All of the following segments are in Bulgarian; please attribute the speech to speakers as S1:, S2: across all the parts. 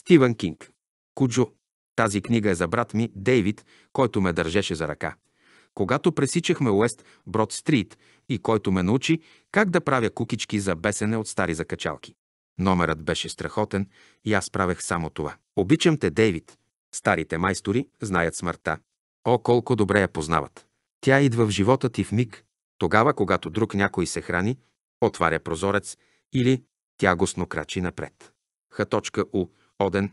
S1: Стивън Кинг. Куджо. Тази книга е за брат ми, Дейвид, който ме държеше за ръка. Когато пресичахме Уест Брод Стрит и който ме научи как да правя кукички за бесене от стари закачалки. Номерът беше страхотен и аз правех само това. Обичам те, Дейвид. Старите майстори знаят смъртта. О, колко добре я познават. Тя идва в живота ти в миг. Тогава, когато друг някой се храни, отваря прозорец или тя крачи напред. Х.У. Оден,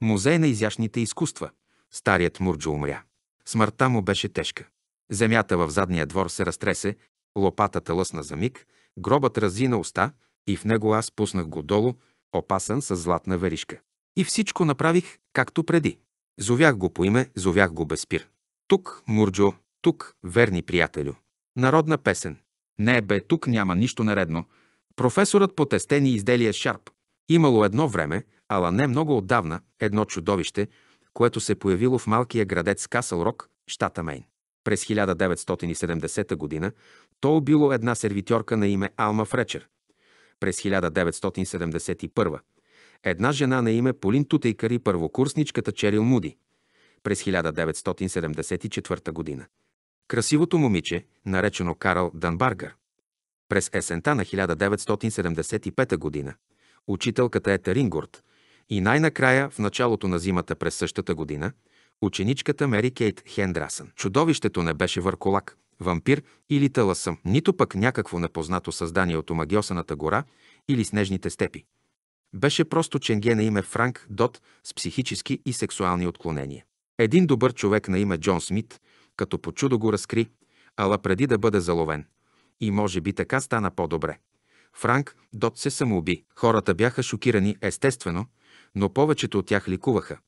S1: музей на изящните изкуства. Старият Мурджо умря. Смъртта му беше тежка. Земята в задния двор се разтресе, лопатата лъсна за миг, гробът разина уста и в него аз пуснах го долу, опасен с златна веришка. И всичко направих, както преди. Зовях го по име, зовях го без спир. Тук, Мурджо, тук, верни приятелю. Народна песен. Не, бе, тук няма нищо наредно. Професорът по тестени изделия Шарп. Имало едно време, Ала не много отдавна едно чудовище, което се появило в малкия градец Касъл Рок, щата Мейн. През 1970 г. то убило една сервитьорка на име Алма Фречер. През 1971 една жена на име Полин Тутейкър и първокурсничката Черил Муди. През 1974 година. Красивото момиче, наречено Карл Данбаргър. През есента на 1975 година. Учителката Ета Рингурт – и най-накрая, в началото на зимата през същата година, ученичката Мери Кейт Хендрасън. Чудовището не беше върколак, вампир или тълъсъм, нито пък някакво непознато създание от омагиосаната гора или снежните степи. Беше просто ченге на име Франк Дот с психически и сексуални отклонения. Един добър човек на име Джон Смит, като по чудо го разкри, ала преди да бъде заловен. И може би така стана по-добре. Франк Дот се самоуби. Хората бяха шокирани, естествено, но повечето от тях ликуваха,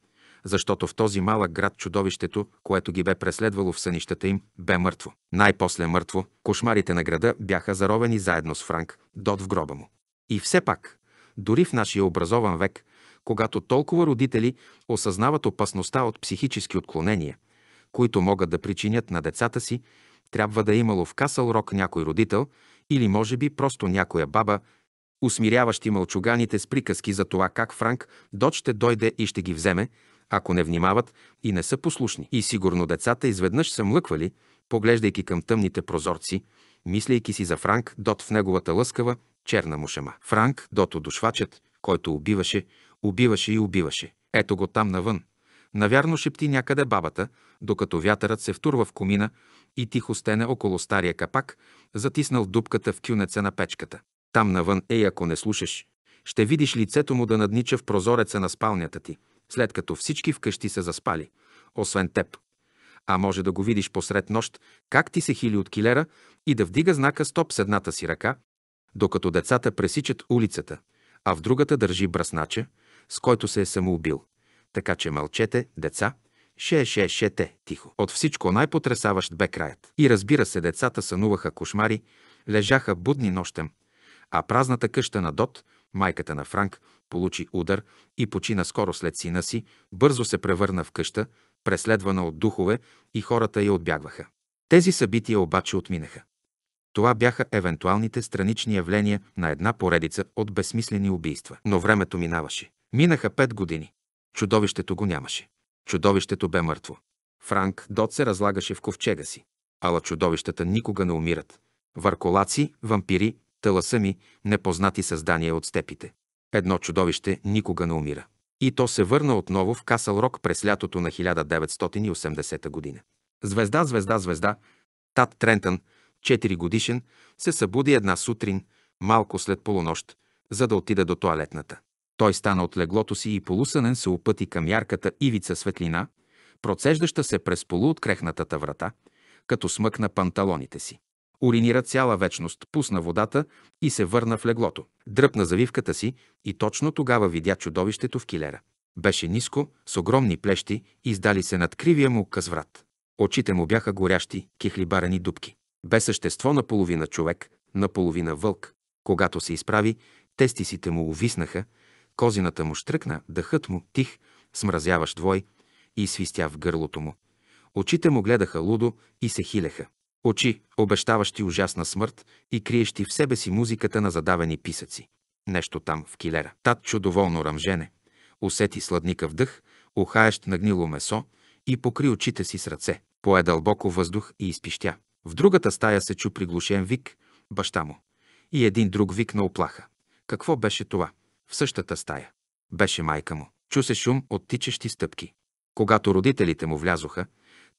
S1: защото в този малък град чудовището, което ги бе преследвало в сънищата им, бе мъртво. Най-после мъртво, кошмарите на града бяха заровени заедно с Франк, Дот в гроба му. И все пак, дори в нашия образован век, когато толкова родители осъзнават опасността от психически отклонения, които могат да причинят на децата си, трябва да е имало в Касъл Рок някой родител или може би просто някоя баба, усмиряващи мълчуганите с приказки за това как Франк Дот ще дойде и ще ги вземе, ако не внимават и не са послушни. И сигурно децата изведнъж са млъквали, поглеждайки към тъмните прозорци, мислейки си за Франк Дот в неговата лъскава, черна мушама. Франк Дот душвачът, който убиваше, убиваше и убиваше. Ето го там навън. Навярно шепти някъде бабата, докато вятърът се втурва в комина и тихо стене около стария капак, затиснал дупката в кюнеца на печката. Там навън, ей, ако не слушаш, ще видиш лицето му да наднича в прозореца на спалнята ти, след като всички вкъщи са заспали, освен теб. А може да го видиш посред нощ, как ти се хили от килера и да вдига знака стоп с едната си ръка, докато децата пресичат улицата, а в другата държи браснача, с който се е самоубил. Така че мълчете, деца, ше ше ше те, тихо. От всичко най-потресаващ бе краят. И разбира се, децата сънуваха кошмари, лежаха будни нощем, а празната къща на Дот, майката на Франк, получи удар и почина скоро след сина си, бързо се превърна в къща, преследвана от духове и хората я отбягваха. Тези събития обаче отминаха. Това бяха евентуалните странични явления на една поредица от безсмислени убийства. Но времето минаваше. Минаха пет години. Чудовището го нямаше. Чудовището бе мъртво. Франк Дот се разлагаше в ковчега си. Ала чудовищата никога не умират. Варколаци, вампири, ми непознати създания от степите. Едно чудовище никога не умира. И то се върна отново в Касъл Рок през лятото на 1980 година. Звезда, звезда, звезда, Тат Трентън, 4 годишен, се събуди една сутрин, малко след полунощ, за да отида до туалетната. Той стана от леглото си и полусънен се опъти към ярката ивица светлина, процеждаща се през полуоткрехнатата врата, като смъкна панталоните си. Уринира цяла вечност, пусна водата и се върна в леглото. Дръпна завивката си и точно тогава видя чудовището в килера. Беше ниско, с огромни плещи, издали се над кривия му къзврат. Очите му бяха горящи, кихлибарени дубки. Бе същество наполовина човек, наполовина вълк. Когато се изправи, тестисите му увиснаха, козината му штръкна, дъхът му тих, смразяващ двой и свистя в гърлото му. Очите му гледаха лудо и се хилеха. Очи, обещаващи ужасна смърт и криещи в себе си музиката на задавени писъци. Нещо там в килера. Тат чудоволно ръмжене. Усети сладника в дъх, ухаещ на гнило месо и покри очите си с ръце. Пое дълбоко въздух и изпищя. В другата стая се чу приглушен вик, баща му. И един друг вик на оплаха. Какво беше това? В същата стая. Беше майка му. Чу се шум от тичещи стъпки. Когато родителите му влязоха,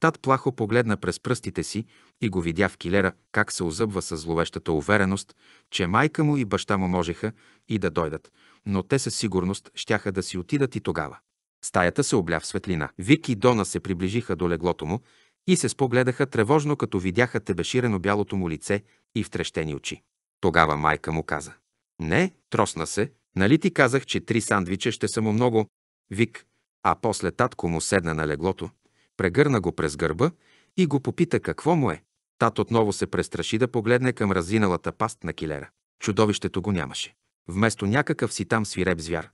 S1: Тат плахо погледна през пръстите си и го видя в килера как се озъбва с зловещата увереност, че майка му и баща му можеха и да дойдат, но те със сигурност щяха да си отидат и тогава. Стаята се обля в светлина. Вик и Дона се приближиха до леглото му и се спогледаха тревожно, като видяха тебеширено бялото му лице и втрещени очи. Тогава майка му каза. Не, тросна се. Нали ти казах, че три сандвича ще са му много? Вик. А после татко му седна на леглото, прегърна го през гърба и го попита какво му е. Тат отново се престраши да погледне към разиналата паст на килера. Чудовището го нямаше. Вместо някакъв си там свиреп звяр,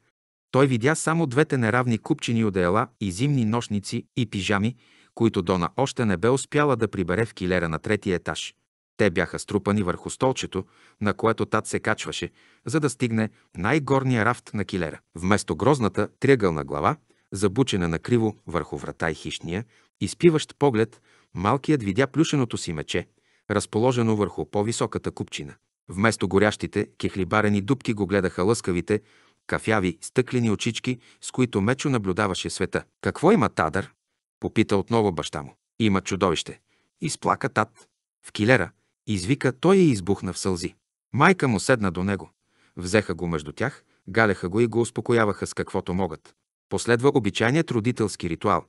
S1: той видя само двете неравни купчини одеяла и зимни нощници и пижами, които Дона още не бе успяла да прибере в килера на третия етаж. Те бяха струпани върху столчето, на което Тат се качваше, за да стигне най-горния рафт на килера. Вместо грозната триъгълна глава, забучена на криво върху врата и хищния, изпиващ поглед, малкият видя плюшеното си мече, разположено върху по-високата купчина. Вместо горящите, кехлибарени дубки го гледаха лъскавите, кафяви, стъклени очички, с които Мечо наблюдаваше света. «Какво има Тадър?» – попита отново баща му. «Има чудовище». Изплака Тат. В килера, извика той и е избухна в сълзи. Майка му седна до него. Взеха го между тях, галеха го и го успокояваха с каквото могат. Последва обичайният родителски ритуал.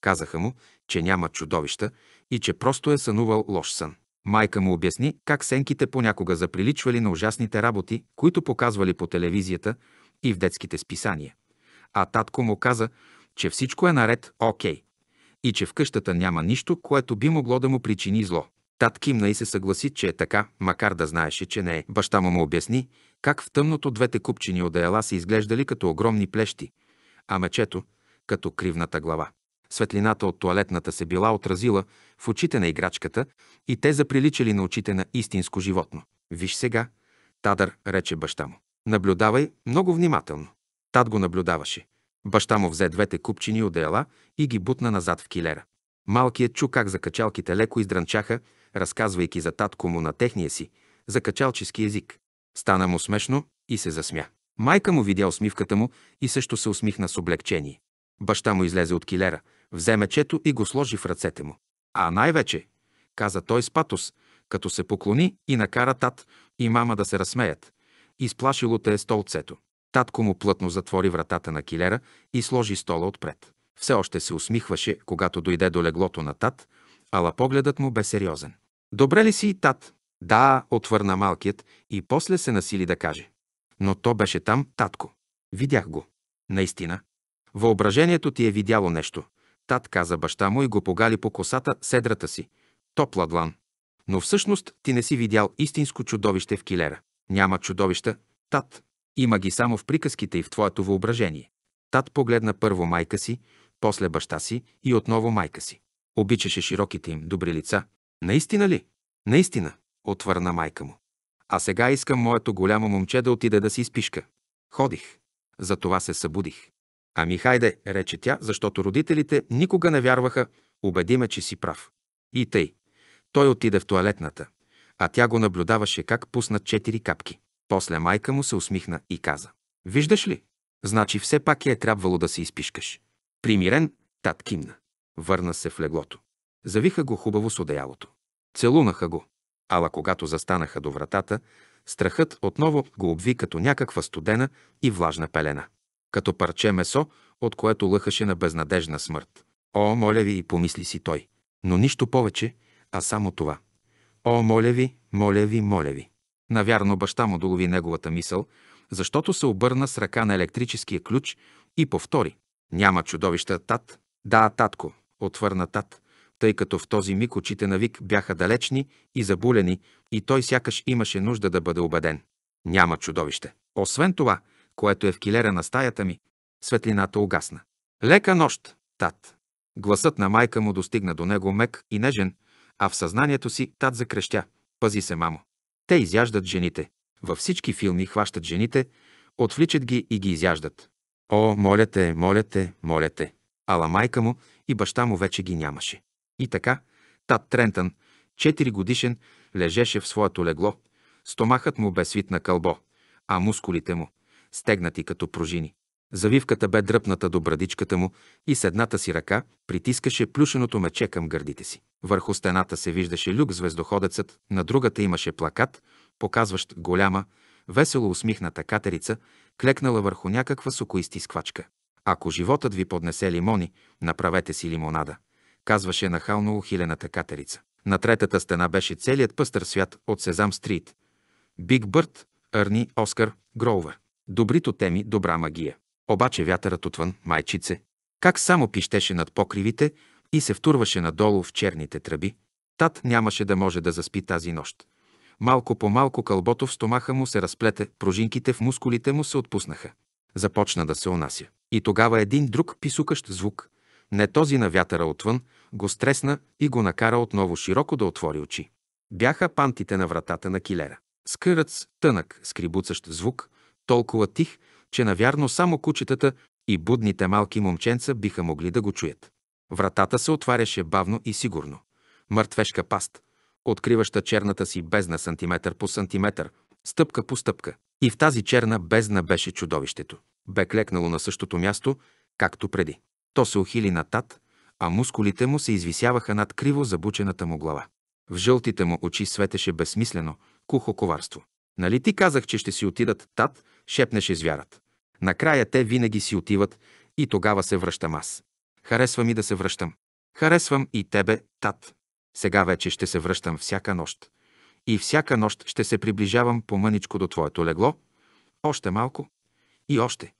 S1: Казаха му, че няма чудовища и че просто е сънувал лош сън. Майка му обясни как сенките понякога заприличвали на ужасните работи, които показвали по телевизията и в детските списания. А татко му каза, че всичко е наред, окей, okay, и че в къщата няма нищо, което би могло да му причини зло. Тат кимна и се съгласи, че е така, макар да знаеше, че не е. Баща му му обясни как в тъмното двете купчини одеяла се изглеждали като огромни плещи, а мечето – като кривната глава. Светлината от туалетната се била отразила в очите на играчката и те заприличали на очите на истинско животно. Виж сега, Тадър рече баща му. Наблюдавай много внимателно. Тад го наблюдаваше. Баща му взе двете купчини дела и ги бутна назад в килера. Малкият чу как закачалките леко издранчаха, разказвайки за татко му на техния си, закачалчески език. Стана му смешно и се засмя. Майка му видя усмивката му и също се усмихна с облегчение. Баща му излезе от килера, взе мечето и го сложи в ръцете му. А най-вече, каза той с патос, като се поклони и накара тат и мама да се разсмеят. Изплашило те е столцето. Татко му плътно затвори вратата на килера и сложи стола отпред. Все още се усмихваше, когато дойде до леглото на тат, ала погледът му бе сериозен. Добре ли си тат? Да, отвърна малкият и после се насили да каже но то беше там, татко. Видях го. Наистина. Въображението ти е видяло нещо. Тат каза баща му и го погали по косата седрата си. Топла длан. Но всъщност ти не си видял истинско чудовище в килера. Няма чудовища, тат. Има ги само в приказките и в твоето въображение. Тат погледна първо майка си, после баща си и отново майка си. Обичаше широките им добри лица. Наистина ли? Наистина, отвърна майка му. А сега искам моето голямо момче да отиде да си изпишка. Ходих. Затова се събудих. Ами хайде, рече тя, защото родителите никога не вярваха, убеди ме, че си прав. И тъй. Той отиде в туалетната, а тя го наблюдаваше как пусна четири капки. После майка му се усмихна и каза. Виждаш ли? Значи все пак е трябвало да се изпишкаш. Примирен, тат кимна. Върна се в леглото. Завиха го хубаво с одеялото. Целунаха го. Ала когато застанаха до вратата, страхът отново го обви като някаква студена и влажна пелена. Като парче месо, от което лъхаше на безнадежна смърт. О, моля ви, помисли си той. Но нищо повече, а само това. О, моля ви, моля ви, моля ви. Навярно баща му долови неговата мисъл, защото се обърна с ръка на електрическия ключ и повтори. Няма чудовища, тат. Да, татко, отвърна тат тъй като в този миг очите на Вик бяха далечни и забулени и той сякаш имаше нужда да бъде убеден. Няма чудовище. Освен това, което е в килера на стаята ми, светлината угасна. Лека нощ, тат. Гласът на майка му достигна до него мек и нежен, а в съзнанието си тат закрещя. Пази се, мамо. Те изяждат жените. Във всички филми хващат жените, отвличат ги и ги изяждат. О, моля те, моля те, моля те. Ала майка му и баща му вече ги нямаше. И така, Тат Трентън, 4 годишен, лежеше в своето легло. Стомахът му бе свит на кълбо, а мускулите му – стегнати като пружини. Завивката бе дръпната до брадичката му и с едната си ръка притискаше плюшеното мече към гърдите си. Върху стената се виждаше люк звездоходецът, на другата имаше плакат, показващ голяма, весело усмихната катерица, клекнала върху някаква сокоисти сквачка. Ако животът ви поднесе лимони, направете си лимонада казваше нахално ухилената катерица. На третата стена беше целият пъстър свят от Сезам Стрит. Биг Бърт, Арни, Оскар, Гроувър. Добрито теми, добра магия. Обаче вятърът отвън, майчице, как само пищеше над покривите и се втурваше надолу в черните тръби. Тат нямаше да може да заспи тази нощ. Малко по малко кълбото в стомаха му се разплете, пружинките в мускулите му се отпуснаха. Започна да се унася. И тогава един друг писукащ звук, не този на вятъра отвън, го стресна и го накара отново широко да отвори очи. Бяха пантите на вратата на килера. Скъръц, тънък, скрибуцащ звук, толкова тих, че навярно само кучетата и будните малки момченца биха могли да го чуят. Вратата се отваряше бавно и сигурно. Мъртвешка паст, откриваща черната си бездна сантиметър по сантиметър, стъпка по стъпка. И в тази черна бездна беше чудовището. Бе клекнало на същото място, както преди. То се ухили натат, а мускулите му се извисяваха над криво забучената му глава. В жълтите му очи светеше безсмислено, кухо коварство. Нали ти казах, че ще си отидат тат, шепнеше звярат. Накрая те винаги си отиват и тогава се връщам аз. Харесвам и да се връщам. Харесвам и тебе, тат. Сега вече ще се връщам всяка нощ. И всяка нощ ще се приближавам по мъничко до твоето легло. Още малко и още.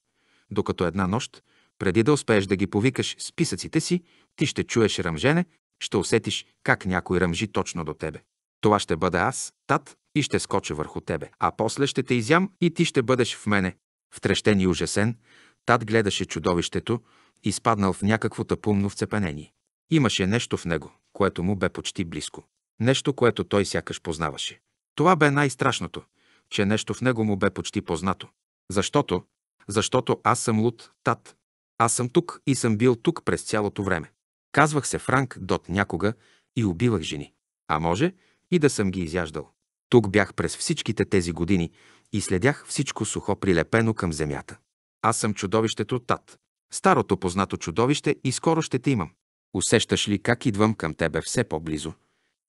S1: Докато една нощ преди да успееш да ги повикаш с писъците си, ти ще чуеш ръмжене, ще усетиш как някой ръмжи точно до тебе. Това ще бъда аз, тат, и ще скоча върху тебе. А после ще те изям и ти ще бъдеш в мене. Втрещен и ужасен, тат гледаше чудовището, изпаднал в някакво тъпумно вцепенение. Имаше нещо в него, което му бе почти близко. Нещо, което той сякаш познаваше. Това бе най-страшното, че нещо в него му бе почти познато. Защото, защото аз съм луд, тат, аз съм тук и съм бил тук през цялото време. Казвах се Франк Дот някога и убивах жени. А може и да съм ги изяждал. Тук бях през всичките тези години и следях всичко сухо прилепено към земята. Аз съм чудовището Тат. Старото познато чудовище и скоро ще те имам. Усещаш ли как идвам към тебе все по-близо?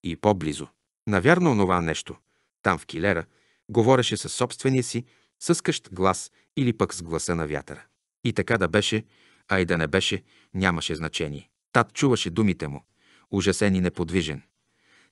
S1: И по-близо. Навярно онова нещо, там в килера, говореше със собствения си, съскащ къщ глас или пък с гласа на вятъра. И така да беше, а и да не беше, нямаше значение. Тат чуваше думите му, ужасен и неподвижен.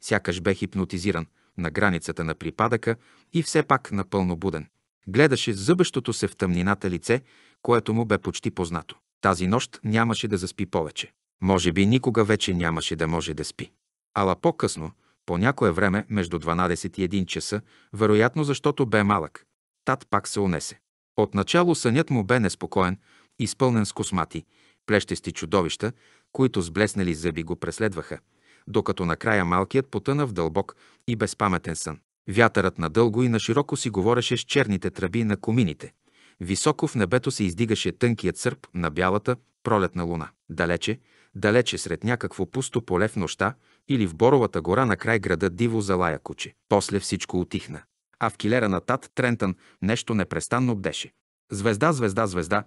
S1: Сякаш бе хипнотизиран на границата на припадъка и все пак напълно буден. Гледаше зъбещото се в тъмнината лице, което му бе почти познато. Тази нощ нямаше да заспи повече. Може би никога вече нямаше да може да спи. Ала по-късно, по някое време между 12 и 1 часа, вероятно защото бе малък, Тат пак се унесе. Отначало сънят му бе неспокоен, изпълнен с космати, плещести чудовища, които с блеснали зъби го преследваха, докато накрая малкият потъна в дълбок и безпаметен сън. Вятърът надълго и на широко си говореше с черните тръби на комините. Високо в небето се издигаше тънкият сърп на бялата пролетна луна. Далече, далече сред някакво пусто поле в нощта или в Боровата гора на край града диво залая куче. После всичко отихна а в килера на Тат Трентън нещо непрестанно бдеше. Звезда, звезда, звезда,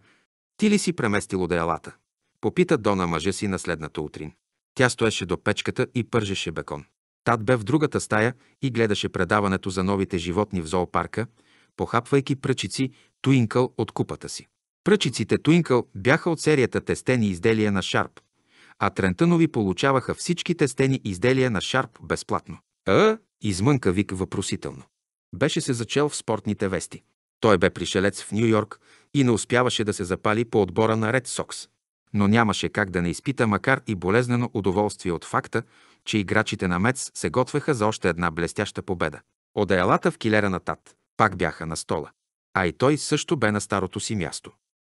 S1: ти ли си преместил одеялата? Попита Дона мъжа си на следната утрин. Тя стоеше до печката и пържеше бекон. Тат бе в другата стая и гледаше предаването за новите животни в зоопарка, похапвайки пръчици Туинкъл от купата си. Пръчиците Туинкъл бяха от серията тестени изделия на Шарп, а Трентънови получаваха всички тестени изделия на Шарп безплатно. А, «Е?» измънка вик въпросително беше се зачел в спортните вести. Той бе пришелец в Нью Йорк и не успяваше да се запали по отбора на Ред Сокс. Но нямаше как да не изпита макар и болезнено удоволствие от факта, че играчите на Мец се готвеха за още една блестяща победа. Одеялата в килера на Тат пак бяха на стола, а и той също бе на старото си място.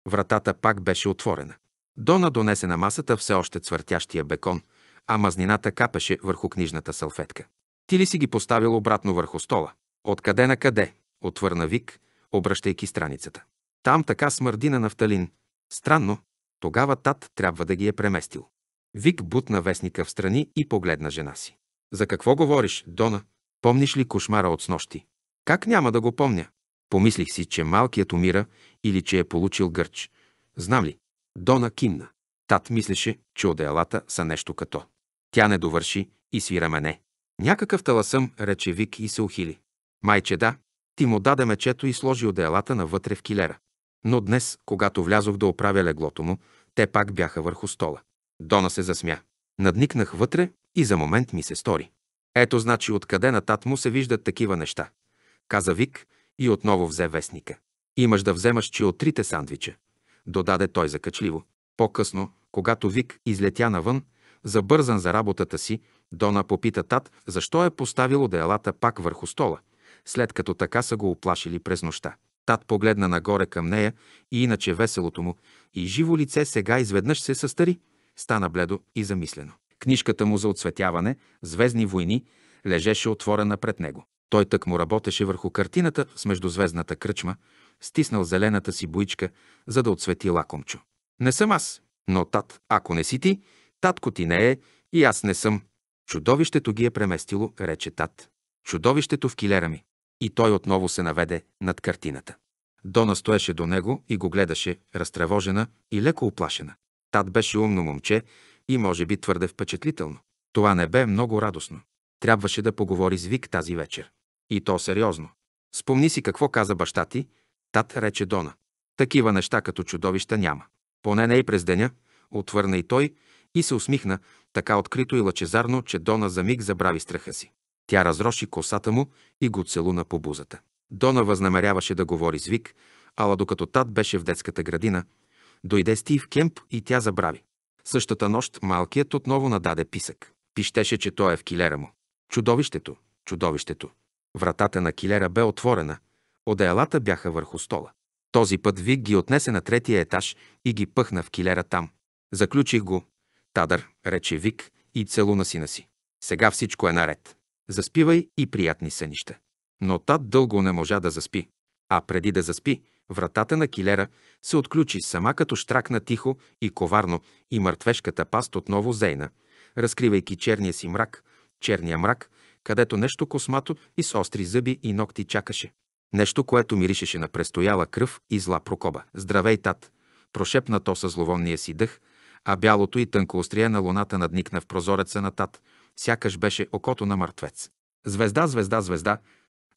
S1: Вратата пак беше отворена. Дона донесе на масата все още цвъртящия бекон, а мазнината капеше върху книжната салфетка. Ти ли си ги поставил обратно върху стола? Откъде на къде? Отвърна Вик, обръщайки страницата. Там така смърди на нафталин. Странно. Тогава тат трябва да ги е преместил. Вик бутна вестника в страни и погледна жена си. За какво говориш, Дона? Помниш ли кошмара от снощи? Как няма да го помня? Помислих си, че малкият умира или че е получил гърч. Знам ли? Дона кимна. Тат мислеше, че одеялата са нещо като. Тя не довърши и свира мене. Някакъв таласъм, рече Вик и се ухили. Майче, да, ти му даде мечето и сложи одеялата навътре в килера. Но днес, когато влязох да оправя леглото му, те пак бяха върху стола. Дона се засмя. Надникнах вътре и за момент ми се стори. Ето значи откъде на тат му се виждат такива неща. Каза Вик и отново взе вестника. Имаш да вземаш чи от трите сандвича. Додаде той закачливо. По-късно, когато Вик излетя навън, забързан за работата си, Дона попита тат, защо е поставил одеялата пак върху стола след като така са го оплашили през нощта. Тат погледна нагоре към нея и иначе веселото му и живо лице сега изведнъж се състари, стана бледо и замислено. Книжката му за отцветяване «Звездни войни» лежеше отворена пред него. Той тък му работеше върху картината с междузвездната кръчма, стиснал зелената си боичка, за да отсвети лакомчо. Не съм аз, но тат, ако не си ти, татко ти не е и аз не съм. Чудовището ги е преместило, рече тат. Чудовището в килера ми. И той отново се наведе над картината. Дона стоеше до него и го гледаше, разтревожена и леко оплашена. Тат беше умно момче и може би твърде впечатлително. Това не бе много радостно. Трябваше да поговори с Вик тази вечер. И то сериозно. Спомни си какво каза баща ти, тат рече Дона. Такива неща като чудовища няма. Поне не и през деня, отвърна и той и се усмихна така открито и лъчезарно, че Дона за миг забрави страха си. Тя разроши косата му и го целуна по бузата. Дона възнамеряваше да говори с Вик, ала докато тат беше в детската градина, дойде Стив Кемп и тя забрави. Същата нощ малкият отново нададе писък. Пищеше, че той е в килера му. Чудовището, чудовището. Вратата на килера бе отворена. Одеялата бяха върху стола. Този път Вик ги отнесе на третия етаж и ги пъхна в килера там. Заключих го. Тадър, рече Вик и целуна сина си. Сега всичко е наред. Заспивай и приятни сънища. Но тат дълго не можа да заспи. А преди да заспи, вратата на килера се отключи сама като штракна тихо и коварно и мъртвешката паст отново зейна, разкривайки черния си мрак, черния мрак, където нещо космато и с остри зъби и ногти чакаше. Нещо, което миришеше на престояла кръв и зла прокоба. Здравей, тат! Прошепна то със зловонния си дъх, а бялото и тънко острие на луната надникна в прозореца на тат – сякаш беше окото на мъртвец. Звезда, звезда, звезда,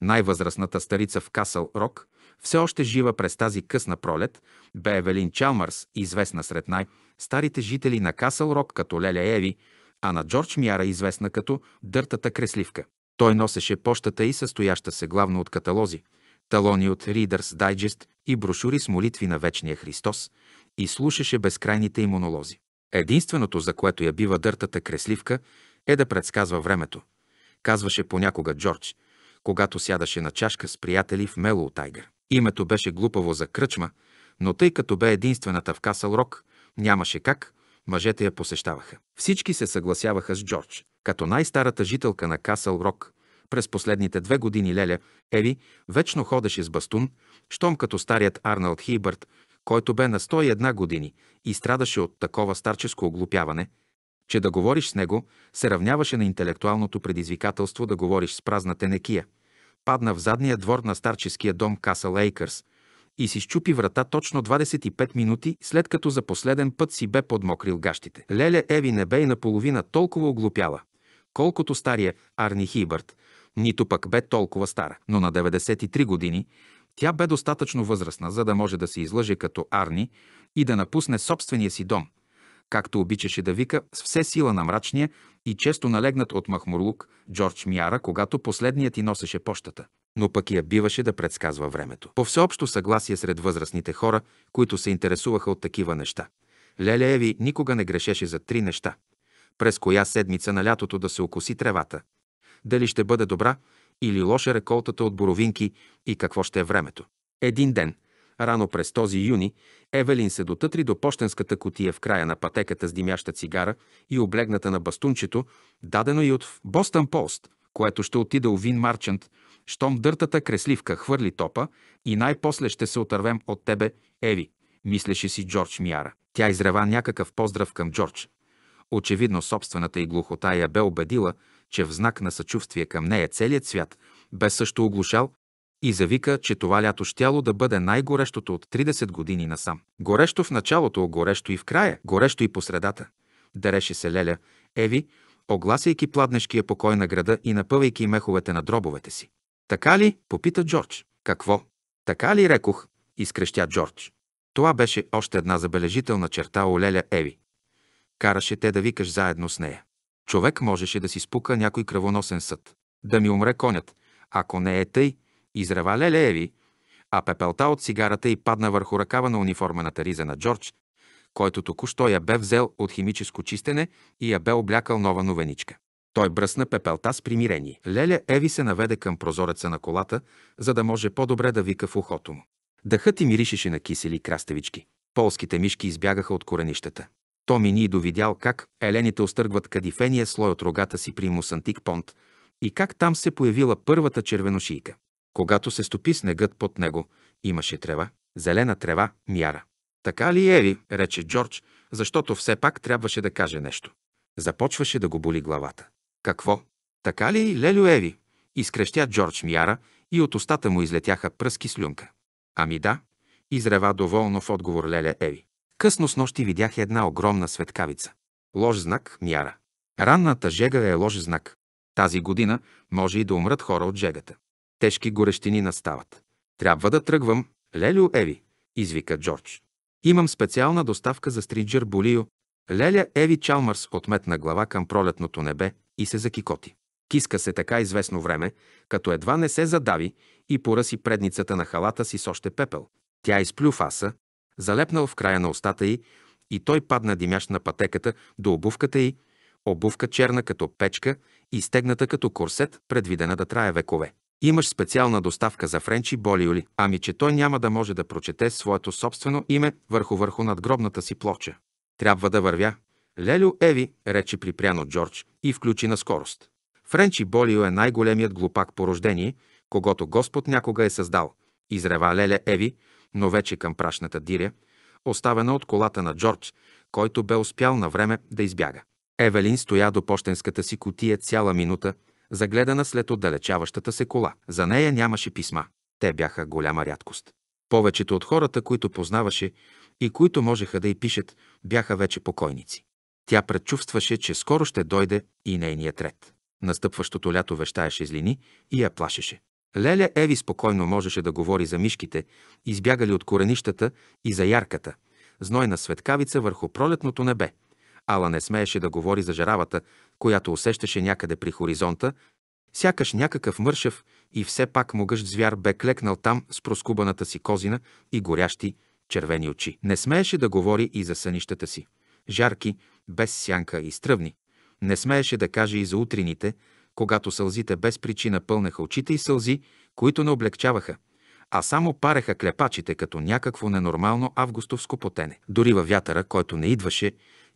S1: най-възрастната старица в Касъл Рок, все още жива през тази късна пролет, бе Евелин Чалмърс, известна сред най-старите жители на Касъл Рок като Леля Еви, а на Джордж Мяра известна като Дъртата Кресливка. Той носеше пощата и състояща се главно от каталози, талони от Reader's Digest и брошури с молитви на Вечния Христос и слушаше безкрайните им монолози. Единственото, за което я бива дъртата кресливка, е да предсказва времето, казваше понякога Джордж, когато сядаше на чашка с приятели в Мелоу Тайгър. Името беше глупаво за кръчма, но тъй като бе единствената в Касъл Рок, нямаше как, мъжете я посещаваха. Всички се съгласяваха с Джордж. Като най-старата жителка на Касъл Рок, през последните две години Леля, Еви, вечно ходеше с бастун, щом като старият Арналд Хибърт, който бе на 101 години и страдаше от такова старческо оглупяване – че да говориш с него се равняваше на интелектуалното предизвикателство да говориш с празна тенекия. Падна в задния двор на старческия дом Каса Лейкърс и си щупи врата точно 25 минути, след като за последен път си бе подмокрил гащите. Леля Еви не бе и наполовина толкова оглупяла, колкото стария Арни Хибърт, нито пък бе толкова стара. Но на 93 години тя бе достатъчно възрастна, за да може да се излъже като Арни и да напусне собствения си дом – както обичаше да вика с все сила на мрачния и често налегнат от махмурлук Джордж Миара, когато последният ти носеше пощата. Но пък я биваше да предсказва времето. По всеобщо съгласие сред възрастните хора, които се интересуваха от такива неща, Лелееви никога не грешеше за три неща. През коя седмица на лятото да се окоси тревата? Дали ще бъде добра или лоша реколтата от боровинки и какво ще е времето? Един ден – Рано през този юни Евелин се дотътри до почтенската котия в края на пътеката с димяща цигара и облегната на бастунчето, дадено и от Бостън Пост, което ще отида у Вин Марчант, щом дъртата кресливка хвърли топа и най-после ще се отървем от тебе, Еви, мислеше си Джордж Миара. Тя изрева някакъв поздрав към Джордж. Очевидно собствената и глухота я бе убедила, че в знак на съчувствие към нея целият свят бе също оглушал и завика, че това лято щяло да бъде най-горещото от 30 години насам. Горещо в началото, горещо и в края, горещо и по средата. Дареше се Леля, Еви, огласяйки пладнешкия покой на града и напъвайки меховете на дробовете си. Така ли? попита Джордж. Какво? Така ли рекох? изкрещя Джордж. Това беше още една забележителна черта у Леля Еви. Караше те да викаш заедно с нея. Човек можеше да си спука някой кръвоносен съд. Да ми умре конят, ако не е тъй, изрева Лелееви, а пепелта от цигарата й падна върху ръкава на униформената риза на Джордж, който току-що я бе взел от химическо чистене и я бе облякал нова новеничка. Той бръсна пепелта с примирение. Леля Еви се наведе към прозореца на колата, за да може по-добре да вика в ухото му. Дъхът и миришеше на кисели краставички. Полските мишки избягаха от коренищата. Томи ни довидял как елените остъргват кадифения слой от рогата си при Мусантик Понт и как там се появила първата червеношийка. Когато се стопи снегът под него, имаше трева, зелена трева, мяра. Така ли е ли, рече Джордж, защото все пак трябваше да каже нещо. Започваше да го боли главата. Какво? Така ли, Лелю Еви? Изкрещя Джордж Мяра и от устата му излетяха пръски слюнка. Ами да, изрева доволно в отговор Леля Еви. Късно с нощи видях една огромна светкавица. Лош знак Мяра. Ранната жега е лош знак. Тази година може и да умрат хора от жегата. Тежки горещини настават. Трябва да тръгвам. Лелю, Еви, извика Джордж. Имам специална доставка за стриджер Болио. Леля Еви Чалмърс отметна глава към пролетното небе и се закикоти. Киска се така известно време, като едва не се задави и поръси предницата на халата си с още пепел. Тя изплю фаса, залепнал в края на устата й и той падна димящ на пътеката до обувката й, обувка черна като печка и стегната като корсет, предвидена да трае векове. Имаш специална доставка за Френчи Болиоли. Ами, че той няма да може да прочете своето собствено име върху върху надгробната си плоча. Трябва да вървя. Лелю Еви, рече припряно Джордж и включи на скорост. Френчи Болио е най-големият глупак по рождение, когато Господ някога е създал. Изрева Леля Еви, но вече към прашната диря, оставена от колата на Джордж, който бе успял на време да избяга. Евелин стоя до почтенската си котия цяла минута, загледана след отдалечаващата се кола. За нея нямаше писма. Те бяха голяма рядкост. Повечето от хората, които познаваше и които можеха да й пишат, бяха вече покойници. Тя предчувстваше, че скоро ще дойде и нейният ред. Настъпващото лято вещаеше злини и я плашеше. Леля Еви спокойно можеше да говори за мишките, избягали от коренищата и за ярката, знойна светкавица върху пролетното небе, Ала не смееше да говори за жаравата, която усещаше някъде при хоризонта, сякаш някакъв мършав и все пак могъщ звяр бе клекнал там с проскубаната си козина и горящи червени очи. Не смееше да говори и за сънищата си. Жарки, без сянка и стръвни. Не смееше да каже и за утрините, когато сълзите без причина пълнеха очите и сълзи, които не облегчаваха, а само пареха клепачите като някакво ненормално августовско потене. Дори във вятъра, който не идваше,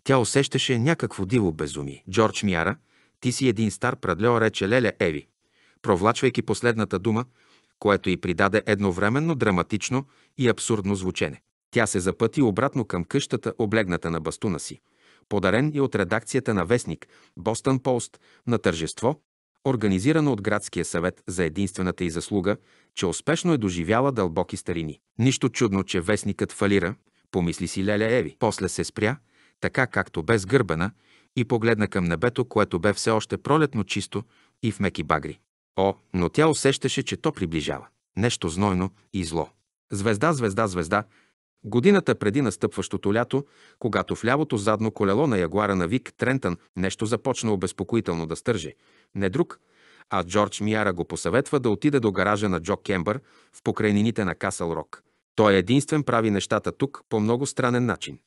S1: тя усещаше някакво диво безумие. Джордж Мяра, ти си един стар прадлео, рече Леля Еви, провлачвайки последната дума, което й придаде едновременно драматично и абсурдно звучене. Тя се запъти обратно към къщата, облегната на бастуна си, подарен и от редакцията на вестник Бостън Пост на тържество, организирано от Градския съвет за единствената й заслуга, че успешно е доживяла дълбоки старини. Нищо чудно, че вестникът фалира, помисли си Леля Еви. После се спря – така както бе сгърбена, и погледна към небето, което бе все още пролетно чисто и в меки багри. О, но тя усещаше, че то приближава. Нещо знойно и зло. Звезда, звезда, звезда. Годината преди настъпващото лято, когато в лявото задно колело на ягуара на Вик Трентън нещо започна обезпокоително да стърже. Не друг, а Джордж Миара го посъветва да отиде до гаража на Джо Кембър в покрайнините на Касъл Рок. Той единствен прави нещата тук по много странен начин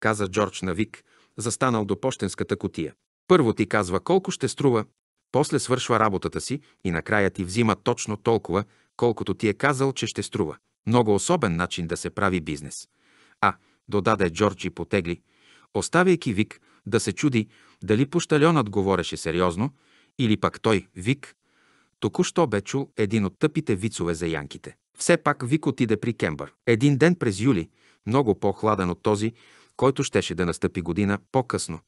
S1: каза Джордж Навик, застанал до почтенската котия. Първо ти казва колко ще струва, после свършва работата си и накрая ти взима точно толкова, колкото ти е казал, че ще струва. Много особен начин да се прави бизнес. А, додаде Джордж и потегли, оставяйки Вик да се чуди дали пощальонът говореше сериозно или пак той, Вик, току-що бе чул един от тъпите вицове за янките. Все пак Вик отиде при Кембър. Един ден през юли, много по-хладен от този, който щеше да настъпи година по-късно.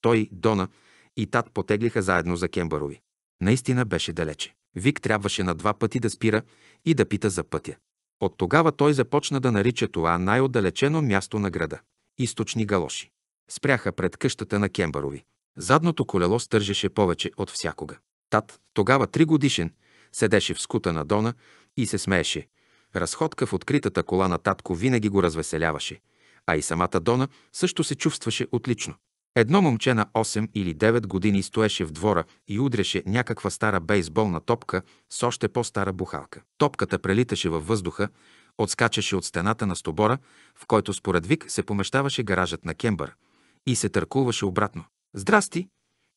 S1: Той, Дона и Тат потеглиха заедно за Кембарови. Наистина беше далече. Вик трябваше на два пъти да спира и да пита за пътя. От тогава той започна да нарича това най-отдалечено място на града – източни галоши. Спряха пред къщата на Кембарови. Задното колело стържеше повече от всякога. Тат, тогава три годишен, седеше в скута на Дона и се смееше. Разходка в откритата кола на татко винаги го развеселяваше – а и самата Дона също се чувстваше отлично. Едно момче на 8 или 9 години стоеше в двора и удряше някаква стара бейсболна топка с още по-стара бухалка. Топката прелиташе във въздуха, отскачаше от стената на стобора, в който според Вик се помещаваше гаражът на Кембър, и се търкуваше обратно. «Здрасти!»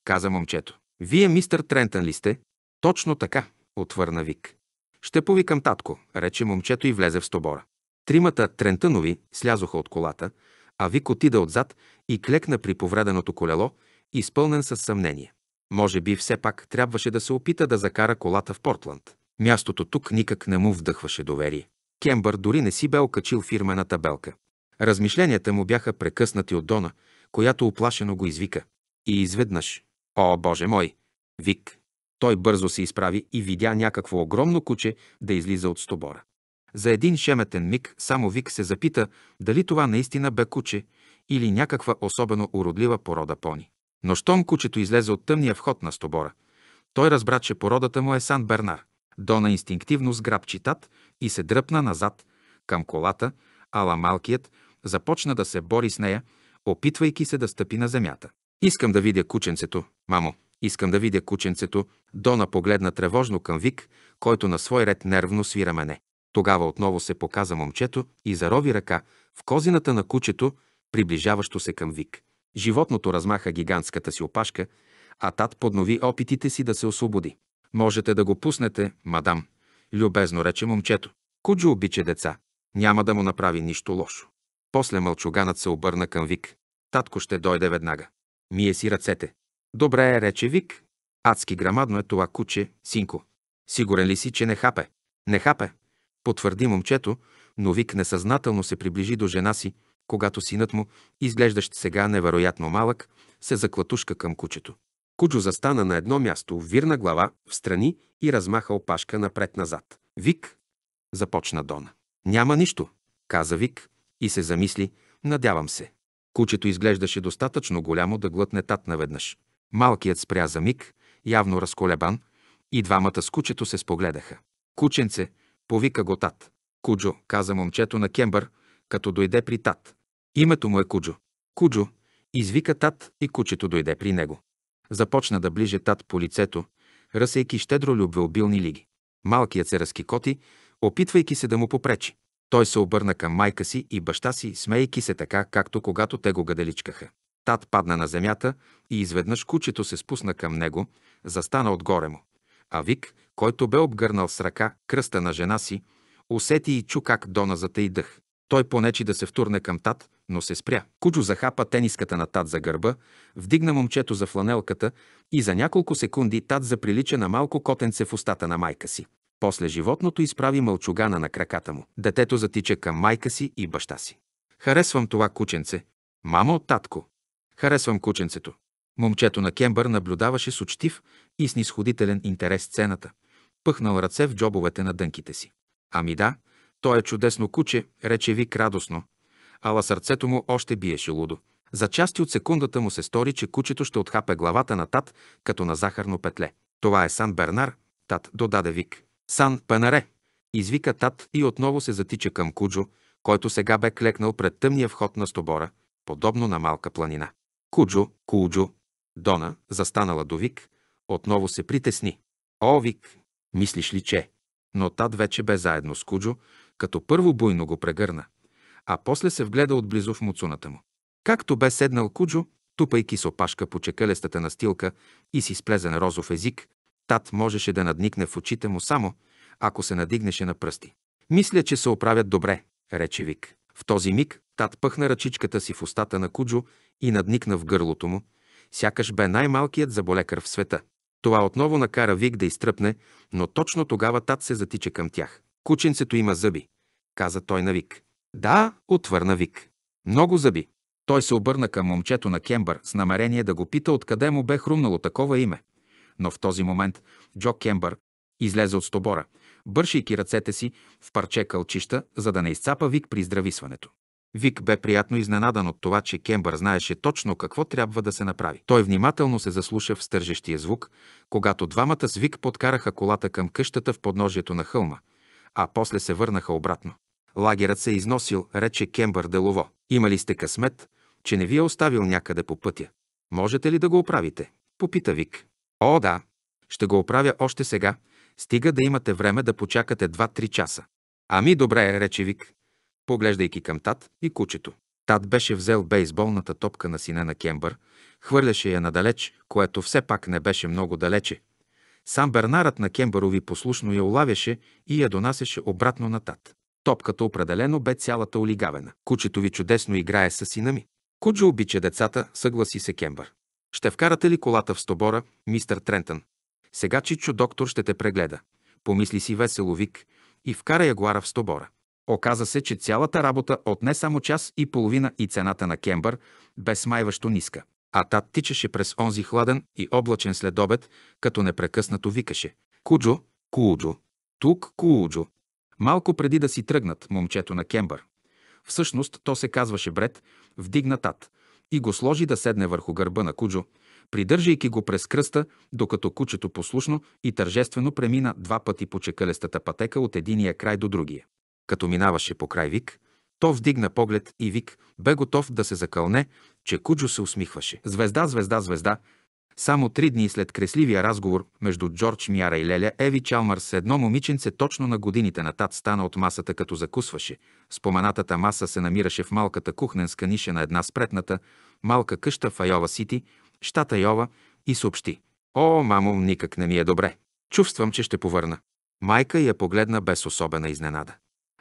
S1: каза момчето. «Вие мистър Трентън ли сте?» «Точно така», отвърна Вик. «Ще повикам татко», рече момчето и влезе в стобора. Тримата трентънови слязоха от колата, а Вик отида отзад и клекна при повреденото колело, изпълнен с съмнение. Може би все пак трябваше да се опита да закара колата в Портланд. Мястото тук никак не му вдъхваше доверие. Кембър дори не си бе окачил фирмена табелка. Размишленията му бяха прекъснати от Дона, която оплашено го извика. И изведнъж. О, Боже мой! Вик! Той бързо се изправи и видя някакво огромно куче да излиза от стобора. За един шеметен миг само Вик се запита дали това наистина бе куче или някаква особено уродлива порода пони. Но щом кучето излезе от тъмния вход на стобора, той разбра, че породата му е Сан Бернар. Дона инстинктивно сграбчи тат и се дръпна назад към колата, ала малкият започна да се бори с нея, опитвайки се да стъпи на земята. Искам да видя кученцето, мамо. Искам да видя кученцето. Дона погледна тревожно към Вик, който на свой ред нервно свира мене. Тогава отново се показа момчето и зарови ръка в козината на кучето, приближаващо се към Вик. Животното размаха гигантската си опашка, а тат поднови опитите си да се освободи. Можете да го пуснете, мадам, любезно рече момчето. Куджо обича деца. Няма да му направи нищо лошо. После мълчуганът се обърна към Вик. Татко ще дойде веднага. Мие си ръцете. Добре е, рече Вик. Адски грамадно е това куче, синко. Сигурен ли си, че не хапе? Не хапе. Потвърди момчето, но Вик несъзнателно се приближи до жена си, когато синът му, изглеждащ сега невероятно малък, се заклатушка към кучето. Куджо застана на едно място, вирна глава, в страни и размаха опашка напред-назад. Вик, започна Дона. Няма нищо, каза Вик и се замисли, надявам се. Кучето изглеждаше достатъчно голямо да глътне тат наведнъж. Малкият спря за миг, явно разколебан, и двамата с кучето се спогледаха. Кученце, Повика го тат. Куджо, каза момчето на Кембър, като дойде при тат. Името му е Куджо. Куджо, извика тат и кучето дойде при него. Започна да ближе тат по лицето, ръсейки щедро любвеобилни лиги. Малкият се разкикоти, опитвайки се да му попречи. Той се обърна към майка си и баща си, смейки се така, както когато те го гаделичкаха. Тат падна на земята и изведнъж кучето се спусна към него, застана отгоре му. А Вик, който бе обгърнал с ръка кръста на жена си, усети и чу как Дона и дъх. Той понечи да се втурне към тат, но се спря. Кучо захапа тениската на тат за гърба, вдигна момчето за фланелката и за няколко секунди тат заприлича на малко котенце в устата на майка си. После животното изправи мълчугана на краката му. Детето затича към майка си и баща си. Харесвам това кученце. Мамо, татко. Харесвам кученцето. Момчето на Кембър наблюдаваше с учтив, и снисходителен интерес цената, пъхнал ръце в джобовете на дънките си. Ами да, той е чудесно куче, рече Вик радостно, ала сърцето му още биеше лудо. За части от секундата му се стори, че кучето ще отхапе главата на тат, като на захарно петле. Това е Сан Бернар, тат додаде Вик. Сан Панаре, извика тат и отново се затича към Куджо, който сега бе клекнал пред тъмния вход на стобора, подобно на малка планина. Куджо, Куджо, Дона, застанала до Вик, отново се притесни. О, Вик, мислиш ли, че? Но тат вече бе заедно с Куджо, като първо буйно го прегърна, а после се вгледа отблизо в муцуната му. Както бе седнал Куджо, тупайки с опашка по чекалестата настилка и си сплезен розов език, тат можеше да надникне в очите му само, ако се надигнеше на пръсти. Мисля, че се оправят добре, рече Вик. В този миг тат пъхна ръчичката си в устата на Куджо и надникна в гърлото му, сякаш бе най-малкият заболекар в света. Това отново накара Вик да изтръпне, но точно тогава тат се затича към тях. Кученцето има зъби, каза той на Вик. Да, отвърна Вик. Много зъби. Той се обърна към момчето на Кембър с намерение да го пита откъде му бе хрумнало такова име. Но в този момент Джо Кембър излезе от стобора, бършейки ръцете си в парче кълчища, за да не изцапа Вик при здрависването. Вик бе приятно изненадан от това, че Кембър знаеше точно какво трябва да се направи. Той внимателно се заслуша в стържещия звук, когато двамата с Вик подкараха колата към къщата в подножието на хълма, а после се върнаха обратно. Лагерът се износил, рече Кембър делово. Има ли сте късмет, че не ви е оставил някъде по пътя? Можете ли да го оправите? Попита Вик. О, да. Ще го оправя още сега. Стига да имате време да почакате 2-3 часа. Ами добре, рече Вик поглеждайки към тат и кучето. Тат беше взел бейсболната топка на сина на Кембър, хвърляше я надалеч, което все пак не беше много далече. Сам Бернарът на Кембърови послушно я улавяше и я донасеше обратно на тат. Топката определено бе цялата олигавена. Кучето ви чудесно играе с сина ми. Куджо обича децата, съгласи се Кембър. Ще вкарате ли колата в стобора, мистър Трентън? Сега Чичо доктор ще те прегледа. Помисли си весело вик и вкара ягуара в стобора. Оказа се, че цялата работа отне само час и половина и цената на кембър бе смайващо ниска. А тат тичаше през онзи хладен и облачен следобед, като непрекъснато викаше «Куджо, Куджо, тук Куджо». Малко преди да си тръгнат момчето на кембър. Всъщност то се казваше Бред, вдигна тат и го сложи да седне върху гърба на Куджо, придържайки го през кръста, докато кучето послушно и тържествено премина два пъти по чекалестата пътека от единия край до другия. Като минаваше по край Вик, то вдигна поглед и Вик бе готов да се закълне, че Куджо се усмихваше. Звезда, звезда, звезда. Само три дни след кресливия разговор между Джордж Мяра и Леля, Еви Чалмърс, едно момиченце точно на годините на тат стана от масата, като закусваше. Споменатата маса се намираше в малката кухненска ниша на една спретната, малка къща в Айова Сити, щата Йова, и съобщи. О, мамо, никак не ми е добре. Чувствам, че ще повърна. Майка я погледна без особена изненада.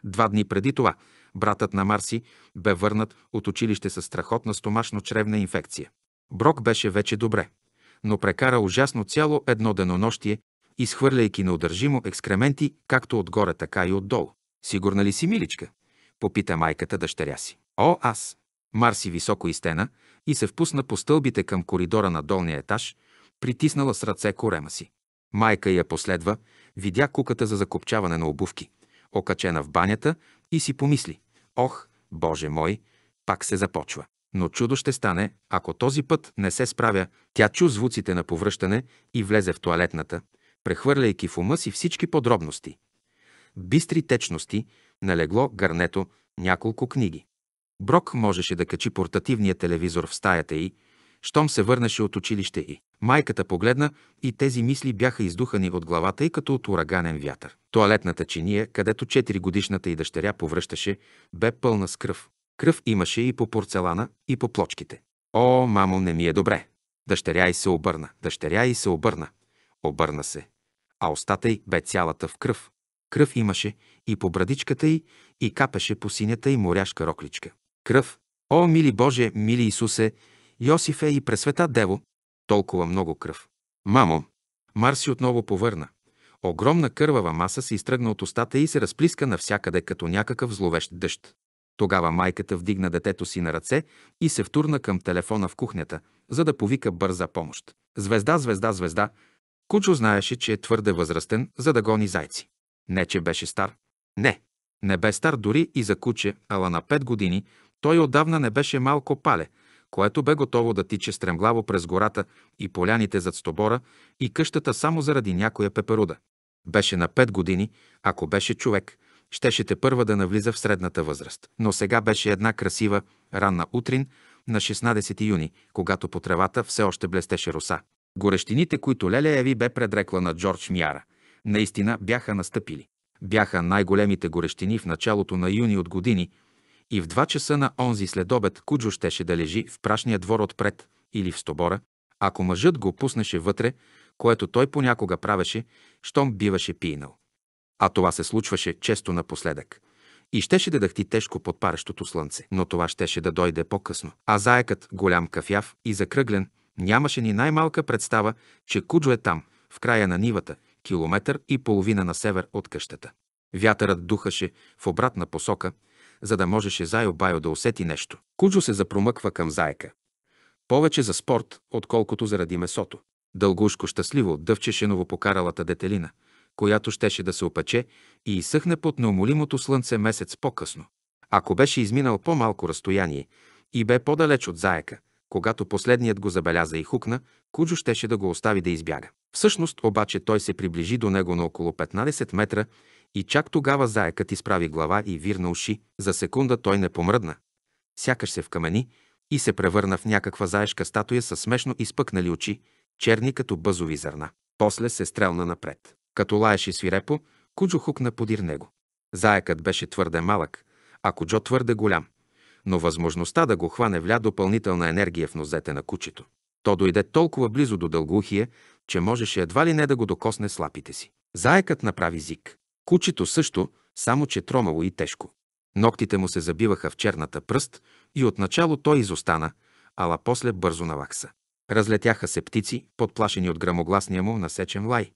S1: Два дни преди това братът на Марси бе върнат от училище с страхотна стомашно-чревна инфекция. Брок беше вече добре, но прекара ужасно цяло едно денонощие, изхвърляйки неудържимо екскременти, както отгоре, така и отдолу. Сигурна ли си, миличка? Попита майката дъщеря си. О, аз! Марси високо изтена и се впусна по стълбите към коридора на долния етаж, притиснала с ръце корема си. Майка я последва, видя куката за закопчаване на обувки окачена в банята и си помисли «Ох, Боже мой, пак се започва». Но чудо ще стане, ако този път не се справя, тя чу звуците на повръщане и влезе в туалетната, прехвърляйки в ума си всички подробности. Бистри течности, налегло гарнето, няколко книги. Брок можеше да качи портативния телевизор в стаята й, щом се върнеше от училище и. Майката погледна и тези мисли бяха издухани от главата й като от ураганен вятър. Туалетната чиния, където 4 годишната и дъщеря повръщаше, бе пълна с кръв. Кръв имаше и по порцелана, и по плочките. О, мамо, не ми е добре. Дъщеря й се обърна, дъщеря й се обърна. Обърна се. А устата й бе цялата в кръв. Кръв имаше и по брадичката й, и капеше по синята й моряшка рокличка. Кръв. О, мили Боже, мили Исусе, Йосиф е и пресвета дево, толкова много кръв. Мамо, Марси отново повърна. Огромна кървава маса се изтръгна от устата и се разплиска навсякъде като някакъв зловещ дъжд. Тогава майката вдигна детето си на ръце и се втурна към телефона в кухнята, за да повика бърза помощ. Звезда, звезда, звезда. Кучо знаеше, че е твърде възрастен, за да гони зайци. Не, че беше стар. Не, не бе стар дори и за куче, ала на пет години той отдавна не беше малко пале, което бе готово да тиче стремглаво през гората и поляните зад стобора и къщата само заради някоя пеперуда. Беше на пет години, ако беше човек, щеше те първа да навлиза в средната възраст. Но сега беше една красива, ранна утрин, на 16 юни, когато по тревата все още блестеше роса. Горещините, които Леля Еви бе предрекла на Джордж Мяра, наистина бяха настъпили. Бяха най-големите горещини в началото на юни от години – и в два часа на онзи следобед Куджо щеше да лежи в прашния двор отпред или в стобора, ако мъжът го пуснеше вътре, което той понякога правеше, щом биваше пийнал. А това се случваше често напоследък. И щеше да дъхти тежко под парещото слънце, но това щеше да дойде по-късно. А заекът, голям кафяв и закръглен, нямаше ни най-малка представа, че Куджо е там, в края на нивата, километър и половина на север от къщата. Вятърът духаше в обратна посока за да можеше Зайо Байо да усети нещо. Куджо се запромъква към зайка. Повече за спорт, отколкото заради месото. Дългушко щастливо дъвчеше новопокаралата детелина, която щеше да се опече и изсъхне под неумолимото слънце месец по-късно. Ако беше изминал по-малко разстояние и бе по-далеч от заека, когато последният го забеляза и хукна, Куджо щеше да го остави да избяга. Всъщност обаче той се приближи до него на около 15 метра и чак тогава заекът изправи глава и вирна уши. За секунда той не помръдна. Сякаш се вкамени и се превърна в някаква заешка статуя с смешно изпъкнали очи, черни като бъзови зърна. После се стрелна напред. Като лаеше свирепо, Куджо хукна подир него. Заекът беше твърде малък, а Куджо твърде голям, но възможността да го хване вля допълнителна енергия в нозете на кучето. То дойде толкова близо до дългухия, че можеше едва ли не да го докосне с лапите си. Заекът направи зик. Кучето също, само че тромало и тежко. Ноктите му се забиваха в черната пръст и отначало той изостана, ала после бързо навакса. Разлетяха се птици, подплашени от грамогласния му насечен лай.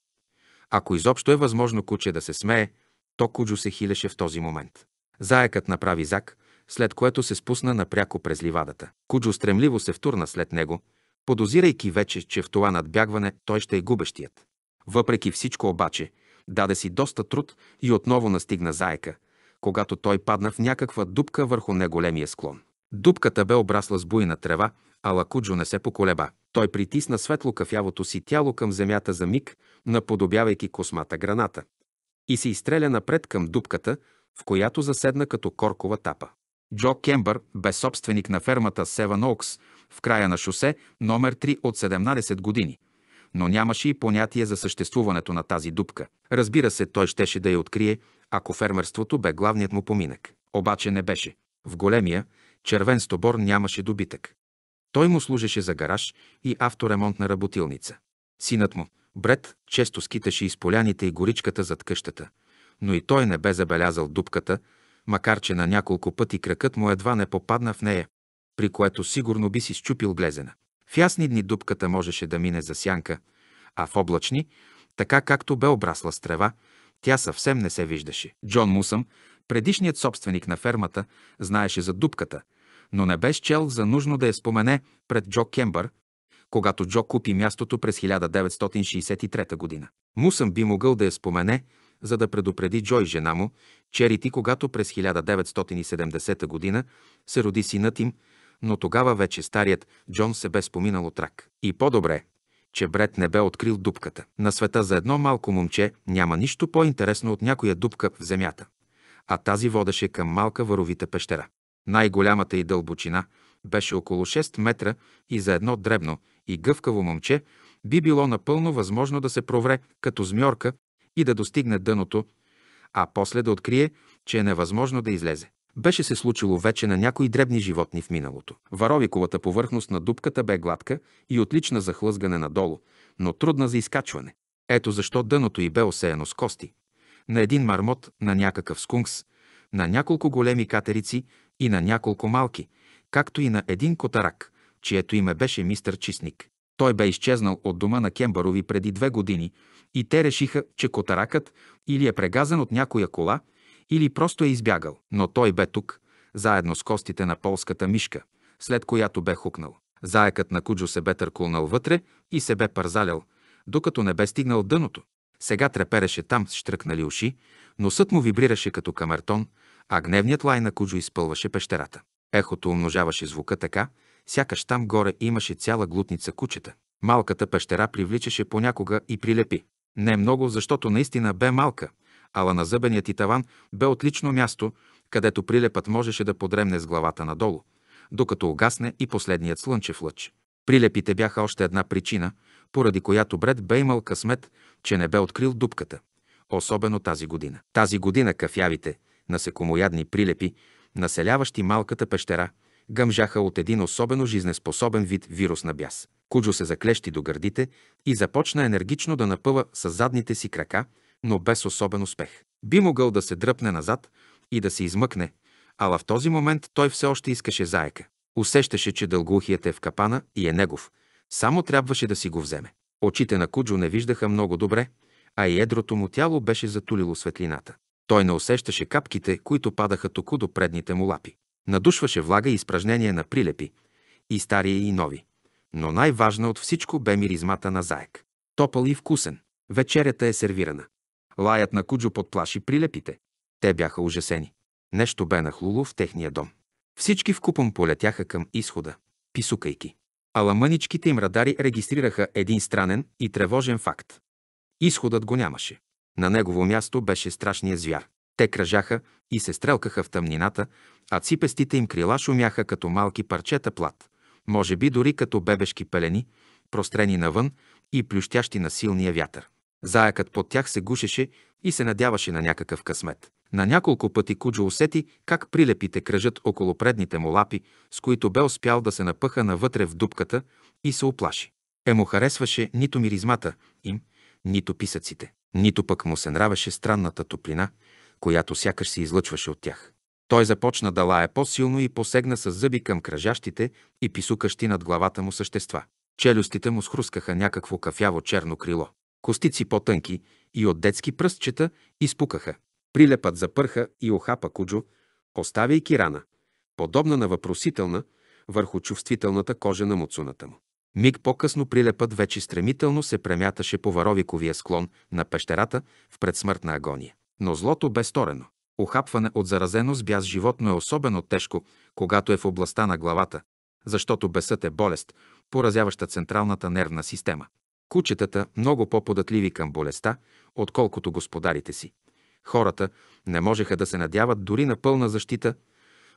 S1: Ако изобщо е възможно куче да се смее, то куджо се хилеше в този момент. Заекът направи зак, след което се спусна напряко през ливадата. Куджо стремливо се втурна след него, подозирайки вече, че в това надбягване той ще е губещият. Въпреки всичко обаче, Даде си доста труд и отново настигна заека, когато той падна в някаква дупка върху неголемия склон. Дупката бе обрасла с буйна трева, а Лакуджо не се поколеба. Той притисна светло-кафявото си тяло към земята за миг, наподобявайки космата граната, и се изстреля напред към дупката, в която заседна като коркова тапа. Джо Кембър бе собственик на фермата Севан Окс в края на шосе номер 3 от 17 години – но нямаше и понятие за съществуването на тази дупка. Разбира се, той щеше да я открие, ако фермерството бе главният му поминък. Обаче не беше. В големия, червен стобор нямаше добитък. Той му служеше за гараж и авторемонтна работилница. Синът му, Бред, често скиташе из поляните и горичката зад къщата, но и той не бе забелязал дупката, макар че на няколко пъти кракът му едва не попадна в нея, при което сигурно би си щупил глезена. В ясни дни дупката можеше да мине за сянка, а в облачни, така както бе обрасла с трева, тя съвсем не се виждаше. Джон Мусъм, предишният собственик на фермата, знаеше за дупката, но не бе счел за нужно да я спомене пред Джо Кембър, когато Джо купи мястото през 1963 година. Мусъм би могъл да я спомене, за да предупреди Джо и жена му, Черити, когато през 1970 година се роди синът им – но тогава вече старият Джон се бе споминал от рак. И по-добре, че Бред не бе открил дупката. На света за едно малко момче няма нищо по-интересно от някоя дупка в земята, а тази водеше към малка варовита пещера. Най-голямата и дълбочина беше около 6 метра и за едно дребно и гъвкаво момче би било напълно възможно да се провре като змьорка и да достигне дъното, а после да открие, че е невъзможно да излезе. Беше се случило вече на някои дребни животни в миналото. Варовиковата повърхност на дупката бе гладка и отлична за хлъзгане надолу, но трудна за изкачване. Ето защо дъното й бе осеяно с кости. На един мармот, на някакъв скункс, на няколко големи катерици и на няколко малки, както и на един котарак, чието име беше мистър Чисник. Той бе изчезнал от дома на Кембарови преди две години и те решиха, че котаракът или е прегазан от някоя кола – или просто е избягал. Но той бе тук, заедно с костите на полската мишка, след която бе хукнал. Заекът на Куджо се бе търкулнал вътре и се бе парзалял, докато не бе стигнал дъното. Сега трепереше там с штръкнали уши, носът му вибрираше като камертон, а гневният лай на Куджо изпълваше пещерата. Ехото умножаваше звука така, сякаш там горе имаше цяла глутница кучета. Малката пещера привличаше понякога и прилепи. Не много, защото наистина бе малка, ала на зъбеният и таван бе отлично място, където прилепът можеше да подремне с главата надолу, докато огасне и последният слънчев лъч. Прилепите бяха още една причина, поради която Бред бе имал късмет, че не бе открил дупката, особено тази година. Тази година кафявите, насекомоядни прилепи, населяващи малката пещера, гъмжаха от един особено жизнеспособен вид вирус на бяс. Куджо се заклещи до гърдите и започна енергично да напъва с задните си крака – но без особен успех. Би могъл да се дръпне назад и да се измъкне, ала в този момент той все още искаше заека. Усещаше, че дългухият е в капана и е негов. Само трябваше да си го вземе. Очите на Куджо не виждаха много добре, а и едрото му тяло беше затулило светлината. Той не усещаше капките, които падаха току до предните му лапи. Надушваше влага и изпражнения на прилепи, и стари и нови. Но най-важна от всичко бе миризмата на заек. Топъл и вкусен. Вечерята е сервирана. Лаят на Куджо подплаши прилепите. Те бяха ужасени. Нещо бе нахлуло в техния дом. Всички в купон полетяха към изхода, писукайки. Ала мъничките им радари регистрираха един странен и тревожен факт. Изходът го нямаше. На негово място беше страшния звяр. Те кръжаха и се стрелкаха в тъмнината, а ципестите им крила шумяха като малки парчета плат, може би дори като бебешки пелени, прострени навън и плющящи на силния вятър. Заякът под тях се гушеше и се надяваше на някакъв късмет. На няколко пъти Куджо усети как прилепите кръжат около предните му лапи, с които бе успял да се напъха навътре в дупката и се оплаши. Е му харесваше нито миризмата им, нито писъците, нито пък му се нравеше странната топлина, която сякаш се излъчваше от тях. Той започна да лае по-силно и посегна с зъби към кръжащите и писукащи над главата му същества. Челюстите му схрускаха някакво кафяво черно крило. Костици по-тънки и от детски пръстчета изпукаха. Прилепът запърха и охапа Куджо, оставяйки рана, подобна на въпросителна, върху чувствителната кожа на муцуната му. Миг по-късно прилепът вече стремително се премяташе по варовиковия склон на пещерата в предсмъртна агония. Но злото бе сторено. Охапване от заразено с бяз животно е особено тежко, когато е в областта на главата, защото бесът е болест, поразяваща централната нервна система. Кучетата много по-податливи към болестта, отколкото господарите си. Хората не можеха да се надяват дори на пълна защита,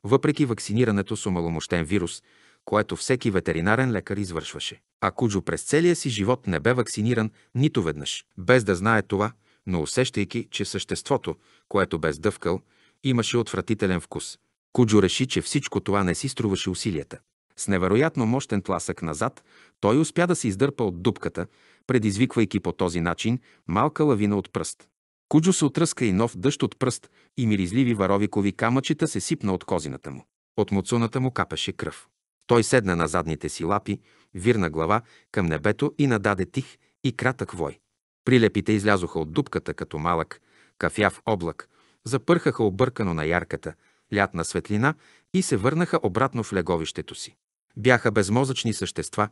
S1: въпреки вакцинирането с омаломощен вирус, което всеки ветеринарен лекар извършваше. А Куджо през целия си живот не бе вакциниран нито веднъж. Без да знае това, но усещайки, че съществото, което бе сдъвкал, имаше отвратителен вкус. Куджо реши, че всичко това не си струваше усилията. С невероятно мощен тласък назад, той успя да се издърпа от дупката, предизвиквайки по този начин малка лавина от пръст. Куджо се отръска и нов дъжд от пръст и миризливи варовикови камъчета се сипна от козината му. От муцуната му капеше кръв. Той седна на задните си лапи, вирна глава към небето и нададе тих и кратък вой. Прилепите излязоха от дупката като малък, кафяв облак, запърхаха объркано на ярката, лятна светлина и се върнаха обратно в леговището си. Бяха безмозъчни същества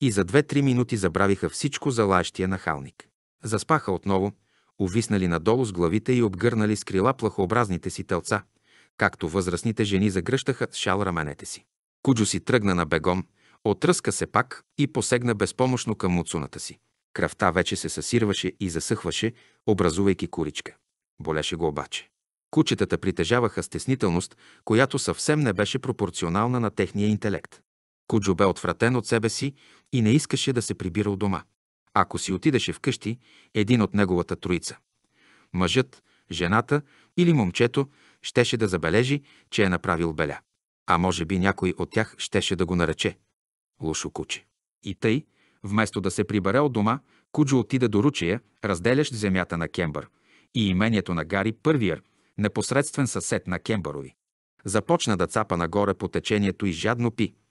S1: и за две-три минути забравиха всичко за лаещия нахалник. Заспаха отново, увиснали надолу с главите и обгърнали с крила плахообразните си телца, както възрастните жени загръщаха с шал раменете си. Куджо си тръгна на бегом, отръска се пак и посегна безпомощно към муцуната си. Кръвта вече се съсирваше и засъхваше, образувайки куричка. Болеше го обаче. Кучетата притежаваха стеснителност, която съвсем не беше пропорционална на техния интелект. Куджо бе отвратен от себе си и не искаше да се прибира у дома. Ако си отидеше вкъщи, един от неговата троица – мъжът, жената или момчето, щеше да забележи, че е направил беля. А може би някой от тях щеше да го нарече – лошо куче. И тъй, вместо да се прибере от дома, Куджо отида до ручея, разделящ земята на Кембър и имението на Гари Първиер, непосредствен съсед на Кембарови. Започна да цапа нагоре по течението и жадно пи –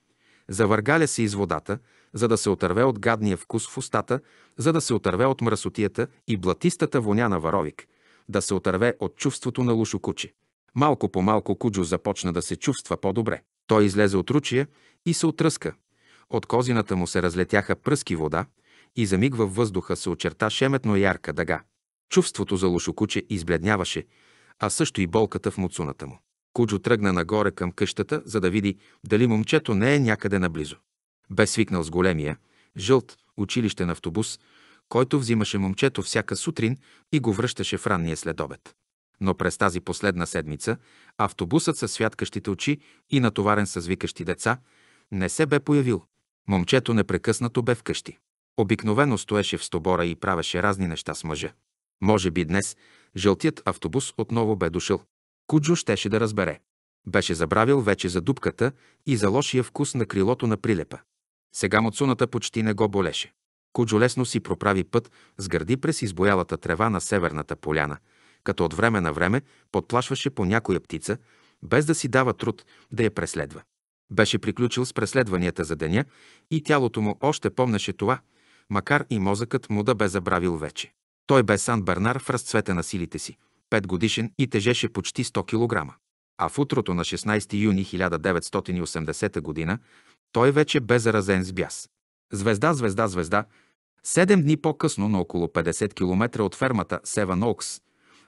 S1: завъргаля се из водата, за да се отърве от гадния вкус в устата, за да се отърве от мръсотията и блатистата воня на варовик, да се отърве от чувството на лошо куче. Малко по малко Куджо започна да се чувства по-добре. Той излезе от ручия и се отръска. От козината му се разлетяха пръски вода и за миг във въздуха се очерта шеметно ярка дъга. Чувството за лошокуче избледняваше, а също и болката в муцуната му. Куджо тръгна нагоре към къщата, за да види дали момчето не е някъде наблизо. Бе свикнал с големия, жълт, училищен автобус, който взимаше момчето всяка сутрин и го връщаше в ранния следобед. Но през тази последна седмица автобусът със святкащите очи и натоварен с викащи деца не се бе появил. Момчето непрекъснато бе вкъщи. Обикновено стоеше в стобора и правеше разни неща с мъжа. Може би днес жълтият автобус отново бе дошъл. Куджо щеше да разбере. Беше забравил вече за дупката и за лошия вкус на крилото на прилепа. Сега муцуната почти не го болеше. Куджо лесно си проправи път с гърди през избоялата трева на северната поляна, като от време на време подплашваше по някоя птица, без да си дава труд да я преследва. Беше приключил с преследванията за деня и тялото му още помнеше това, макар и мозъкът му да бе забравил вече. Той бе Сан Бернар в разцвета на силите си – пет годишен и тежеше почти 100 кг. А в утрото на 16 юни 1980 г. той вече бе заразен с бяс. Звезда, звезда, звезда. 7 дни по-късно на около 50 км от фермата Севан Окс,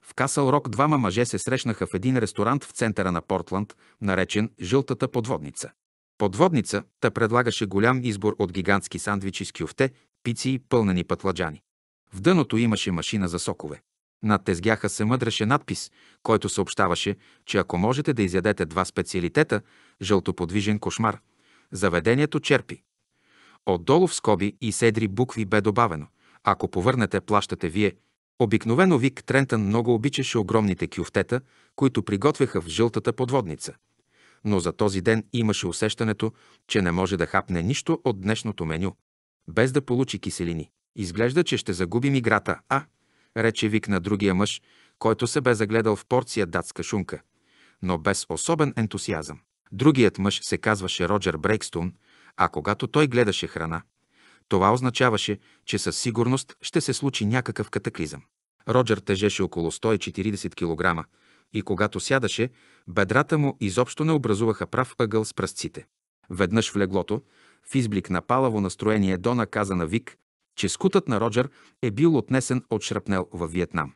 S1: в Касъл Рок двама мъже се срещнаха в един ресторант в центъра на Портланд, наречен Жълтата подводница. Подводницата предлагаше голям избор от гигантски сандвичи с кюфте, пици и пълнени пътладжани. В дъното имаше машина за сокове. Над тезгяха се мъдреше надпис, който съобщаваше, че ако можете да изядете два специалитета, жълтоподвижен кошмар, заведението черпи. Отдолу в скоби и седри букви бе добавено. Ако повърнете, плащате вие. Обикновено Вик Трентън много обичаше огромните кюфтета, които приготвяха в жълтата подводница. Но за този ден имаше усещането, че не може да хапне нищо от днешното меню, без да получи киселини. Изглежда, че ще загубим играта, а? рече вик на другия мъж, който се бе загледал в порция датска шунка, но без особен ентусиазъм. Другият мъж се казваше Роджер Брейкстун, а когато той гледаше храна, това означаваше, че със сигурност ще се случи някакъв катаклизъм. Роджер тежеше около 140 кг и когато сядаше, бедрата му изобщо не образуваха прав ъгъл с пръстците. Веднъж в леглото, в изблик на палаво настроение Дона каза на Вик, че скутът на Роджер е бил отнесен от шрапнел във Виетнам.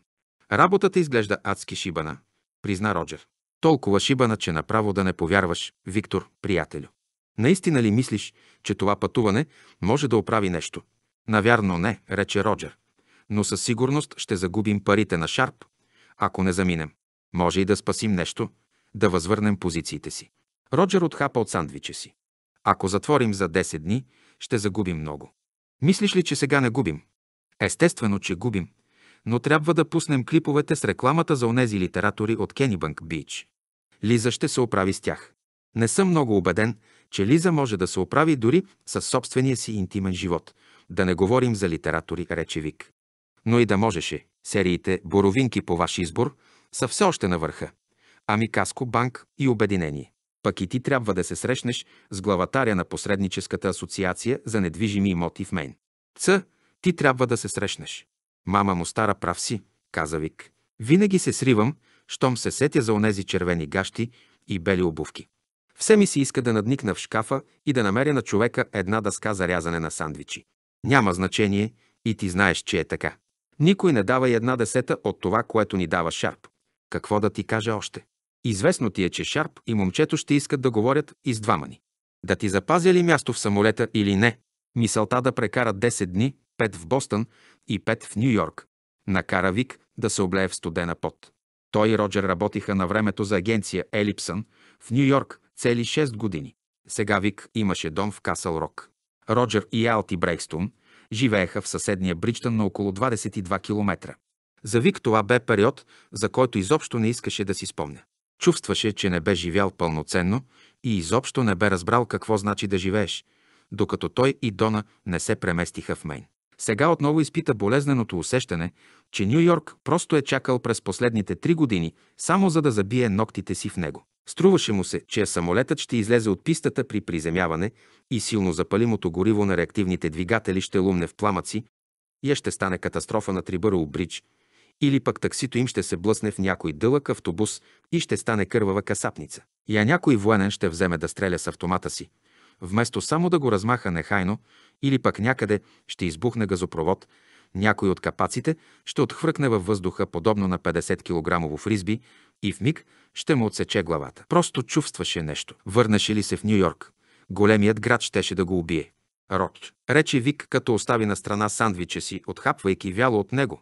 S1: Работата изглежда адски шибана, призна Роджер. Толкова шибана, че направо да не повярваш, Виктор, приятелю. Наистина ли мислиш, че това пътуване може да оправи нещо? Навярно не, рече Роджер. Но със сигурност ще загубим парите на Шарп, ако не заминем. Може и да спасим нещо, да възвърнем позициите си. Роджер отхапа от сандвича си. Ако затворим за 10 дни, ще загубим много. Мислиш ли, че сега не губим? Естествено, че губим, но трябва да пуснем клиповете с рекламата за онези литератори от Кенибънк Бич. Лиза ще се оправи с тях. Не съм много убеден, че Лиза може да се оправи дори с собствения си интимен живот, да не говорим за литератори, рече Вик. Но и да можеше, сериите «Боровинки по ваш избор» са все още на върха. Ами Каско, Банк и Обединение. Пък и ти трябва да се срещнеш с главатаря на посредническата асоциация за недвижими имоти в Мейн. Ц, ти трябва да се срещнеш. Мама му стара прав си, каза Вик. Винаги се сривам, щом се сетя за онези червени гащи и бели обувки. Все ми се иска да надникна в шкафа и да намеря на човека една дъска за рязане на сандвичи. Няма значение и ти знаеш, че е така. Никой не дава и една десета от това, което ни дава Шарп. Какво да ти кажа още? Известно ти е, че Шарп и момчето ще искат да говорят и с двама ни. Да ти запазя ли място в самолета или не? Мисълта да прекара 10 дни, 5 в Бостън и 5 в Нью Йорк. Накара Вик да се облее в студена пот. Той и Роджер работиха на времето за агенция Елипсън в Нью Йорк цели 6 години. Сега Вик имаше дом в Касъл Рок. Роджер и Алти Брейкстун живееха в съседния Бричтън на около 22 км. За Вик това бе период, за който изобщо не искаше да си спомня. Чувстваше, че не бе живял пълноценно и изобщо не бе разбрал какво значи да живееш, докато той и Дона не се преместиха в Мейн. Сега отново изпита болезненото усещане, че Нью Йорк просто е чакал през последните три години, само за да забие ногтите си в него. Струваше му се, че самолетът ще излезе от пистата при приземяване и силно запалимото гориво на реактивните двигатели ще лумне в пламъци, и ще стане катастрофа на Трибъро Бридж – или пък таксито им ще се блъсне в някой дълъг автобус и ще стане кървава касапница. Я някой военен ще вземе да стреля с автомата си, вместо само да го размаха нехайно, или пък някъде ще избухне газопровод, някой от капаците ще отхвъркне във въздуха подобно на 50 кг фризби и в миг ще му отсече главата. Просто чувстваше нещо. Върнеше ли се в Нью-Йорк, големият град щеше да го убие. Роч. Рече Вик, като остави на страна сандвича си, отхапвайки вяло от него.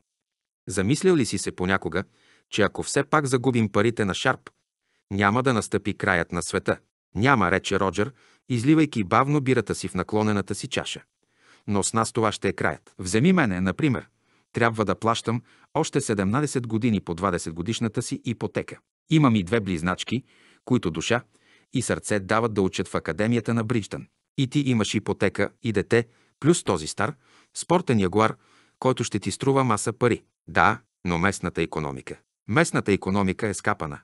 S1: Замислял ли си се понякога, че ако все пак загубим парите на Шарп, няма да настъпи краят на света? Няма, рече Роджер, изливайки бавно бирата си в наклонената си чаша. Но с нас това ще е краят. Вземи мене, например. Трябва да плащам още 17 години по 20 годишната си ипотека. Имам и две близначки, които душа и сърце дават да учат в Академията на Бриджтън. И ти имаш ипотека и дете, плюс този стар, спортен ягуар – който ще ти струва маса пари. Да, но местната економика. Местната економика е скапана.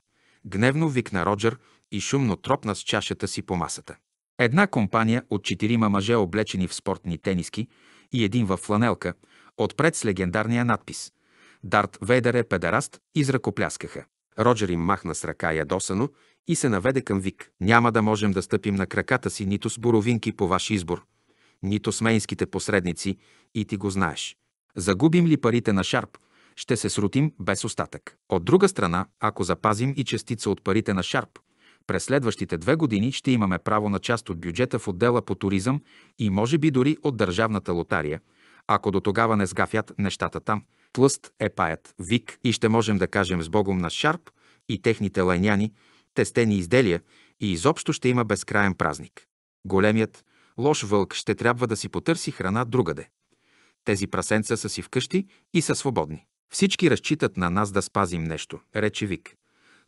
S1: Гневно викна Роджер и шумно тропна с чашата си по масата. Една компания от четирима мъже, облечени в спортни тениски и един в фланелка, отпред с легендарния надпис «Дарт Вейдер е педераст» зракопляскаха. Роджер им махна с ръка ядосано и се наведе към Вик. Няма да можем да стъпим на краката си нито с боровинки по ваш избор, нито с мейнските посредници и ти го знаеш. Загубим ли парите на Шарп, ще се срутим без остатък. От друга страна, ако запазим и частица от парите на Шарп, през следващите две години ще имаме право на част от бюджета в отдела по туризъм и може би дори от държавната лотария, ако до тогава не сгафят нещата там. Тлъст е паят, вик и ще можем да кажем с Богом на Шарп и техните лайняни, тестени изделия и изобщо ще има безкраен празник. Големият, лош вълк ще трябва да си потърси храна другаде. Тези прасенца са си вкъщи и са свободни. Всички разчитат на нас да спазим нещо, рече Вик,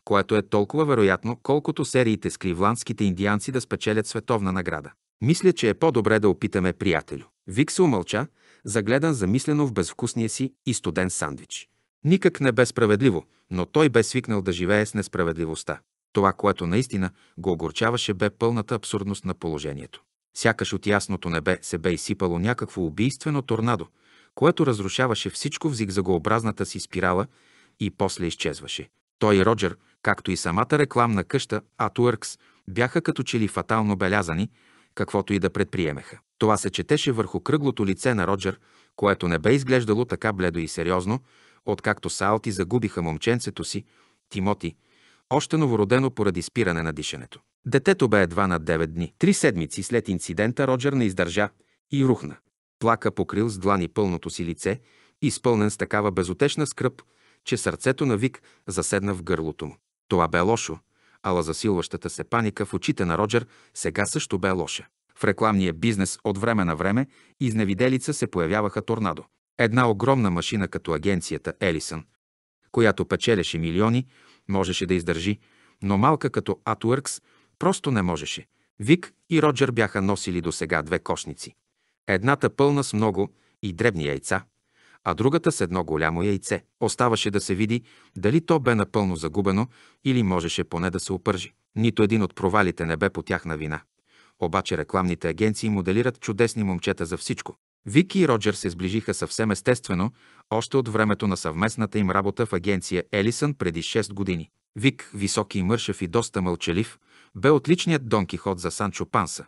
S1: което е толкова вероятно, колкото сериите с кливландските индианци да спечелят световна награда. Мисля, че е по-добре да опитаме приятелю. Вик се умълча, загледан замислено в безвкусния си и студен сандвич. Никак не бе справедливо, но той бе свикнал да живее с несправедливостта. Това, което наистина го огорчаваше, бе пълната абсурдност на положението. Сякаш от ясното небе се бе изсипало някакво убийствено торнадо, което разрушаваше всичко в зигзагообразната си спирала и после изчезваше. Той и Роджер, както и самата рекламна къща Атуъркс, бяха като че ли фатално белязани, каквото и да предприемеха. Това се четеше върху кръглото лице на Роджер, което не бе изглеждало така бледо и сериозно, откакто Саалти загубиха момченцето си, Тимоти, още новородено поради спиране на дишането. Детето бе едва на 9 дни. Три седмици след инцидента Роджер не издържа и рухна. Плака покрил с длани пълното си лице, изпълнен с такава безотешна скръп, че сърцето на Вик заседна в гърлото му. Това бе лошо, ала засилващата се паника в очите на Роджер сега също бе лоша. В рекламния бизнес от време на време изневиделица се появяваха торнадо. Една огромна машина като агенцията Елисън, която печелеше милиони, можеше да издържи, но малка като Атуъркс просто не можеше. Вик и Роджер бяха носили до сега две кошници. Едната пълна с много и дребни яйца, а другата с едно голямо яйце. Оставаше да се види дали то бе напълно загубено или можеше поне да се опържи. Нито един от провалите не бе по тяхна вина. Обаче рекламните агенции моделират чудесни момчета за всичко. Вики и Роджер се сближиха съвсем естествено още от времето на съвместната им работа в агенция Елисън преди 6 години. Вик, високи и мършев и доста мълчалив, бе отличният Дон Кихот за Санчо Панса,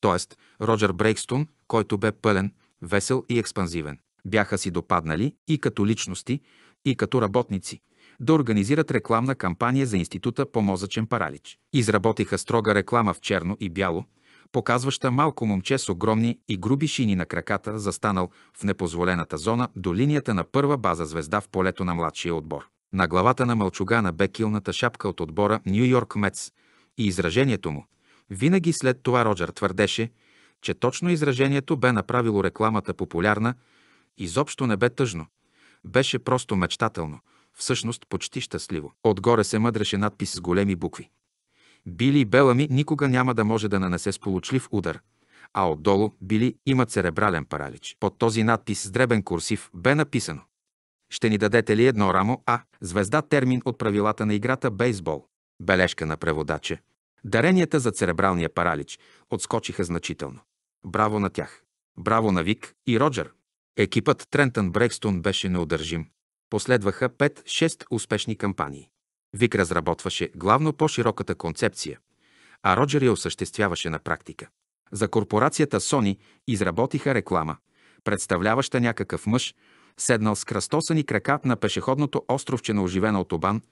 S1: т.е. Роджер Брейкстон, който бе пълен, весел и експанзивен. Бяха си допаднали и като личности, и като работници да организират рекламна кампания за Института по мозъчен паралич. Изработиха строга реклама в черно и бяло – показваща малко момче с огромни и груби шини на краката, застанал в непозволената зона до линията на първа база звезда в полето на младшия отбор. На главата на мълчугана бе килната шапка от отбора Нью Йорк Мец и изражението му. Винаги след това Роджер твърдеше, че точно изражението бе направило рекламата популярна, изобщо не бе тъжно. Беше просто мечтателно, всъщност почти щастливо. Отгоре се мъдреше надпис с големи букви. Били Белами никога няма да може да нанесе сполучлив удар, а отдолу Били има церебрален паралич. Под този надпис с дребен курсив бе написано «Ще ни дадете ли едно рамо А, звезда термин от правилата на играта бейсбол?» Бележка на преводача. Даренията за церебралния паралич отскочиха значително. Браво на тях! Браво на Вик и Роджер! Екипът Трентън Брекстон беше неудържим. Последваха 5-6 успешни кампании. Вик разработваше главно по-широката концепция, а Роджер я осъществяваше на практика. За корпорацията Sony изработиха реклама, представляваща някакъв мъж, седнал с кръстосани крака на пешеходното островче на оживена от обан,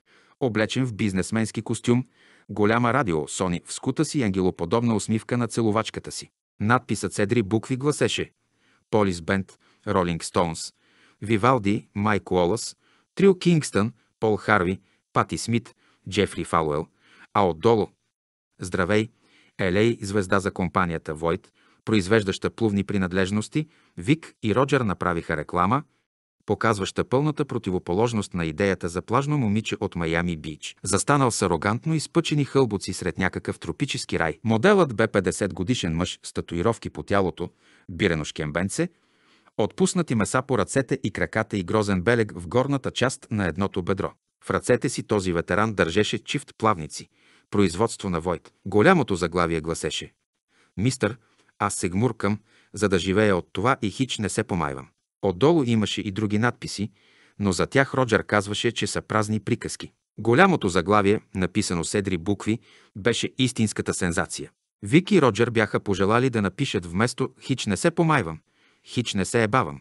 S1: облечен в бизнесменски костюм, голяма радио Сони в скута си ангелоподобна усмивка на целувачката си. Надписът Седри букви гласеше Полис Бент, Ролинг Стоунс, Вивалди, Майк Уолас, Трил Кингстън, Пол Харви – Пати Смит, Джефри Фалуел, а отдолу Здравей, Елей, звезда за компанията Войт, произвеждаща плувни принадлежности, Вик и Роджер направиха реклама, показваща пълната противоположност на идеята за плажно момиче от Майами Бич. Застанал с арогантно изпъчени хълбоци сред някакъв тропически рай. Моделът бе 50 годишен мъж с татуировки по тялото, бирено шкембенце, отпуснати меса по ръцете и краката и грозен белег в горната част на едното бедро. В ръцете си този ветеран държеше чифт плавници, производство на Войт. Голямото заглавие гласеше «Мистър, аз се гмуркам, за да живея от това и хич не се помайвам». Отдолу имаше и други надписи, но за тях Роджер казваше, че са празни приказки. Голямото заглавие, написано с едри букви, беше истинската сензация. Вики и Роджер бяха пожелали да напишат вместо «Хич не се помайвам», «Хич не се ебавам»,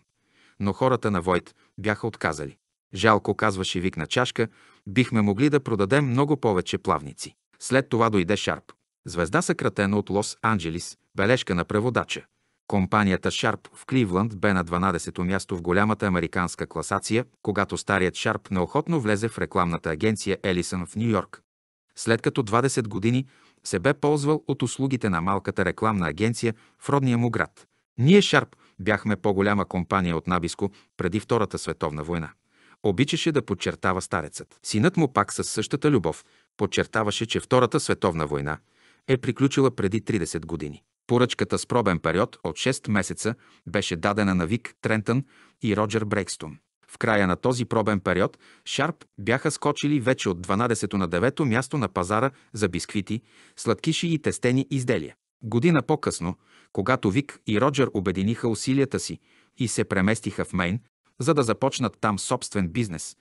S1: но хората на Войт бяха отказали. Жалко казваше викна чашка, бихме могли да продадем много повече плавници. След това дойде Шарп. Звезда съкратена от Лос Анджелис, бележка на преводача. Компанията Шарп в Кливланд бе на 12-то място в голямата американска класация, когато старият Шарп неохотно влезе в рекламната агенция Елисън в Нью Йорк. След като 20 години се бе ползвал от услугите на малката рекламна агенция в родния му град. Ние Шарп бяхме по-голяма компания от Набиско преди Втората световна война обичаше да подчертава старецът. Синът му пак със същата любов подчертаваше, че Втората световна война е приключила преди 30 години. Поръчката с пробен период от 6 месеца беше дадена на Вик Трентън и Роджер Брекстон. В края на този пробен период Шарп бяха скочили вече от 12-то на 9-то място на пазара за бисквити, сладкиши и тестени изделия. Година по-късно, когато Вик и Роджер обединиха усилията си и се преместиха в Мейн, за да започнат там собствен бизнес.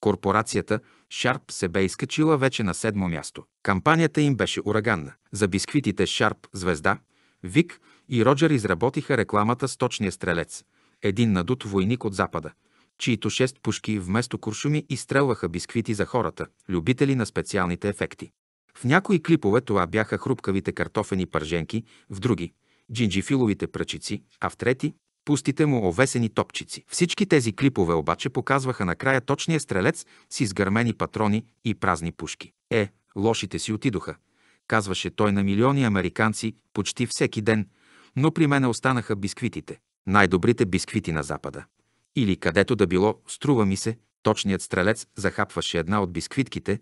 S1: Корпорацията Шарп се бе изкачила вече на седмо място. Кампанията им беше ураганна. За бисквитите Шарп Звезда, Вик и Роджер изработиха рекламата с точния стрелец – един надут войник от Запада, чието шест пушки вместо куршуми изстрелваха бисквити за хората, любители на специалните ефекти. В някои клипове това бяха хрупкавите картофени пърженки, в други – джинджифиловите пръчици, а в трети пустите му овесени топчици. Всички тези клипове обаче показваха накрая точния стрелец с изгърмени патрони и празни пушки. Е, лошите си отидоха, казваше той на милиони американци почти всеки ден, но при мене останаха бисквитите. Най-добрите бисквити на Запада. Или където да било, струва ми се, точният стрелец захапваше една от бисквитките,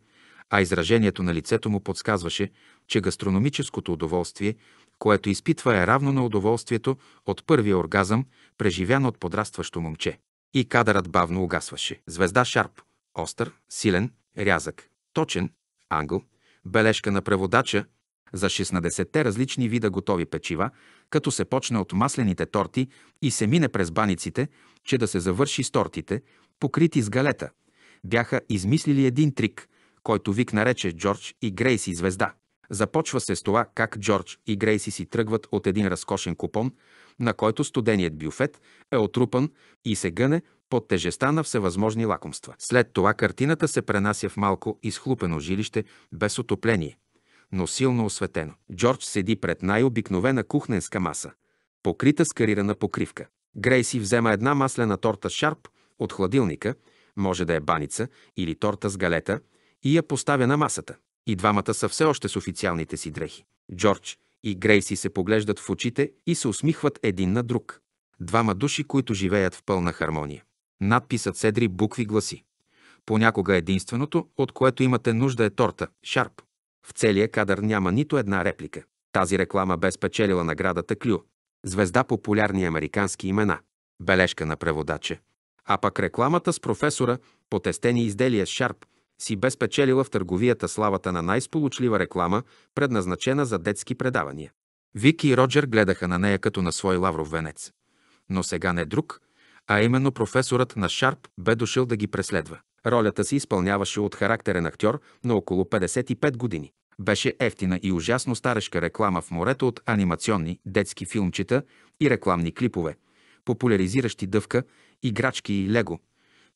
S1: а изражението на лицето му подсказваше, че гастрономическото удоволствие което изпитва е равно на удоволствието от първия оргазъм, преживян от подрастващо момче. И кадърът бавно угасваше. Звезда Шарп. Остър, силен, рязък, точен, англ, бележка на преводача за 16-те различни вида готови печива, като се почне от маслените торти и се мине през баниците, че да се завърши с тортите, покрити с галета. Бяха измислили един трик, който Вик нарече Джордж и Грейси звезда. Започва се с това как Джордж и Грейси си тръгват от един разкошен купон, на който студеният бюфет е отрупан и се гъне под тежеста на всевъзможни лакомства. След това картината се пренася в малко изхлупено жилище без отопление, но силно осветено. Джордж седи пред най-обикновена кухненска маса, покрита с карирана покривка. Грейси взема една маслена торта шарп от хладилника, може да е баница или торта с галета, и я поставя на масата. И двамата са все още с официалните си дрехи. Джордж и Грейси се поглеждат в очите и се усмихват един на друг. Двама души, които живеят в пълна хармония. Надписът седри букви гласи. Понякога единственото, от което имате нужда е торта, шарп. В целия кадър няма нито една реплика. Тази реклама бе спечелила наградата Клю. Звезда популярни американски имена. Бележка на преводача. А пък рекламата с професора, потестени изделия с шарп, си бе спечелила в търговията славата на най-сполучлива реклама, предназначена за детски предавания. Вики и Роджер гледаха на нея като на свой лавров венец. Но сега не друг, а именно професорът на Шарп бе дошъл да ги преследва. Ролята си изпълняваше от характерен актьор на около 55 години. Беше ефтина и ужасно старешка реклама в морето от анимационни, детски филмчета и рекламни клипове, популяризиращи дъвка, играчки и лего,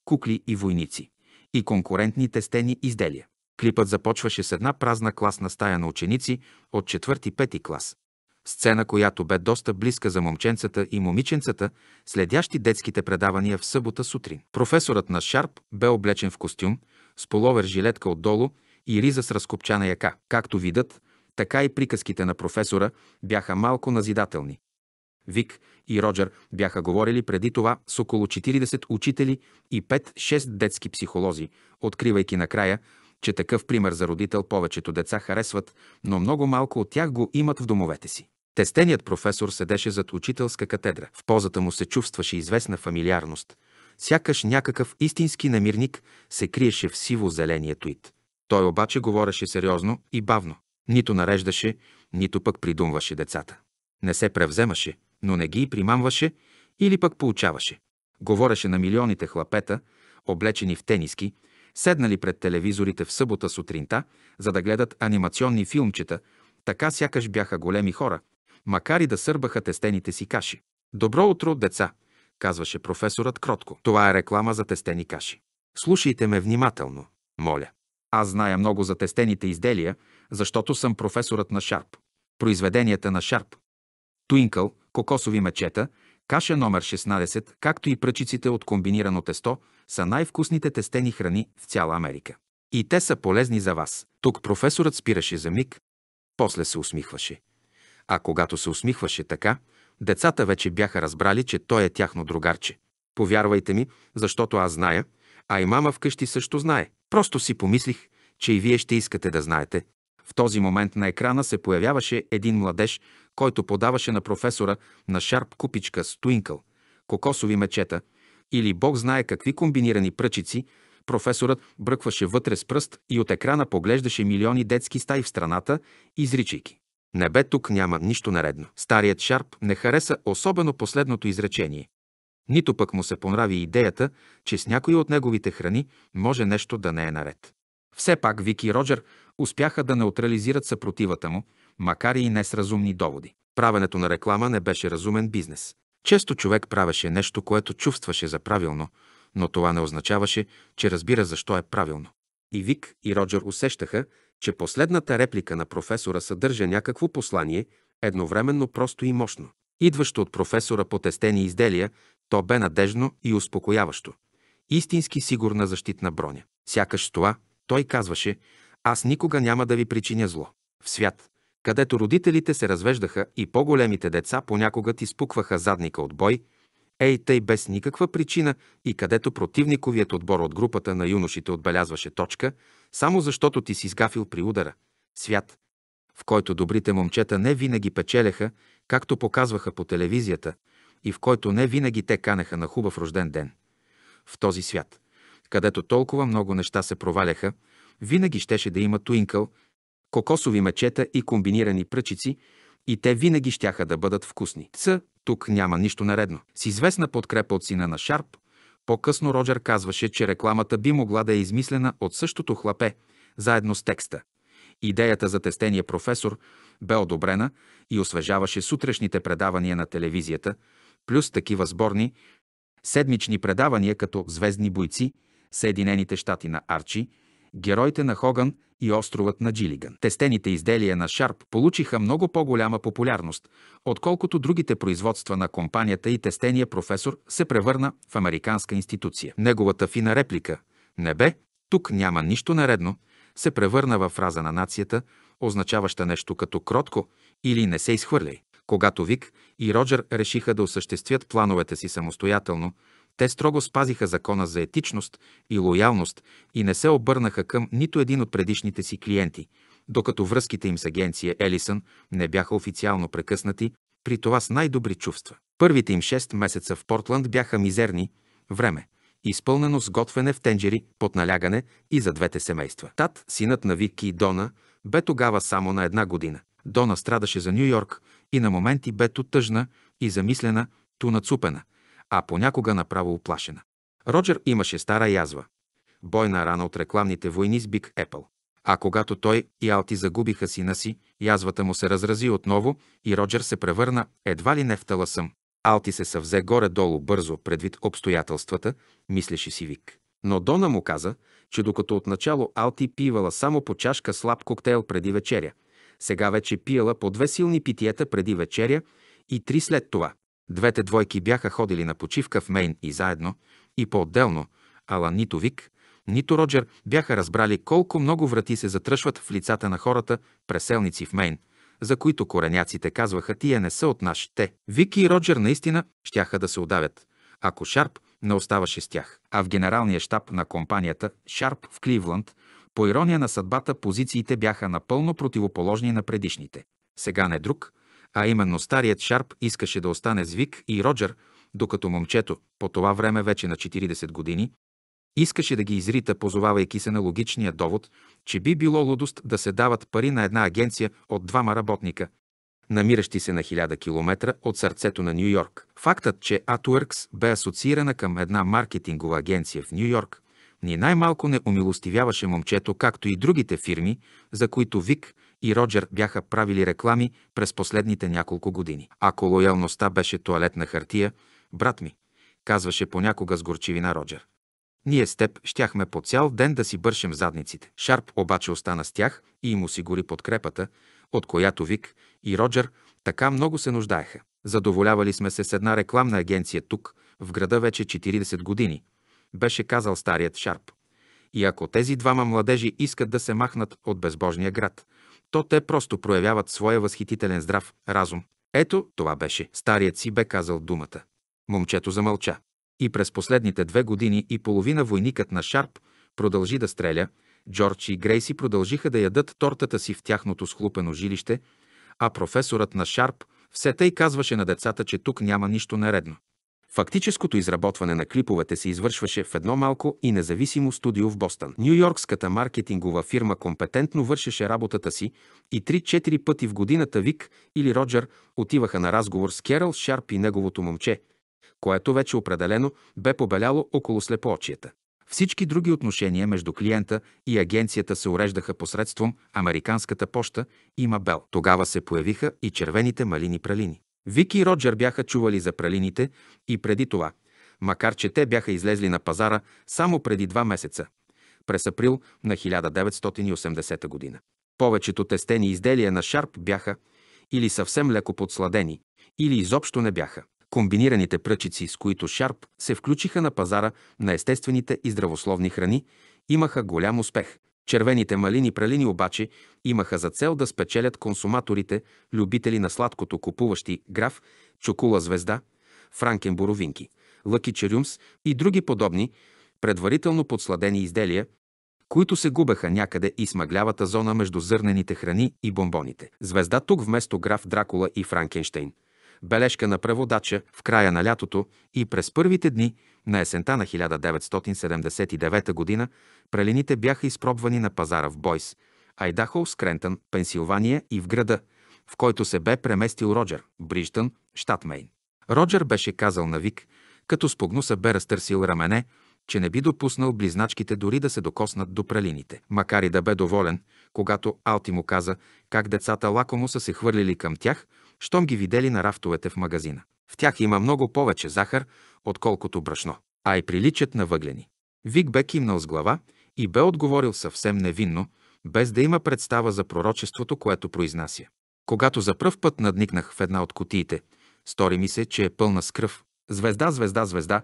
S1: кукли и войници и конкурентните стени изделия. Клипът започваше с една празна класна стая на ученици от 4-5 клас. Сцена, която бе доста близка за момченцата и момиченцата, следящи детските предавания в събота сутрин. Професорът на Шарп бе облечен в костюм, с половер жилетка отдолу и риза с разкопчана яка. Както видът, така и приказките на професора бяха малко назидателни. Вик и Роджер бяха говорили преди това с около 40 учители и 5-6 детски психолози, откривайки накрая, че такъв пример за родител повечето деца харесват, но много малко от тях го имат в домовете си. Тестеният професор седеше зад учителска катедра. В позата му се чувстваше известна фамилиарност. Сякаш някакъв истински намирник се криеше в сиво-зеления туит. Той обаче говореше сериозно и бавно. Нито нареждаше, нито пък придумваше децата. Не се превземаше, но не ги примамваше или пък получаваше. Говореше на милионите хлапета, облечени в тениски, седнали пред телевизорите в събота сутринта, за да гледат анимационни филмчета, така сякаш бяха големи хора, макар и да сърбаха тестените си каши. Добро утро, деца, казваше професорът кротко. Това е реклама за тестени каши. Слушайте ме внимателно, моля. Аз зная много за тестените изделия, защото съм професорът на Шарп. Произведенията на Шарп. Туинкъл, кокосови мечета, каша номер 16, както и пръчиците от комбинирано тесто, са най-вкусните тестени храни в цяла Америка. И те са полезни за вас. Тук професорът спираше за миг, после се усмихваше. А когато се усмихваше така, децата вече бяха разбрали, че той е тяхно другарче. Повярвайте ми, защото аз зная, а и мама вкъщи също знае. Просто си помислих, че и вие ще искате да знаете, в този момент на екрана се появяваше един младеж, който подаваше на професора на шарп купичка с туинкъл, кокосови мечета или бог знае какви комбинирани пръчици, професорът бръкваше вътре с пръст и от екрана поглеждаше милиони детски стаи в страната, изричайки. Небе тук няма нищо наредно. Старият Шарп не хареса особено последното изречение. Нито пък му се понрави идеята, че с някои от неговите храни може нещо да не е наред. Все пак Вики и Роджер успяха да неутрализират съпротивата му, макар и не с разумни доводи. Правенето на реклама не беше разумен бизнес. Често човек правеше нещо, което чувстваше за правилно, но това не означаваше, че разбира защо е правилно. И Вик и Роджер усещаха, че последната реплика на професора съдържа някакво послание, едновременно просто и мощно. Идващо от професора по тестени изделия, то бе надежно и успокояващо. Истински сигурна защитна броня. Сякаш това – той казваше, аз никога няма да ви причиня зло. В свят, където родителите се развеждаха и по-големите деца понякога ти спукваха задника от бой, ей тъй без никаква причина и където противниковият отбор от групата на юношите отбелязваше точка, само защото ти си сгафил при удара. Свят, в който добрите момчета не винаги печелеха, както показваха по телевизията, и в който не винаги те канеха на хубав рожден ден. В този свят – където толкова много неща се проваляха, винаги щеше да има туинкъл, кокосови мечета и комбинирани пръчици, и те винаги щяха да бъдат вкусни. Ц, тук няма нищо наредно. С известна подкрепа от сина на Шарп, по-късно Роджер казваше, че рекламата би могла да е измислена от същото хлапе, заедно с текста. Идеята за тестения професор бе одобрена и освежаваше сутрешните предавания на телевизията, плюс такива сборни, седмични предавания като «Звездни бойци», Съединените щати на Арчи, героите на Хоган и островът на Джилиган. Тестените изделия на Шарп получиха много по-голяма популярност, отколкото другите производства на компанията и тестения професор се превърна в американска институция. Неговата фина реплика «Не бе, тук няма нищо наредно», се превърна в фраза на нацията, означаваща нещо като кротко или не се изхвърляй. Когато Вик и Роджер решиха да осъществят плановете си самостоятелно, те строго спазиха закона за етичност и лоялност и не се обърнаха към нито един от предишните си клиенти, докато връзките им с агенция Елисън не бяха официално прекъснати, при това с най-добри чувства. Първите им 6 месеца в Портланд бяха мизерни, време, изпълнено с готвене в тенджери, под налягане и за двете семейства. Тат, синът на Вики и Дона, бе тогава само на една година. Дона страдаше за Нью Йорк и на моменти бе тъжна и замислена, ту нацупена – а понякога направо оплашена. Роджер имаше стара язва. Бойна рана от рекламните войни с Биг Епъл. А когато той и Алти загубиха сина си, язвата му се разрази отново и Роджер се превърна едва ли не в таласъм. Алти се съвзе горе-долу бързо предвид обстоятелствата, мислеше си Вик. Но Дона му каза, че докато отначало Алти пивала само по чашка слаб коктейл преди вечеря, сега вече пиела по две силни питиета преди вечеря и три след това. Двете двойки бяха ходили на почивка в Мейн и заедно, и по-отделно, ала нито Вик, нито Роджер бяха разбрали колко много врати се затръшват в лицата на хората, преселници в Мейн, за които кореняците казваха тия не са от нашите. Вик и Роджер наистина щяха да се удавят, ако Шарп не оставаше с тях. А в генералния щаб на компанията Шарп в Кливланд, по ирония на съдбата, позициите бяха напълно противоположни на предишните. Сега не друг – а именно старият Шарп искаше да остане с Вик и Роджер, докато момчето, по това време вече на 40 години, искаше да ги изрита, позовавайки се на логичния довод, че би било лудост да се дават пари на една агенция от двама работника, намиращи се на 1000 км от сърцето на Нью Йорк. Фактът, че AtWorks бе асоциирана към една маркетингова агенция в Нью Йорк, ни най-малко не умилостивяваше момчето, както и другите фирми, за които Вик – и Роджер бяха правили реклами през последните няколко години. Ако лоялността беше туалетна хартия, брат ми, казваше понякога с горчивина Роджер. Ние с теб щяхме по цял ден да си бършем задниците. Шарп обаче остана с тях и им осигури подкрепата, от която Вик и Роджер така много се нуждаеха. Задоволявали сме се с една рекламна агенция тук, в града вече 40 години, беше казал старият Шарп. И ако тези двама младежи искат да се махнат от безбожния град, то те просто проявяват своя възхитителен здрав разум. Ето, това беше. Старият си бе казал думата. Момчето замълча. И през последните две години и половина войникът на Шарп продължи да стреля, Джордж и Грейси продължиха да ядат тортата си в тяхното схлупено жилище, а професорът на Шарп все тъй казваше на децата, че тук няма нищо наредно. Фактическото изработване на клиповете се извършваше в едно малко и независимо студио в Бостън. Нью-Йоркската маркетингова фирма компетентно вършеше работата си и 3-4 пъти в годината Вик или Роджер отиваха на разговор с Керал Шарп и неговото момче, което вече определено бе побеляло около слепоочията. Всички други отношения между клиента и агенцията се уреждаха посредством Американската поща и Мабел. Тогава се появиха и червените малини пралини. Вики и Роджер бяха чували за пралините и преди това, макар че те бяха излезли на пазара само преди два месеца, през април на 1980 година. Повечето тестени изделия на Шарп бяха или съвсем леко подсладени, или изобщо не бяха. Комбинираните пръчици, с които Шарп се включиха на пазара на естествените и здравословни храни, имаха голям успех – Червените малини пралини обаче имаха за цел да спечелят консуматорите, любители на сладкото, купуващи граф, чокула звезда, Франкенбуровинки, лъки черюмс и други подобни, предварително подсладени изделия, които се губеха някъде и смъглявата зона между зърнените храни и бомбоните. Звезда тук вместо граф Дракула и Франкенштейн. Бележка на преводача в края на лятото и през първите дни – на есента на 1979 г. прелините бяха изпробвани на пазара в Бойс, Айдахо, Скрентън, Пенсилвания и в града, в който се бе преместил Роджер, Бриждън, щат Мейн. Роджер беше казал на Вик, като с погнуса бе разтърсил рамене, че не би допуснал близначките дори да се докоснат до пралините. Макар и да бе доволен, когато Алти му каза как децата лакомо са се хвърлили към тях, щом ги видели на рафтовете в магазина. В тях има много повече захар, отколкото брашно, а и приличат на въглени. Вик бе кимнал с глава и бе отговорил съвсем невинно, без да има представа за пророчеството, което произнася. Когато за пръв път надникнах в една от котиите, стори ми се, че е пълна с кръв. Звезда, звезда, звезда.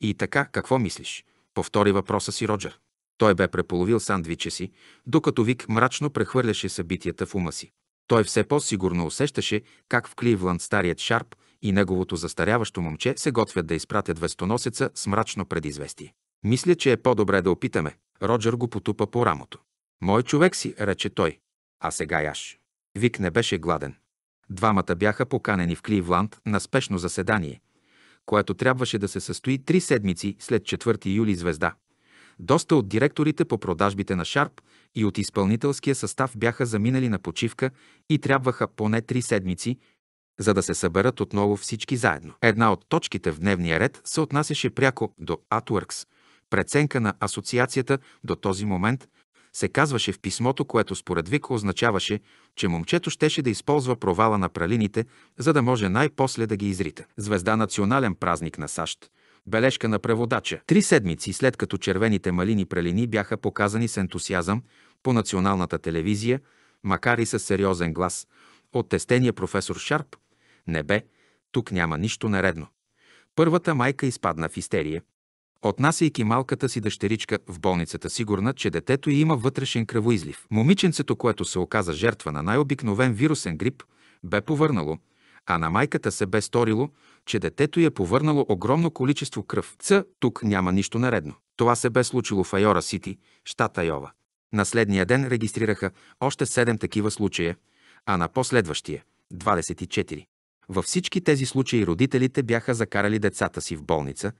S1: И така, какво мислиш? Повтори въпроса си Роджер. Той бе преполовил сандвича си, докато Вик мрачно прехвърляше събитията в ума си. Той все по-сигурно усещаше как в Кливланд старият Шарп и неговото застаряващо момче се готвят да изпратят вестоносеца с мрачно предизвестие. Мисля, че е по-добре да опитаме. Роджер го потупа по рамото. Мой човек си, рече той. А сега яш. Вик не беше гладен. Двамата бяха поканени в Кливланд на спешно заседание, което трябваше да се състои три седмици след 4 юли звезда. Доста от директорите по продажбите на Шарп и от изпълнителския състав бяха заминали на почивка и трябваха поне три седмици, за да се съберат отново всички заедно. Една от точките в дневния ред се отнасяше пряко до Atworks. Преценка на асоциацията до този момент се казваше в писмото, което според Вик означаваше, че момчето щеше да използва провала на пралините, за да може най-после да ги изрита. Звезда национален празник на САЩ. Бележка на преводача. Три седмици след като червените малини пралини бяха показани с ентусиазъм по националната телевизия, макар и с сериозен глас, от тестения професор Шарп, не бе, тук няма нищо нередно. Първата майка изпадна в истерия, отнасяйки малката си дъщеричка в болницата, сигурна, че детето й има вътрешен кръвоизлив. Момиченцето, което се оказа жертва на най-обикновен вирусен грип, бе повърнало, а на майката се бе сторило, че детето й е повърнало огромно количество кръв. Ц, тук няма нищо наредно. Това се бе случило в Айора Сити, щат Айова. На следния ден регистрираха още 7 такива случая, а на последващия – 24. Във всички тези случаи родителите бяха закарали децата си в болница,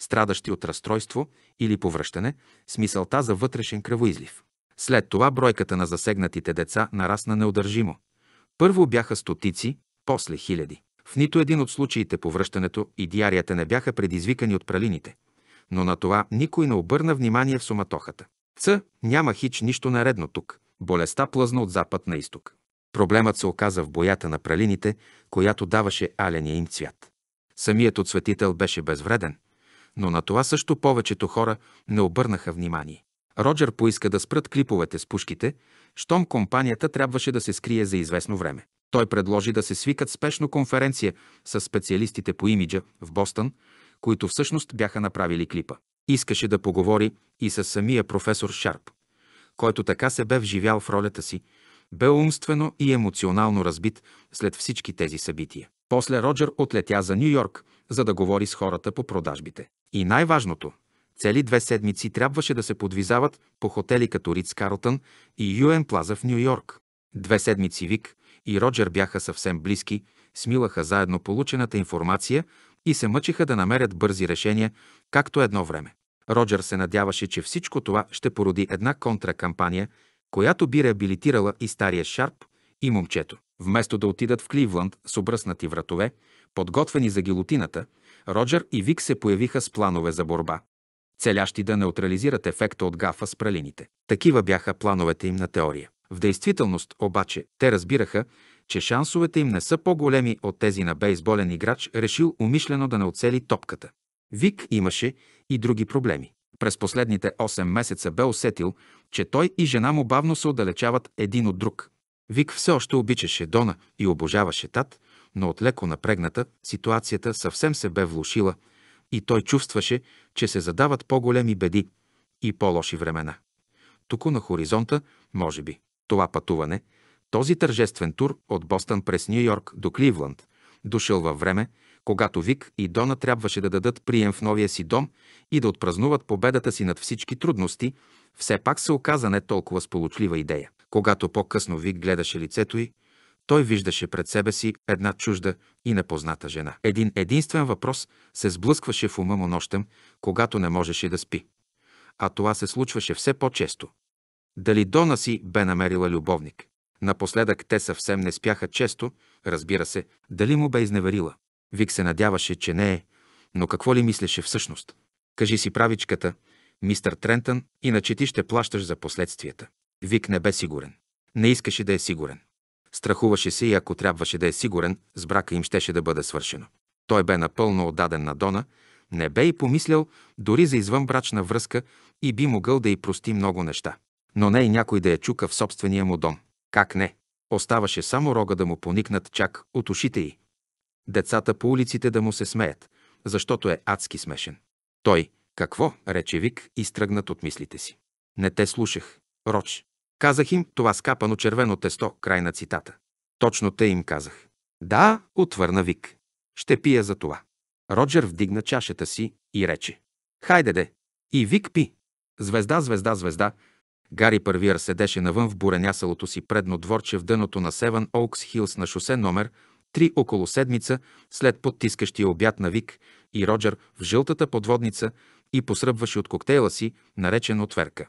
S1: страдащи от разстройство или повръщане, с мисълта за вътрешен кръвоизлив. След това бройката на засегнатите деца нарасна неудържимо. Първо бяха стотици, после хиляди. В нито един от случаите повръщането и диарията не бяха предизвикани от пралините, но на това никой не обърна внимание в суматохата. Ц. Няма хич нищо наредно тук. Болестта плъзна от запад на изток. Проблемът се оказа в боята на пралините, която даваше аления им цвят. Самият отсветител беше безвреден, но на това също повечето хора не обърнаха внимание. Роджер поиска да спрат клиповете с пушките, щом компанията трябваше да се скрие за известно време. Той предложи да се свикат спешно конференция с специалистите по имиджа в Бостън, които всъщност бяха направили клипа. Искаше да поговори и с самия професор Шарп, който така се бе вживял в ролята си, бе умствено и емоционално разбит след всички тези събития. После Роджер отлетя за Нью Йорк, за да говори с хората по продажбите. И най-важното – цели две седмици трябваше да се подвизават по хотели като Риц Карлтън и Юен Плаза в Нью Йорк. Две седмици Вик и Роджер бяха съвсем близки, смилаха заедно получената информация и се мъчиха да намерят бързи решения, както едно време. Роджер се надяваше, че всичко това ще породи една контракампания – която би реабилитирала и стария Шарп, и момчето. Вместо да отидат в Кливланд с обръснати вратове, подготвени за гилотината, Роджер и Вик се появиха с планове за борба, целящи да неутрализират ефекта от гафа с пралините. Такива бяха плановете им на теория. В действителност обаче те разбираха, че шансовете им не са по-големи от тези на бейсболен играч, решил умишлено да не оцели топката. Вик имаше и други проблеми. През последните 8 месеца бе усетил, че той и жена му бавно се отдалечават един от друг. Вик все още обичаше Дона и обожаваше Тат, но от леко напрегната ситуацията съвсем се бе влушила и той чувстваше, че се задават по-големи беди и по-лоши времена. Тук на хоризонта, може би, това пътуване, този тържествен тур от Бостън през Нью-Йорк до Кливланд, дошъл във време, когато Вик и Дона трябваше да дадат прием в новия си дом и да отпразнуват победата си над всички трудности, все пак се оказа не толкова сполучлива идея. Когато по-късно Вик гледаше лицето й, той виждаше пред себе си една чужда и непозната жена. Един единствен въпрос се сблъскваше в ума му нощем, когато не можеше да спи. А това се случваше все по-често. Дали Дона си бе намерила любовник? Напоследък те съвсем не спяха често, разбира се, дали му бе изневерила. Вик се надяваше, че не е, но какво ли мислеше всъщност? Кажи си правичката, мистър Трентън, иначе ти ще плащаш за последствията. Вик не бе сигурен. Не искаше да е сигурен. Страхуваше се и ако трябваше да е сигурен, с брака им щеше да бъде свършено. Той бе напълно отдаден на Дона, не бе и помислял дори за извънбрачна връзка и би могъл да й прости много неща. Но не и някой да я чука в собствения му дом. Как не? Оставаше само рога да му поникнат чак от ушите й. Децата по улиците да му се смеят, защото е адски смешен. Той, какво, рече Вик, изтръгнат от мислите си. Не те слушах. Роч. Казах им това скапано червено тесто, край на цитата. Точно те им казах. Да, отвърна Вик. Ще пия за това. Роджер вдигна чашата си и рече. Хайде де. И Вик пи. Звезда, звезда, звезда. Гари Първиер седеше навън в буренясалото си предно дворче в дъното на Севен Оукс Хилс на шосе номер Три около седмица след подтискащия обяд на Вик и Роджер в жълтата подводница и посръбваше от коктейла си, наречен отверка.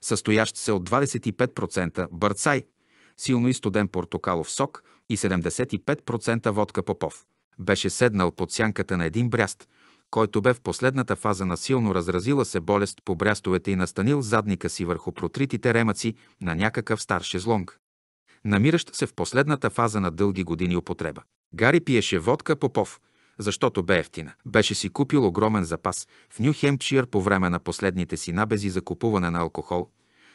S1: Състоящ се от 25% бърцай, силно и студен портокалов сок и 75% водка Попов. Беше седнал под сянката на един бряст, който бе в последната фаза на силно разразила се болест по брястовете и настанил задника си върху протритите ремъци на някакъв стар шезлонг намиращ се в последната фаза на дълги години употреба. Гари пиеше водка Попов, защото бе ефтина. Беше си купил огромен запас в Хемпшир по време на последните си набези за купуване на алкохол,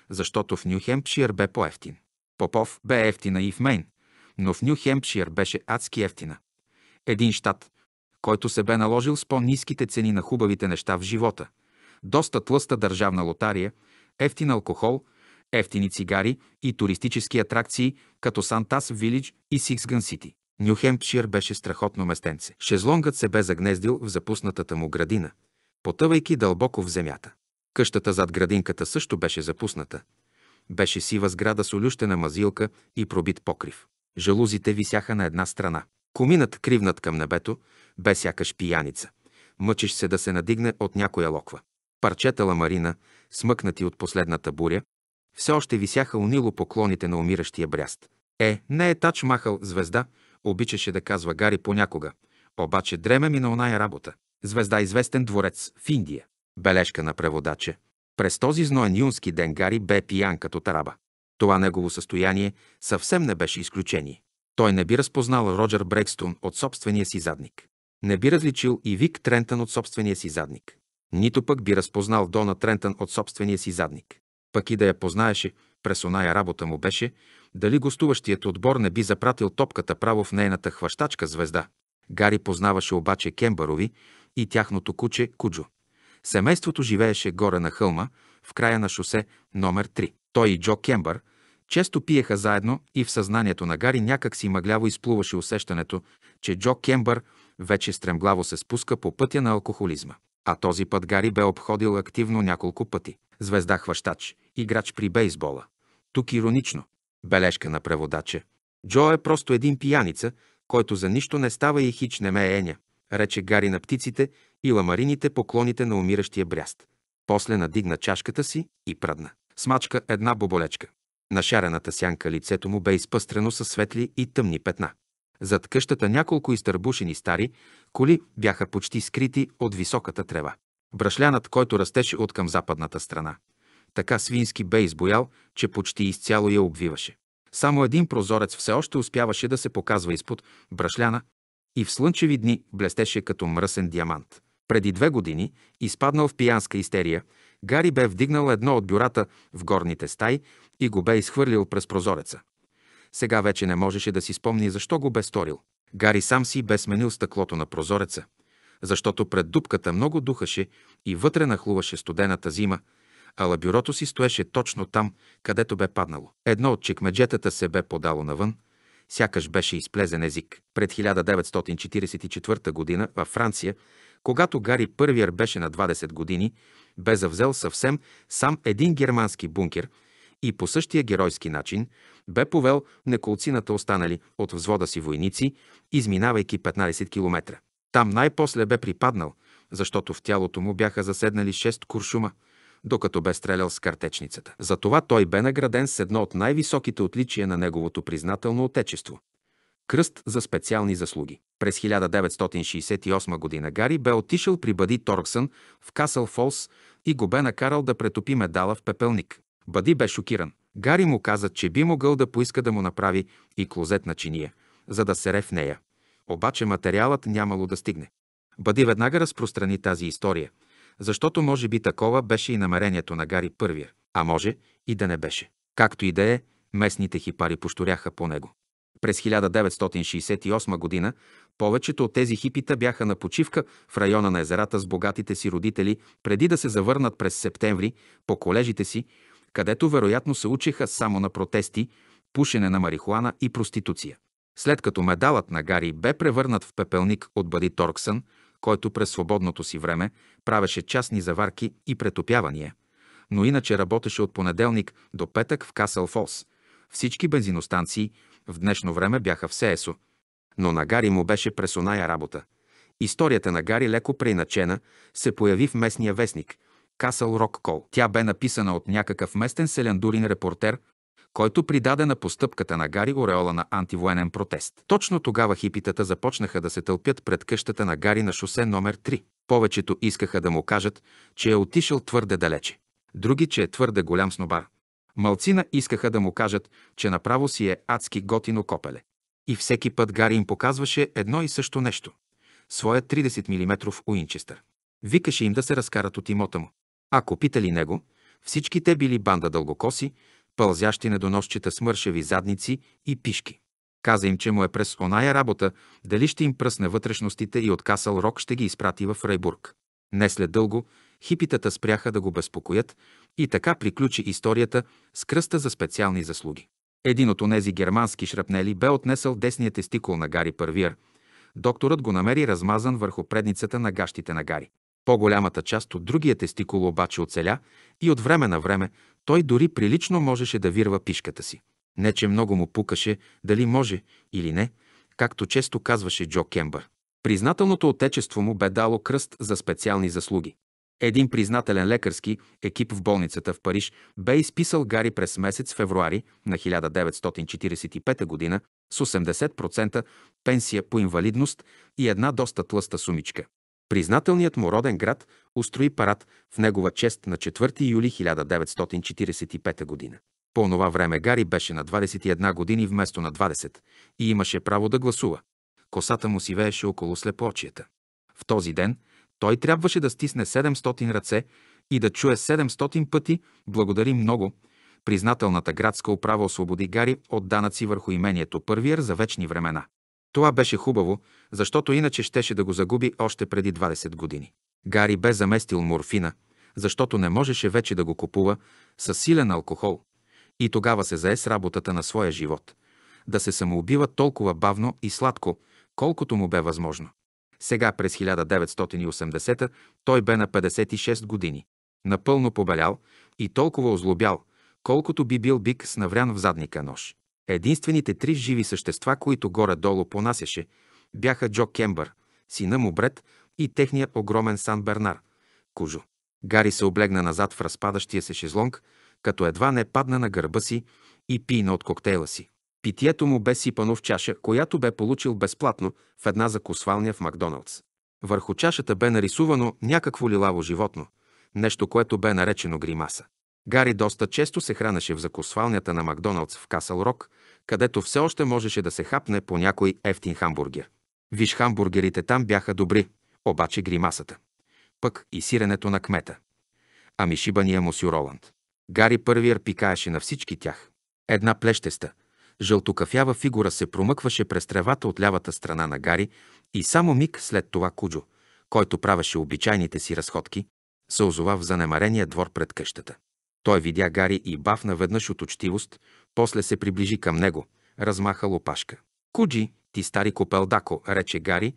S1: защото в Хемпшир бе по-ефтин. Попов бе ефтина и в Мейн, но в Хемпшир беше адски ефтина. Един щат, който се бе наложил с по-низките цени на хубавите неща в живота. Доста тлъста държавна лотария, ефтин алкохол – ефтини цигари и туристически атракции, като Сантас Вилидж и Сиксган Сити. Нюхемпшир беше страхотно местенце. Шезлонгът се бе загнездил в запуснатата му градина, потъвайки дълбоко в земята. Къщата зад градинката също беше запусната. Беше сива сграда с олющена мазилка и пробит покрив. Жалузите висяха на една страна. Куминът, кривнат към небето, бе сякаш пияница. Мъчиш се да се надигне от някоя локва. Парчета ламарина, смъкнати от последната буря, все още висяха унило поклоните на умиращия бряст. Е, не е тач махал звезда, обичаше да казва Гари понякога, обаче дреме ми на оная работа. Звезда известен дворец в Индия. Бележка на преводача. През този зноен юнски ден Гари бе пиян като тараба. Това негово състояние съвсем не беше изключение. Той не би разпознал Роджер Брекстон от собствения си задник. Не би различил и Вик Трентън от собствения си задник. Нито пък би разпознал Дона Трентън от собствения си задник пък и да я познаеше, през оная работа му беше, дали гостуващият отбор не би запратил топката право в нейната хващачка звезда. Гари познаваше обаче кембарови и тяхното куче Куджо. Семейството живееше горе на хълма, в края на шосе номер 3. Той и Джо Кембър често пиеха заедно и в съзнанието на Гари някак си мъгляво изплуваше усещането, че Джо Кембър вече стремглаво се спуска по пътя на алкохолизма. А този път Гари бе обходил активно няколко пъти. Звезда хващач – играч при бейсбола. Тук иронично. Бележка на преводача. Джо е просто един пияница, който за нищо не става и хич не ме е еня, рече Гари на птиците и ламарините поклоните на умиращия бряст. После надигна чашката си и пръдна. Смачка една боболечка. На шарената сянка лицето му бе изпъстрено със светли и тъмни петна. Зад къщата няколко изтърбушени стари коли бяха почти скрити от високата трева. Брашлянат, който растеше от към западната страна така свински бе избоял, че почти изцяло я обвиваше. Само един прозорец все още успяваше да се показва изпод брашляна и в слънчеви дни блестеше като мръсен диамант. Преди две години, изпаднал в пиянска истерия, Гари бе вдигнал едно от бюрата в горните стаи и го бе изхвърлил през прозореца. Сега вече не можеше да си спомни защо го бе сторил. Гари сам си бе сменил стъклото на прозореца, защото пред дупката много духаше и вътре нахлуваше студената зима, ала бюрото си стоеше точно там, където бе паднало. Едно от чекмеджетата се бе подало навън, сякаш беше изплезен език. Пред 1944 година във Франция, когато Гари Първиер беше на 20 години, бе завзел съвсем сам един германски бункер и по същия геройски начин бе повел неколцината останали от взвода си войници, изминавайки 15 км. Там най-после бе припаднал, защото в тялото му бяха заседнали 6 куршума – докато бе стрелял с картечницата. Затова той бе награден с едно от най-високите отличия на неговото признателно отечество – кръст за специални заслуги. През 1968 г. Гари бе отишъл при Бъди Торксън в Касъл Фолс и го бе накарал да претопи медала в пепелник. Бъди бе шокиран. Гари му каза, че би могъл да поиска да му направи и клозет на чиния, за да сере в нея. Обаче материалът нямало да стигне. Бъди веднага разпространи тази история – защото може би такова беше и намерението на Гари първия, а може и да не беше. Както и да е, местните хипари пошторяха по него. През 1968 година повечето от тези хипита бяха на почивка в района на езерата с богатите си родители, преди да се завърнат през септември по колежите си, където вероятно се учеха само на протести, пушене на марихуана и проституция. След като медалът на Гари бе превърнат в пепелник от Бъди Торксън – който през свободното си време правеше частни заварки и претопявания, но иначе работеше от понеделник до петък в Касъл Фолс. Всички бензиностанции в днешно време бяха в Сеесо. Но на Гари му беше през оная работа. Историята на Гари леко преиначена се появи в местния вестник – Касъл Рок Кол. Тя бе написана от някакъв местен селяндурин репортер който придаде на постъпката на Гари ореола на антивоенен протест. Точно тогава хипитата започнаха да се тълпят пред къщата на Гари на шосе номер 3. Повечето искаха да му кажат, че е отишъл твърде далече. Други, че е твърде голям снобар. Малцина искаха да му кажат, че направо си е адски готино копеле. И всеки път Гари им показваше едно и също нещо. Своя 30 мм Уинчестър. Викаше им да се разкарат от имота му. Ако питали него, всички те били банда дългокоси, пълзящи недоносчета с мършеви задници и пишки. Каза им, че му е през оная работа, дали ще им пръсне вътрешностите и от Касъл Рок ще ги изпрати в Рейбург. Не след дълго хипитата спряха да го безпокоят и така приключи историята с кръста за специални заслуги. Един от онези германски шрапнели бе отнесъл десния тестикул на Гари Първиер. Докторът го намери размазан върху предницата на гащите на Гари. По-голямата част от другия тестикул обаче оцеля и от време на време той дори прилично можеше да вирва пишката си. Не, че много му пукаше дали може или не, както често казваше Джо Кембър. Признателното отечество му бе дало кръст за специални заслуги. Един признателен лекарски екип в болницата в Париж бе изписал Гари през месец февруари на 1945 г. с 80% пенсия по инвалидност и една доста тлъста сумичка. Признателният му роден град устрои парад в негова чест на 4 юли 1945 г. По онова време Гари беше на 21 години вместо на 20 и имаше право да гласува. Косата му си вееше около слепочията. В този ден той трябваше да стисне 700 ръце и да чуе 700 пъти «Благодари много», признателната градска управа освободи Гари от данъци върху имението Първиер за вечни времена. Това беше хубаво, защото иначе щеше да го загуби още преди 20 години. Гари бе заместил морфина, защото не можеше вече да го купува с силен алкохол. И тогава се зае с работата на своя живот. Да се самоубива толкова бавно и сладко, колкото му бе възможно. Сега през 1980 той бе на 56 години. Напълно побелял и толкова озлобял, колкото би бил бик с наврян в задника нож. Единствените три живи същества, които горе-долу понасяше, бяха Джо Кембър, сина му Бред и техният огромен Сан Бернар, Кужо. Гари се облегна назад в разпадащия се шезлонг, като едва не падна на гърба си и пина от коктейла си. Питието му бе сипано в чаша, която бе получил безплатно в една закусвалня в Макдоналдс. Върху чашата бе нарисувано някакво лилаво животно, нещо, което бе наречено гримаса. Гари доста често се хранеше в закусвалнята на Макдоналдс в Касъл Рок, където все още можеше да се хапне по някой ефтин хамбургер. Виж, хамбургерите там бяха добри, обаче гримасата. Пък и сиренето на кмета. Ами шибания е, му си Роланд. Гари Първиер пикаеше на всички тях. Една плещеста, жълтокафява фигура се промъкваше през тревата от лявата страна на Гари и само миг след това Куджо, който правеше обичайните си разходки, се озова в занемарения двор пред къщата. Той видя Гари и бафна веднъж от учтивост, после се приближи към него, размаха лопашка. Куджи, ти стари копелдако, рече Гари,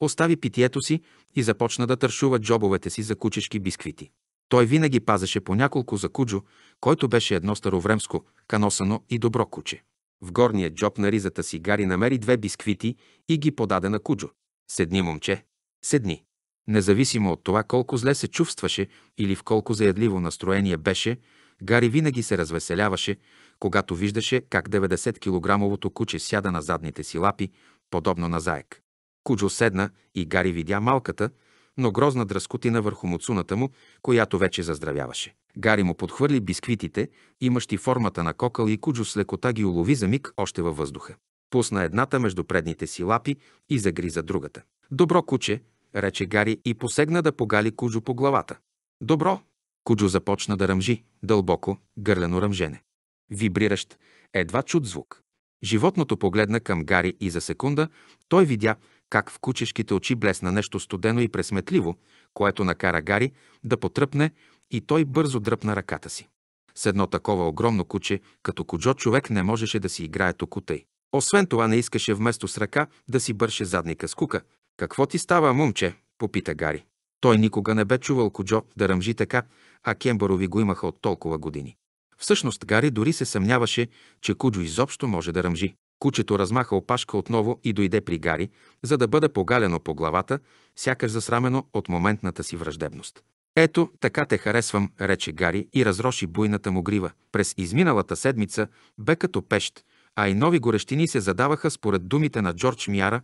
S1: остави питието си и започна да тършува джобовете си за кучешки бисквити. Той винаги пазеше по няколко за Куджо, който беше едно старовремско, каносано и добро куче. В горния джоб на ризата си Гари намери две бисквити и ги подаде на Куджо. Седни, момче, седни. Независимо от това колко зле се чувстваше или в колко заядливо настроение беше, Гари винаги се развеселяваше, когато виждаше как 90-килограмовото куче сяда на задните си лапи, подобно на заек. Куджо седна и Гари видя малката, но грозна дръскотина върху муцуната му, която вече заздравяваше. Гари му подхвърли бисквитите, имащи формата на кокъл и Куджо с лекота ги улови за миг още във въздуха. Пусна едната между предните си лапи и загриза другата. «Добро куче», рече Гари и посегна да погали Куджо по главата. «Добро», Куджо започна да ръмжи, дълбоко, гърлено ръмжене. Вибриращ, едва чуд звук. Животното погледна към Гари и за секунда той видя как в кучешките очи блесна нещо студено и пресметливо, което накара Гари да потръпне и той бързо дръпна ръката си. С едно такова огромно куче, като куджо, човек не можеше да си играе тъй. Освен това не искаше вместо с ръка да си бърше задника с кука. «Какво ти става, момче?» – попита Гари. Той никога не бе чувал Коджо да ръмжи така, а кембарови го имаха от толкова години. Всъщност Гари дори се съмняваше, че Куджо изобщо може да ръмжи. Кучето размаха опашка отново и дойде при Гари, за да бъде погалено по главата, сякаш засрамено от моментната си враждебност. Ето, така те харесвам, рече Гари и разроши буйната му грива. През изминалата седмица бе като пещ, а и нови горещини се задаваха според думите на Джордж Мяра,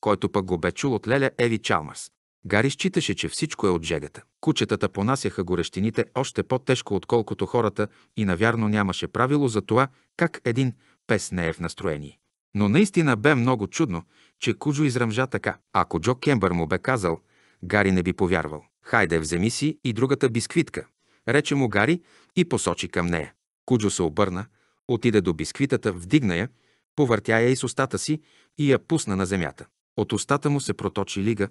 S1: който пък го бе чул от Леля Еви Чалмърс. Гари считаше, че всичко е от жегата. Кучетата понасяха горещините още по-тежко, отколкото хората и навярно нямаше правило за това, как един пес не е в настроение. Но наистина бе много чудно, че Куджо изръмжа така. Ако Джо Кембър му бе казал, Гари не би повярвал. Хайде, вземи си и другата бисквитка, рече му Гари и посочи към нея. Куджо се обърна, отиде до бисквитата, вдигна я, повъртя я и с устата си и я пусна на земята. От устата му се проточи лига,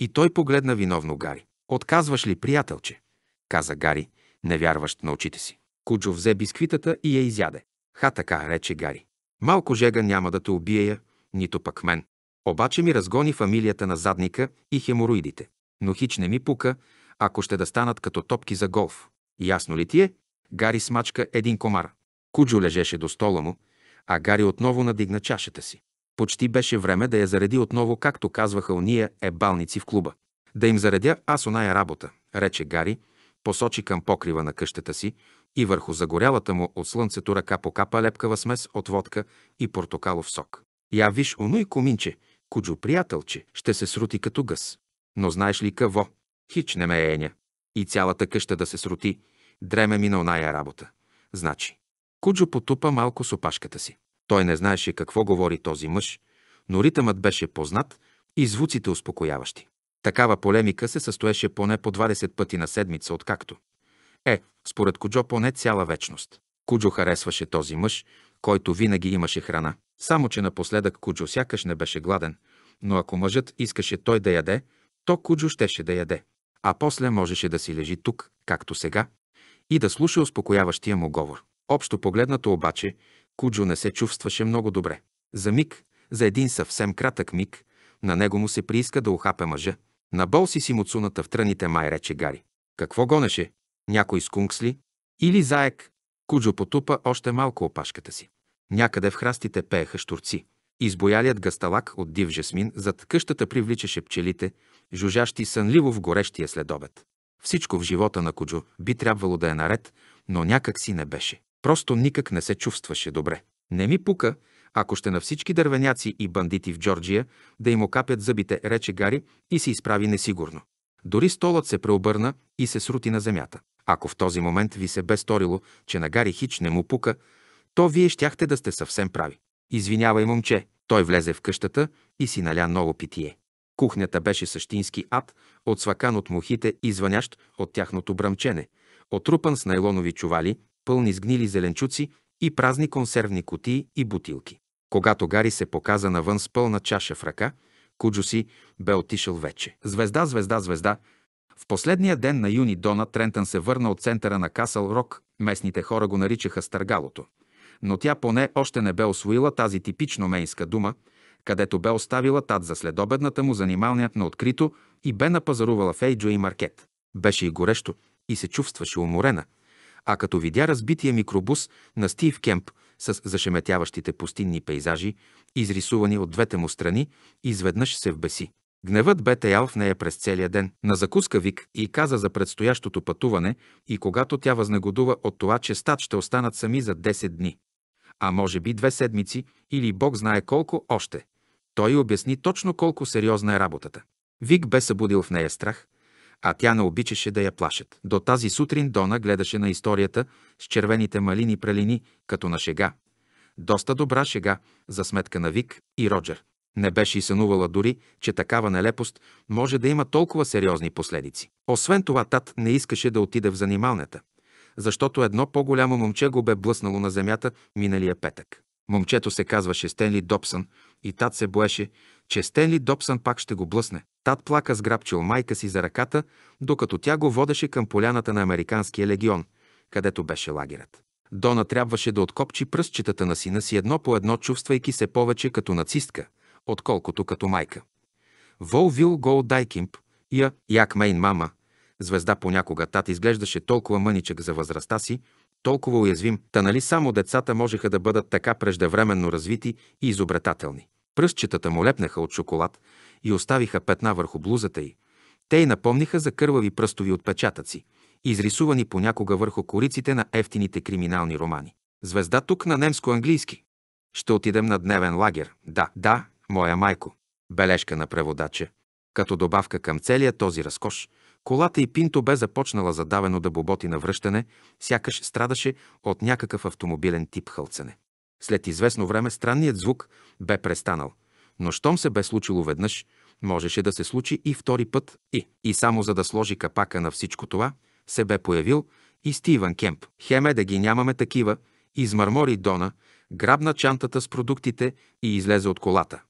S1: и той погледна виновно Гари. Отказваш ли, приятелче? каза Гари, невярващ на очите си. Куджо взе бисквитата и я изяде. Ха така, рече Гари. Малко жега няма да те убие я, нито пък мен. Обаче ми разгони фамилията на задника и хемороидите. Но хич не ми пука, ако ще да станат като топки за голф. Ясно ли ти е? Гари смачка един комар. Куджо лежеше до стола му, а Гари отново надигна чашата си. Почти беше време да я зареди отново, както казваха уния ебалници в клуба. Да им заредя аз оная работа, рече Гари, посочи към покрива на къщата си и върху загорялата му от слънцето ръка покапа лепкава смес от водка и портокалов сок. Я виж оно и коминче, куджо приятелче, ще се срути като гъс. Но знаеш ли какво? Хич не ме е еня. И цялата къща да се срути, дреме ми на оная работа. Значи. Куджо потупа малко с опашката си. Той не знаеше какво говори този мъж, но ритъмът беше познат и звуците успокояващи. Такава полемика се състоеше поне по 20 пъти на седмица, откакто. Е, според куджо поне цяла вечност. Куджо харесваше този мъж, който винаги имаше храна. Само, че напоследък Куджо сякаш не беше гладен, но ако мъжът искаше той да яде, то Куджо щеше да яде. А после можеше да си лежи тук, както сега, и да слуша успокояващия му говор. Общо погледнато обаче, Куджо не се чувстваше много добре. За миг, за един съвсем кратък миг, на него му се прииска да ухапе мъжа. бол си си муцуната в тръните май, рече Гари. Какво гонеше? Някой скункс ли? Или заек? Куджо потупа още малко опашката си. Някъде в храстите пееха штурци. Избоялият гасталак от див жасмин зад къщата привличаше пчелите, жужащи сънливо в горещия следобед. Всичко в живота на Куджо би трябвало да е наред, но някак си не беше. Просто никак не се чувстваше добре. Не ми пука, ако ще на всички дървеняци и бандити в Джорджия да им окапят зъбите, рече Гари и се изправи несигурно. Дори столът се преобърна и се срути на земята. Ако в този момент ви се бе сторило, че на Гари Хич не му пука, то вие щяхте да сте съвсем прави. Извинявай, момче. Той влезе в къщата и си наля ново питие. Кухнята беше същински ад, отсвакан от мухите и звънящ от тяхното бръмчене, отрупан с найлонови чували, пълни с гнили зеленчуци и празни консервни кутии и бутилки. Когато Гари се показа навън с пълна чаша в ръка, Куджо си бе отишъл вече. Звезда, звезда, звезда. В последния ден на юни Дона Трентън се върна от центъра на Касъл Рок, местните хора го наричаха Стъргалото. Но тя поне още не бе освоила тази типично мейнска дума, където бе оставила тат за следобедната му занималня на открито и бе напазарувала в Ейджо и Маркет. Беше и горещо, и се чувстваше уморена – а като видя разбития микробус на Стив Кемп с зашеметяващите пустинни пейзажи, изрисувани от двете му страни, изведнъж се вбеси. Гневът бе теял в нея през целия ден. На закуска вик и каза за предстоящото пътуване и когато тя възнегодува от това, че стат ще останат сами за 10 дни. А може би две седмици или бог знае колко още. Той обясни точно колко сериозна е работата. Вик бе събудил в нея страх, а тя не обичаше да я плашат. До тази сутрин Дона гледаше на историята с червените малини прелини, като на шега. Доста добра шега, за сметка на Вик и Роджер. Не беше и сънувала дори, че такава нелепост може да има толкова сериозни последици. Освен това, Тат не искаше да отиде в занималната, защото едно по-голямо момче го бе блъснало на земята миналия петък. Момчето се казваше Стенли Добсън и Тат се боеше, че Стенли Добсън пак ще го блъсне. Тат плака сграбчил майка си за ръката, докато тя го водеше към поляната на Американския легион, където беше лагерът. Дона трябваше да откопчи пръстчетата на сина си едно по едно, чувствайки се повече като нацистка, отколкото като майка. Волвил Гол Дайкимп, Я, Як Мейн Мама, звезда понякога тат изглеждаше толкова мъничък за възрастта си, толкова уязвим, та нали само децата можеха да бъдат така преждевременно развити и изобретателни. Пръстчетата му лепнаха от шоколад, и оставиха петна върху блузата й. Те й напомниха за кървави пръстови отпечатъци, изрисувани понякога върху кориците на ефтините криминални романи. Звезда тук на немско-английски. Ще отидем на дневен лагер. Да, да, моя майко. Бележка на преводача. Като добавка към целия този разкош, колата и Пинто бе започнала задавено да боботи на връщане, сякаш страдаше от някакъв автомобилен тип хълцане. След известно време странният звук бе престанал – но щом се бе случило веднъж, можеше да се случи и втори път и. И само за да сложи капака на всичко това, се бе появил и Стивън Кемп. Хеме да ги нямаме такива, измърмори Дона, грабна чантата с продуктите и излезе от колата.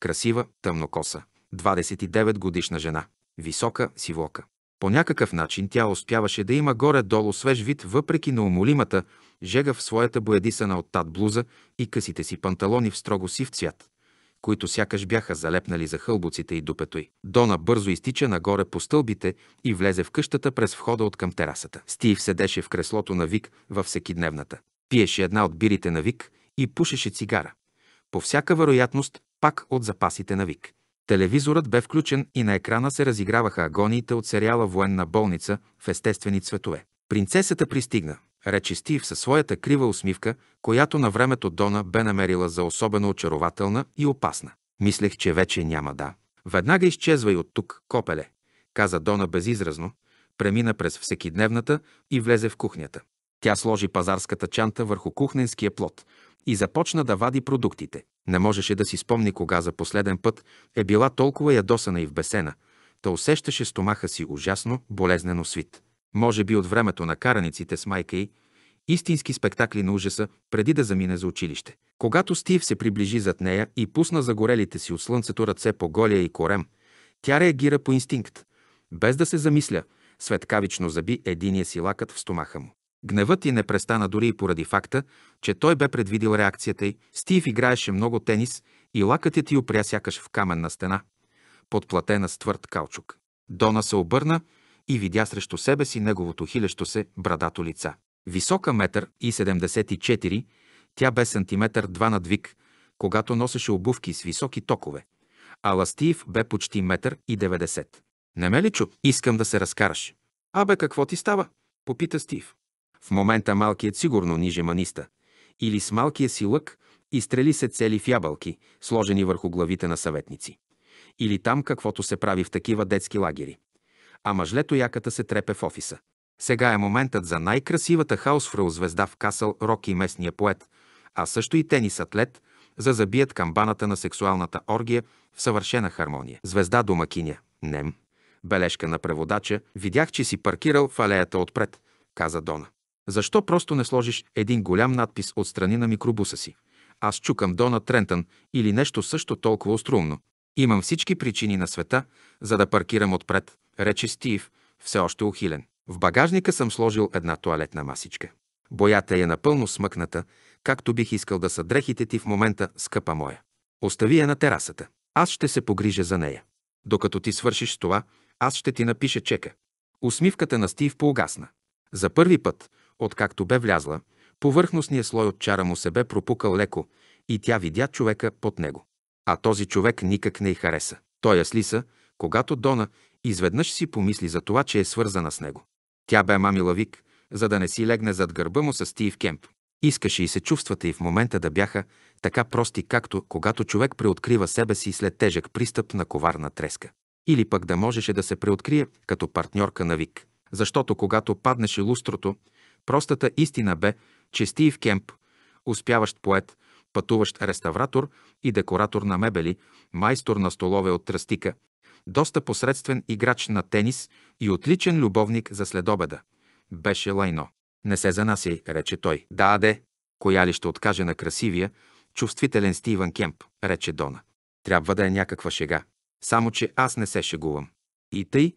S1: Красива, тъмнокоса, 29 годишна жена, висока, сивока. По някакъв начин тя успяваше да има горе-долу свеж вид, въпреки умолимата, жега в своята боядисана от тат блуза и късите си панталони в строго сив цвят които сякаш бяха залепнали за хълбуците и дупето й. Дона бързо изтича нагоре по стълбите и влезе в къщата през входа от към терасата. Стив седеше в креслото на Вик във всекидневната. Пиеше една от бирите на Вик и пушеше цигара. По всяка вероятност, пак от запасите на Вик. Телевизорът бе включен и на екрана се разиграваха агониите от сериала «Военна болница» в естествени цветове. Принцесата пристигна рече Стив със своята крива усмивка, която на времето Дона бе намерила за особено очарователна и опасна. Мислех, че вече няма да. Веднага изчезва и от тук, копеле, каза Дона безизразно, премина през всекидневната и влезе в кухнята. Тя сложи пазарската чанта върху кухненския плод и започна да вади продуктите. Не можеше да си спомни кога за последен път е била толкова ядосана и вбесена, та усещаше стомаха си ужасно, болезнено свит. Може би от времето на караниците с майка й, истински спектакли на ужаса, преди да замине за училище. Когато Стив се приближи зад нея и пусна загорелите си от слънцето ръце по голия и корем, тя реагира по инстинкт, без да се замисля, светкавично заби единия си лакът в стомаха му. Гневът ти не престана дори и поради факта, че той бе предвидил реакцията й. Стив играеше много тенис и лакътят ти опря сякаш в каменна стена, подплатена с твърд каучук. Дона се обърна и видя срещу себе си неговото хилещо се брадато лица. Висока метър и 74, тя бе сантиметър 2 надвик, когато носеше обувки с високи токове, а Ластиев бе почти метър и 90. Не ме ли чу? Искам да се разкараш. Абе, какво ти става? Попита Стив. В момента малкият сигурно ниже маниста. Или с малкия си лък изстрели се цели в ябълки, сложени върху главите на съветници. Или там каквото се прави в такива детски лагери а мъжлето яката се трепе в офиса. Сега е моментът за най-красивата хаосфрал звезда в Касъл Рок и местния поет, а също и тенис атлет, за забият камбаната на сексуалната оргия в съвършена хармония. Звезда домакиня, Нем, бележка на преводача, видях, че си паркирал в алеята отпред, каза Дона. Защо просто не сложиш един голям надпис от страни на микробуса си? Аз чукам Дона Трентън или нещо също толкова острумно. Имам всички причини на света, за да паркирам отпред, рече Стив, все още ухилен. В багажника съм сложил една туалетна масичка. Боята е напълно смъкната, както бих искал да са дрехите ти в момента, скъпа моя. Остави я на терасата. Аз ще се погрижа за нея. Докато ти свършиш с това, аз ще ти напиша чека. Усмивката на Стив поугасна. За първи път, откакто бе влязла, повърхностният слой от чара му се бе пропукал леко и тя видя човека под него. А този човек никак не й хареса. Той е слиса, когато Дона Изведнъж си помисли за това, че е свързана с него. Тя бе мамила Вик, за да не си легне зад гърба му с Стив Кемп. Искаше и се чувствата и в момента да бяха така прости, както когато човек преоткрива себе си след тежък пристъп на коварна треска. Или пък да можеше да се преоткрие като партньорка на Вик. Защото когато паднеше лустрото, простата истина бе, че Стив Кемп, успяващ поет, пътуващ реставратор и декоратор на мебели, майстор на столове от тръстика, доста посредствен играч на тенис и отличен любовник за следобеда. Беше лайно. Не се занасяй, рече той. Да, де. Коя ли ще откаже на красивия, чувствителен Стивън Кемп, рече Дона. Трябва да е някаква шега. Само, че аз не се шегувам. И тъй,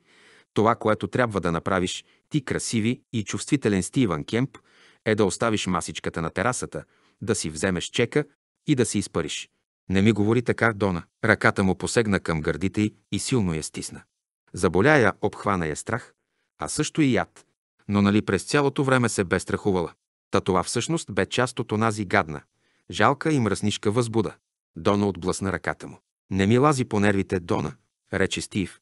S1: това, което трябва да направиш, ти красиви и чувствителен Стивън Кемп, е да оставиш масичката на терасата, да си вземеш чека и да се изпариш. Не ми говори така, Дона. Ръката му посегна към гърдите й и силно я стисна. Заболяя, обхвана я страх, а също и яд. Но нали през цялото време се бе страхувала. Та това всъщност бе част от онази гадна, жалка и мръснишка възбуда. Дона отблъсна ръката му. Не ми лази по нервите, Дона, рече Стив,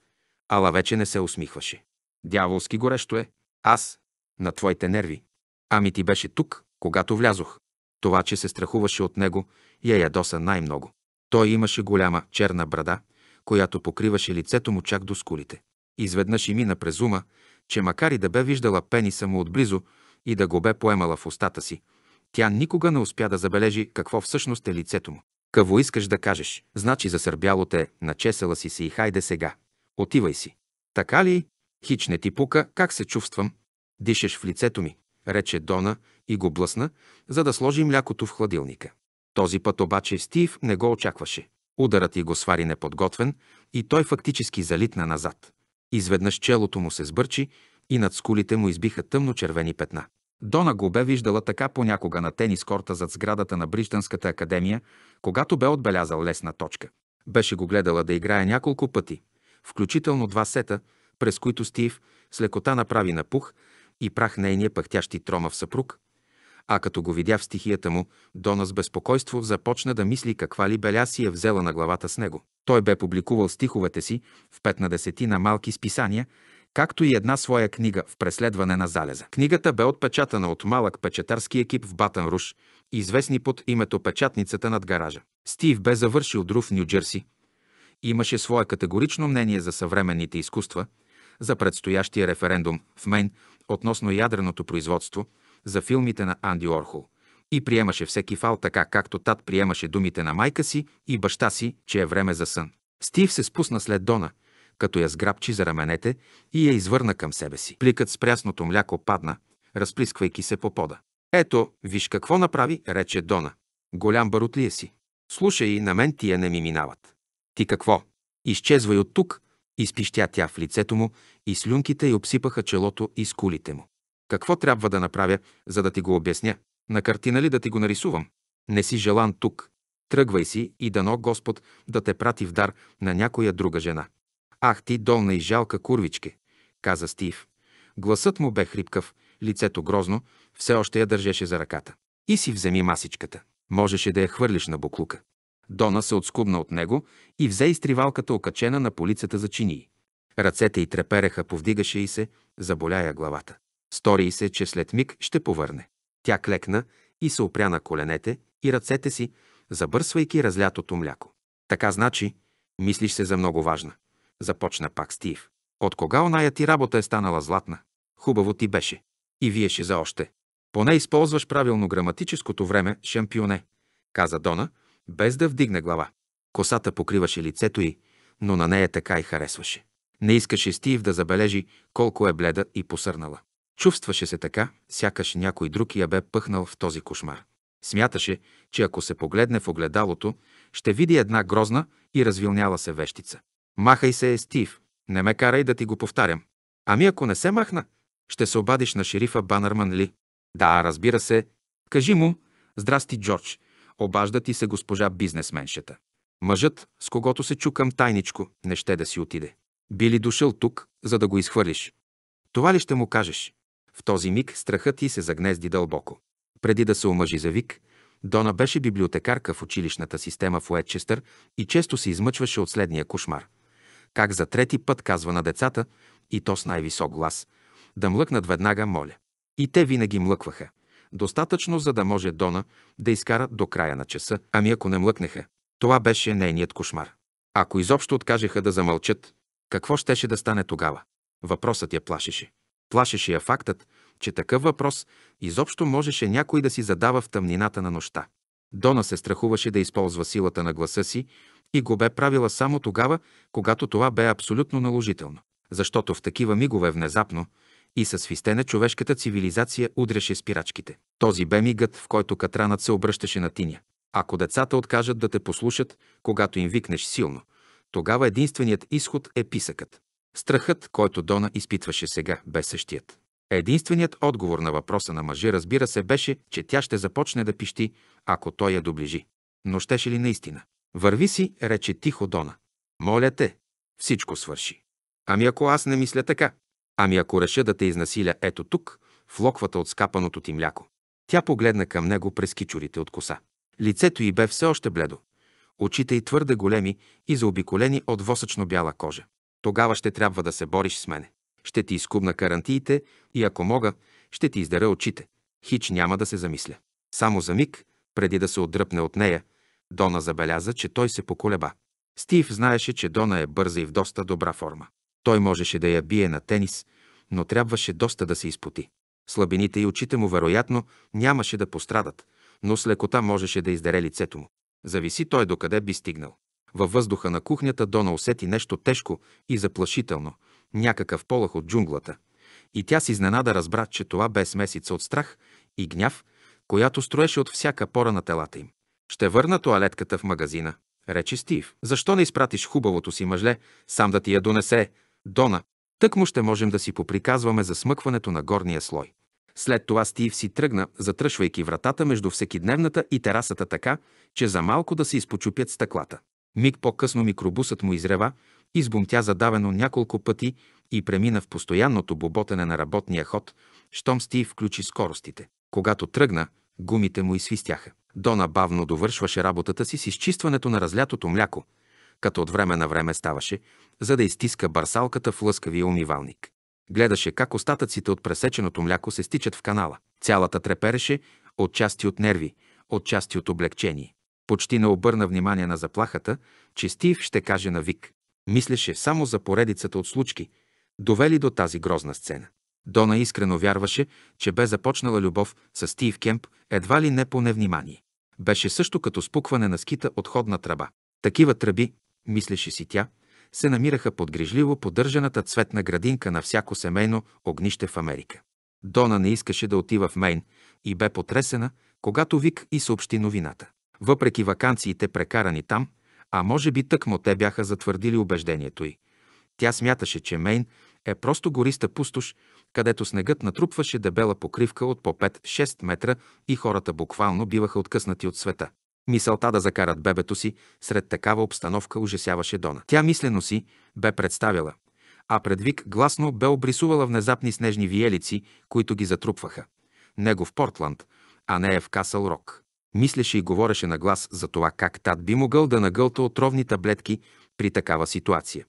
S1: ала вече не се усмихваше. Дяволски горещо е. Аз, на твоите нерви. Ами ти беше тук, когато влязох. Това, че се страхуваше от него, я ядоса най-много. Той имаше голяма черна брада, която покриваше лицето му чак до скулите. Изведнъж и мина през ума, че макар и да бе виждала пениса му отблизо и да го бе поемала в устата си, тя никога не успя да забележи какво всъщност е лицето му. Какво искаш да кажеш? Значи засърбяло те, начесала си се и хайде сега. Отивай си. Така ли? Хич не ти пука, как се чувствам? Дишеш в лицето ми, рече Дона и го блъсна, за да сложи млякото в хладилника. Този път обаче Стив не го очакваше. Ударът и го свари неподготвен и той фактически залитна назад. Изведнъж челото му се сбърчи и над скулите му избиха тъмно-червени петна. Дона го бе виждала така понякога на тенис корта зад сградата на Бриждънската академия, когато бе отбелязал лесна точка. Беше го гледала да играе няколко пъти, включително два сета, през които Стив с лекота направи на пух и прах нейния пъхтящи тромав съпруг, а като го видя в стихията му, Дона с безпокойство започна да мисли каква ли беля си е взела на главата с него. Той бе публикувал стиховете си в пет на десетина малки списания, както и една своя книга в преследване на залеза. Книгата бе отпечатана от малък печатарски екип в Батън Руш, известни под името Печатницата над гаража. Стив бе завършил Дру в Нью-Джерси. Имаше свое категорично мнение за съвременните изкуства, за предстоящия референдум в Мейн относно ядреното производство – за филмите на Анди Орхол и приемаше всеки фал така, както тат приемаше думите на майка си и баща си, че е време за сън. Стив се спусна след Дона, като я сграбчи за раменете и я извърна към себе си. Пликът с прясното мляко падна, разплисквайки се по пода. Ето, виж какво направи, рече Дона. Голям ли е си. Слушай, на мен тия не ми минават. Ти какво? Изчезвай от тук, изпищя тя в лицето му и слюнките й обсипаха челото и скулите му. Какво трябва да направя, за да ти го обясня? На картина ли да ти го нарисувам? Не си желан тук. Тръгвай си и дано Господ да те прати в дар на някоя друга жена. Ах ти, долна и жалка курвичке, каза Стив. Гласът му бе хрипкав, лицето грозно, все още я държеше за ръката. И си вземи масичката. Можеше да я хвърлиш на буклука. Дона се отскубна от него и взе изтривалката окачена на полицата за чинии. Ръцете й трепереха, повдигаше и се, заболяя главата. Стори се, че след миг ще повърне. Тя клекна и се опря на коленете и ръцете си, забърсвайки разлятото мляко. Така значи, мислиш се за много важна. Започна пак Стив. От кога оная ти работа е станала златна? Хубаво ти беше. И виеше за още. Поне използваш правилно граматическото време, шампионе, каза Дона, без да вдигне глава. Косата покриваше лицето й, но на нея така и харесваше. Не искаше Стив да забележи колко е бледа и посърнала. Чувстваше се така, сякаш някой друг я бе пъхнал в този кошмар. Смяташе, че ако се погледне в огледалото, ще види една грозна и развилняла се вещица. Махай се, е, Стив, не ме карай да ти го повтарям. Ами ако не се махна, ще се обадиш на шерифа Банърман ли? Да, разбира се. Кажи му, здрасти, Джордж, обажда ти се госпожа бизнесменшета. Мъжът, с когото се чукам тайничко, не ще да си отиде. Би ли дошъл тук, за да го изхвърлиш? Това ли ще му кажеш? В този миг страхът ти се загнезди дълбоко. Преди да се омъжи за Вик, Дона беше библиотекарка в училищната система в Уетчестър и често се измъчваше от следния кошмар. Как за трети път казва на децата, и то с най-висок глас, да млъкнат веднага, моля. И те винаги млъкваха. Достатъчно, за да може Дона да изкара до края на часа, ами ако не млъкнеха. Това беше нейният кошмар. Ако изобщо откажеха да замълчат, какво щеше да стане тогава? Въпросът я плашеше. Плашеше я фактът, че такъв въпрос изобщо можеше някой да си задава в тъмнината на нощта. Дона се страхуваше да използва силата на гласа си и го бе правила само тогава, когато това бе абсолютно наложително. Защото в такива мигове внезапно и със свистене човешката цивилизация удряше спирачките. Този бе мигът, в който катранът се обръщаше на тиня. Ако децата откажат да те послушат, когато им викнеш силно, тогава единственият изход е писъкът. Страхът, който Дона изпитваше сега, бе същият. Единственият отговор на въпроса на мъжа, разбира се, беше, че тя ще започне да пищи, ако той я доближи. Но щеше ли наистина? Върви си, рече тихо Дона. Моля те, всичко свърши. Ами ако аз не мисля така? Ами ако реша да те изнасиля ето тук, в локвата от скапаното ти мляко. Тя погледна към него през кичурите от коса. Лицето й бе все още бледо. Очите й твърде големи и заобиколени от восъчно бяла кожа. Тогава ще трябва да се бориш с мене. Ще ти изкубна карантиите и ако мога, ще ти издера очите. Хич няма да се замисля. Само за миг, преди да се отдръпне от нея, Дона забеляза, че той се поколеба. Стив знаеше, че Дона е бърза и в доста добра форма. Той можеше да я бие на тенис, но трябваше доста да се изпоти. Слабините и очите му, вероятно, нямаше да пострадат, но с лекота можеше да издере лицето му. Зависи той докъде би стигнал. Във въздуха на кухнята Дона усети нещо тежко и заплашително, някакъв полах от джунглата. И тя с изненада разбра, че това бе смесица от страх и гняв, която строеше от всяка пора на телата им. «Ще върна туалетката в магазина», рече Стив. «Защо не изпратиш хубавото си мъжле, сам да ти я донесе, Дона?» Тък му ще можем да си поприказваме за смъкването на горния слой. След това Стив си тръгна, затръшвайки вратата между всекидневната и терасата така, че за малко да се изпочупят стъклата. Миг по-късно микробусът му изрева, избумтя задавено няколко пъти и премина в постоянното боботене на работния ход, щом Стив включи скоростите. Когато тръгна, гумите му изсвистяха. Дона бавно довършваше работата си с изчистването на разлятото мляко, като от време на време ставаше, за да изтиска барсалката в лъскавия умивалник. Гледаше как остатъците от пресеченото мляко се стичат в канала. Цялата трепереше отчасти от нерви, отчасти от облегчение. Почти не обърна внимание на заплахата, че Стив ще каже на Вик. Мислеше само за поредицата от случки, довели до тази грозна сцена. Дона искрено вярваше, че бе започнала любов с Стив Кемп едва ли не по невнимание. Беше също като спукване на скита от ходна тръба. Такива тръби, мислеше си тя, се намираха под грижливо поддържаната цветна градинка на всяко семейно огнище в Америка. Дона не искаше да отива в Мейн и бе потресена, когато Вик и съобщи новината въпреки вакансиите прекарани там, а може би тъкмо те бяха затвърдили убеждението й. Тя смяташе, че Мейн е просто гориста пустош, където снегът натрупваше дебела покривка от по 5-6 метра и хората буквално биваха откъснати от света. Мисълта да закарат бебето си сред такава обстановка ужасяваше Дона. Тя мислено си бе представила, а предвик гласно бе обрисувала внезапни снежни виелици, които ги затрупваха. Него в Портланд, а не е в Касъл Рок. Мислеше и говореше на глас за това как тат би могъл да нагълта отровни таблетки при такава ситуация.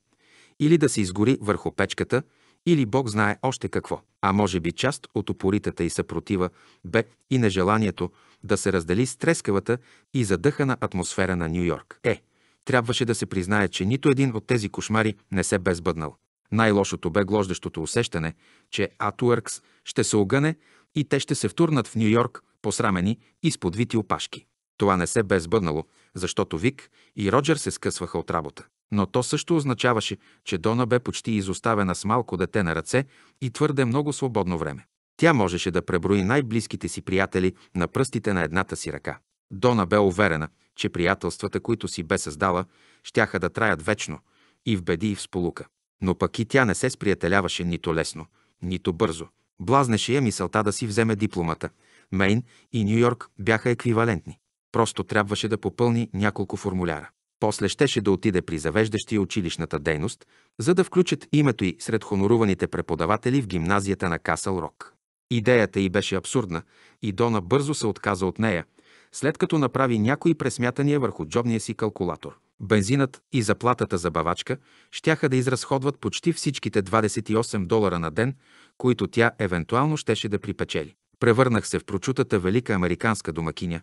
S1: Или да се изгори върху печката, или Бог знае още какво. А може би част от опоритата и съпротива бе и нежеланието да се раздели с трескавата и задъхана атмосфера на Нью Йорк. Е, трябваше да се признае, че нито един от тези кошмари не се безбъднал. Най-лошото бе глождащото усещане, че Атуъркс ще се огъне и те ще се втурнат в Нью-Йорк, посрамени и с подвити опашки. Това не се бе сбъднало, защото Вик и Роджер се скъсваха от работа. Но то също означаваше, че Дона бе почти изоставена с малко дете на ръце и твърде много свободно време. Тя можеше да преброи най-близките си приятели на пръстите на едната си ръка. Дона бе уверена, че приятелствата, които си бе създала, щяха да траят вечно и в беди и в сполука. Но пък и тя не се сприятеляваше нито лесно, нито бързо. Блазнеше я мисълта да си вземе дипломата. Мейн и Нью Йорк бяха еквивалентни. Просто трябваше да попълни няколко формуляра. После щеше да отиде при завеждащия училищната дейност, за да включат името й сред хоноруваните преподаватели в гимназията на Касъл Рок. Идеята й беше абсурдна и Дона бързо се отказа от нея, след като направи някои пресмятания върху джобния си калкулатор. Бензинът и заплатата за бавачка щяха да изразходват почти всичките 28 долара на ден, които тя евентуално щеше да припечели. Превърнах се в прочутата велика американска домакиня.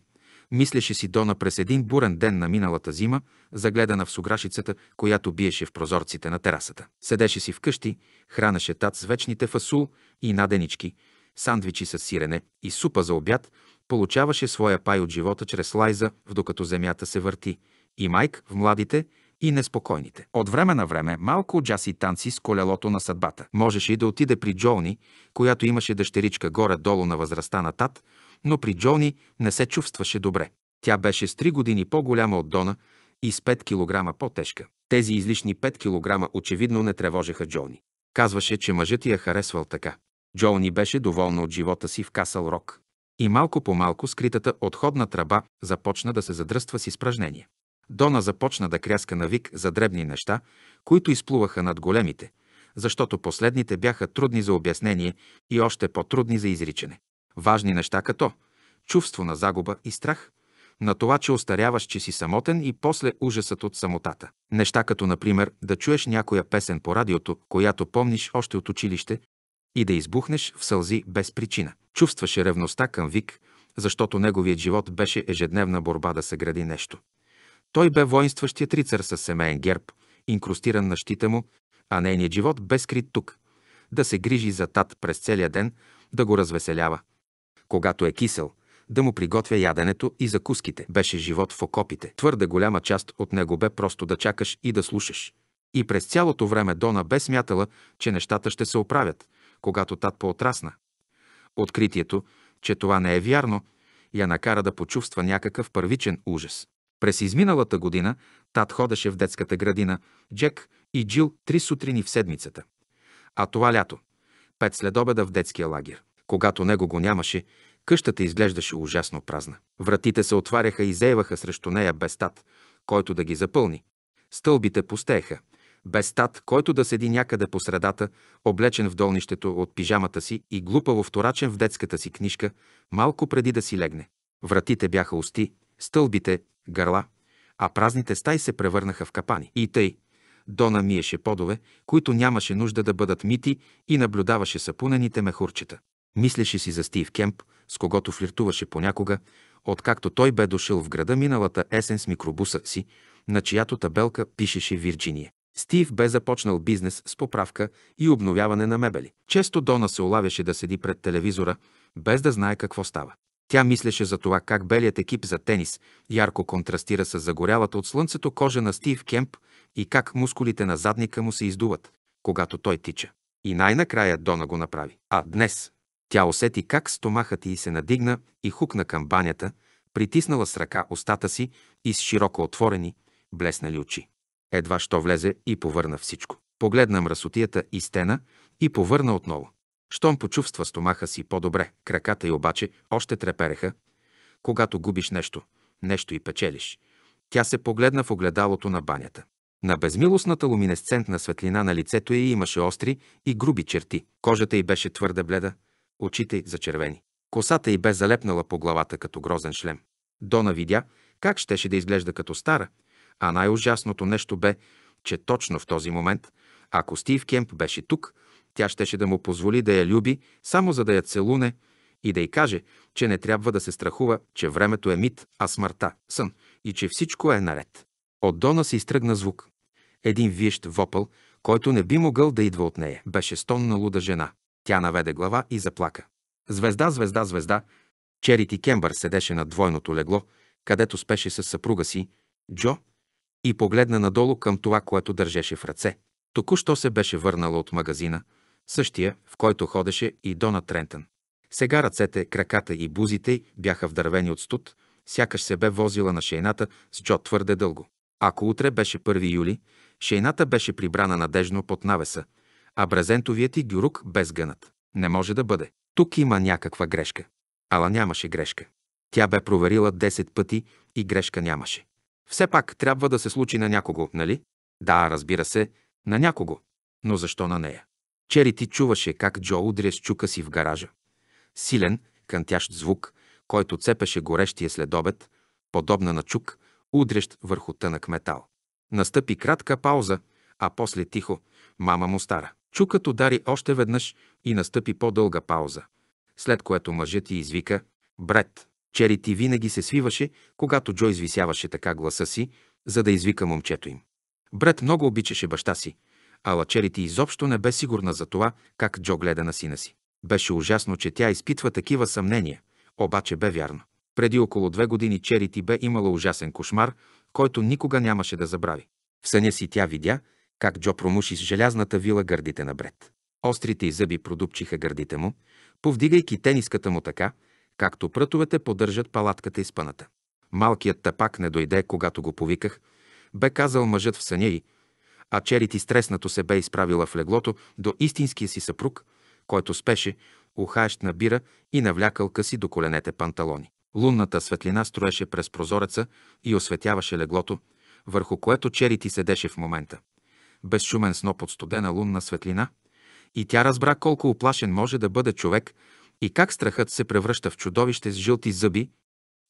S1: Мислеше си Дона през един бурен ден на миналата зима, загледана в сограшицата, която биеше в прозорците на терасата. Седеше си вкъщи, хранеше тат с вечните фасул и наденички, сандвичи с сирене и супа за обяд, получаваше своя пай от живота чрез лайза, докато земята се върти, и майк в младите – и неспокойните. От време на време малко Джаси танци с колелото на съдбата. Можеше и да отиде при Джони, която имаше дъщеричка горе-долу на възрастта на тат, но при Джони не се чувстваше добре. Тя беше с 3 години по-голяма от Дона и с 5 кг по-тежка. Тези излишни 5 кг очевидно не тревожеха Джони. Казваше, че мъжът я е харесвал така. Джони беше доволна от живота си в Касъл Рок. И малко по малко скритата отходна тръба започна да се задръства с изпражнения. Дона започна да кряска на вик за дребни неща, които изплуваха над големите, защото последните бяха трудни за обяснение и още по-трудни за изричане. Важни неща като чувство на загуба и страх, на това, че остаряваш, че си самотен и после ужасът от самотата. Неща като, например, да чуеш някоя песен по радиото, която помниш още от училище, и да избухнеш в сълзи без причина. Чувстваше ревността към Вик, защото неговият живот беше ежедневна борба да съгради нещо. Той бе воинстващият рицар с семейен герб, инкрустиран на щита му, а нейният живот бе скрит тук. Да се грижи за тат през целия ден, да го развеселява. Когато е кисел, да му приготвя яденето и закуските. Беше живот в окопите. Твърде голяма част от него бе просто да чакаш и да слушаш. И през цялото време Дона бе смятала, че нещата ще се оправят, когато тат поотрасна. Откритието, че това не е вярно, я накара да почувства някакъв първичен ужас. През изминалата година Тат ходеше в детската градина, Джек и Джил три сутрини в седмицата. А това лято – пет следобеда в детския лагер. Когато него го нямаше, къщата изглеждаше ужасно празна. Вратите се отваряха и зееваха срещу нея без тат, който да ги запълни. Стълбите пустееха, без тат, който да седи някъде по средата, облечен в долнището от пижамата си и глупаво вторачен в детската си книжка, малко преди да си легне. Вратите бяха усти, стълбите гърла, а празните стаи се превърнаха в капани. И тъй, Дона миеше подове, които нямаше нужда да бъдат мити и наблюдаваше сапунените мехурчета. Мислеше си за Стив Кемп, с когото флиртуваше понякога, откакто той бе дошъл в града миналата есен с микробуса си, на чиято табелка пишеше Вирджиния. Стив бе започнал бизнес с поправка и обновяване на мебели. Често Дона се улавяше да седи пред телевизора, без да знае какво става. Тя мислеше за това как белият екип за тенис ярко контрастира с загорялата от слънцето кожа на Стив Кемп и как мускулите на задника му се издуват, когато той тича. И най-накрая Дона го направи. А днес тя усети как стомахът й се надигна и хукна към банята, притиснала с ръка устата си и с широко отворени, блеснали очи. Едва що влезе и повърна всичко. Погледна мръсотията и стена и повърна отново. Щом почувства стомаха си по-добре, краката й обаче още трепереха. Когато губиш нещо, нещо и печелиш. Тя се погледна в огледалото на банята. На безмилостната луминесцентна светлина на лицето й имаше остри и груби черти. Кожата й беше твърде бледа, очите й зачервени. Косата й бе залепнала по главата като грозен шлем. Дона видя как щеше да изглежда като стара, а най-ужасното нещо бе, че точно в този момент, ако Стив Кемп беше тук, тя щеше да му позволи да я люби, само за да я целуне и да й каже, че не трябва да се страхува, че времето е мит, а смъртта – сън, и че всичко е наред. От дона се изтръгна звук. Един виещ вопъл, който не би могъл да идва от нея. Беше стонна луда жена. Тя наведе глава и заплака. Звезда, звезда, звезда. Черити Кембър седеше на двойното легло, където спеше с съпруга си, Джо, и погледна надолу към това, което държеше в ръце. Току-що се беше върнала от магазина, същия, в който ходеше и Дона Трентън. Сега ръцете, краката и бузите й бяха вдървени от студ, сякаш се бе возила на шейната с Джо твърде дълго. Ако утре беше 1 юли, шейната беше прибрана надежно под навеса, а брезентовият и гюрук без гънат. Не може да бъде. Тук има някаква грешка. Ала нямаше грешка. Тя бе проверила 10 пъти и грешка нямаше. Все пак трябва да се случи на някого, нали? Да, разбира се, на някого. Но защо на нея? Черити чуваше как Джо удря с чука си в гаража. Силен, кънтящ звук, който цепеше горещия следобед, подобна на чук, удрящ върху тънък метал. Настъпи кратка пауза, а после тихо, мама му стара. Чукът удари още веднъж и настъпи по-дълга пауза, след което мъжът ти извика «Бред!». Черити винаги се свиваше, когато Джо извисяваше така гласа си, за да извика момчето им. Бред много обичаше баща си, а Черити изобщо не бе сигурна за това, как Джо гледа на сина си. Беше ужасно, че тя изпитва такива съмнения, обаче бе вярно. Преди около две години Черити бе имала ужасен кошмар, който никога нямаше да забрави. В съня си тя видя, как Джо промуши с желязната вила гърдите на бред. Острите и зъби продупчиха гърдите му, повдигайки тениската му така, както прътовете поддържат палатката изпъната. Малкият тапак не дойде, когато го повиках, бе казал мъжът в съня й, а черити стреснато се бе изправила в леглото до истинския си съпруг, който спеше, ухаещ на бира и навлякал къси до коленете панталони. Лунната светлина строеше през прозореца и осветяваше леглото, върху което черити седеше в момента. Безшумен сноп от студена лунна светлина и тя разбра колко оплашен може да бъде човек и как страхът се превръща в чудовище с жълти зъби,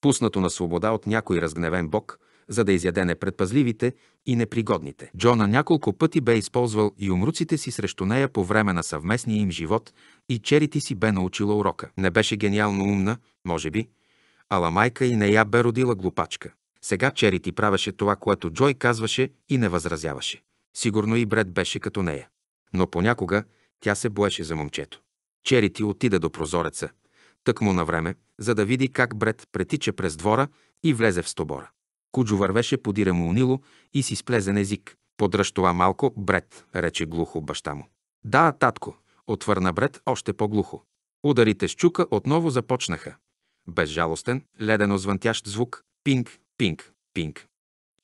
S1: пуснато на свобода от някой разгневен бог – за да изяде непредпазливите и непригодните. Джона няколко пъти бе използвал и умруците си срещу нея по време на съвместния им живот и черити си бе научила урока. Не беше гениално умна, може би, ала майка и нея бе родила глупачка. Сега Черити правеше това, което Джой казваше и не възразяваше. Сигурно и Бред беше като нея. Но понякога тя се боеше за момчето. Черити отида до прозореца, тък му на време, за да види как Бред претича през двора и влезе в стобора. Куджо вървеше подира му унило и си на език. Подръж това малко, бред, рече глухо баща му. Да, татко, отвърна бред още по-глухо. Ударите с чука отново започнаха. Безжалостен, ледено звънтящ звук. Пинг, пинг, пинг.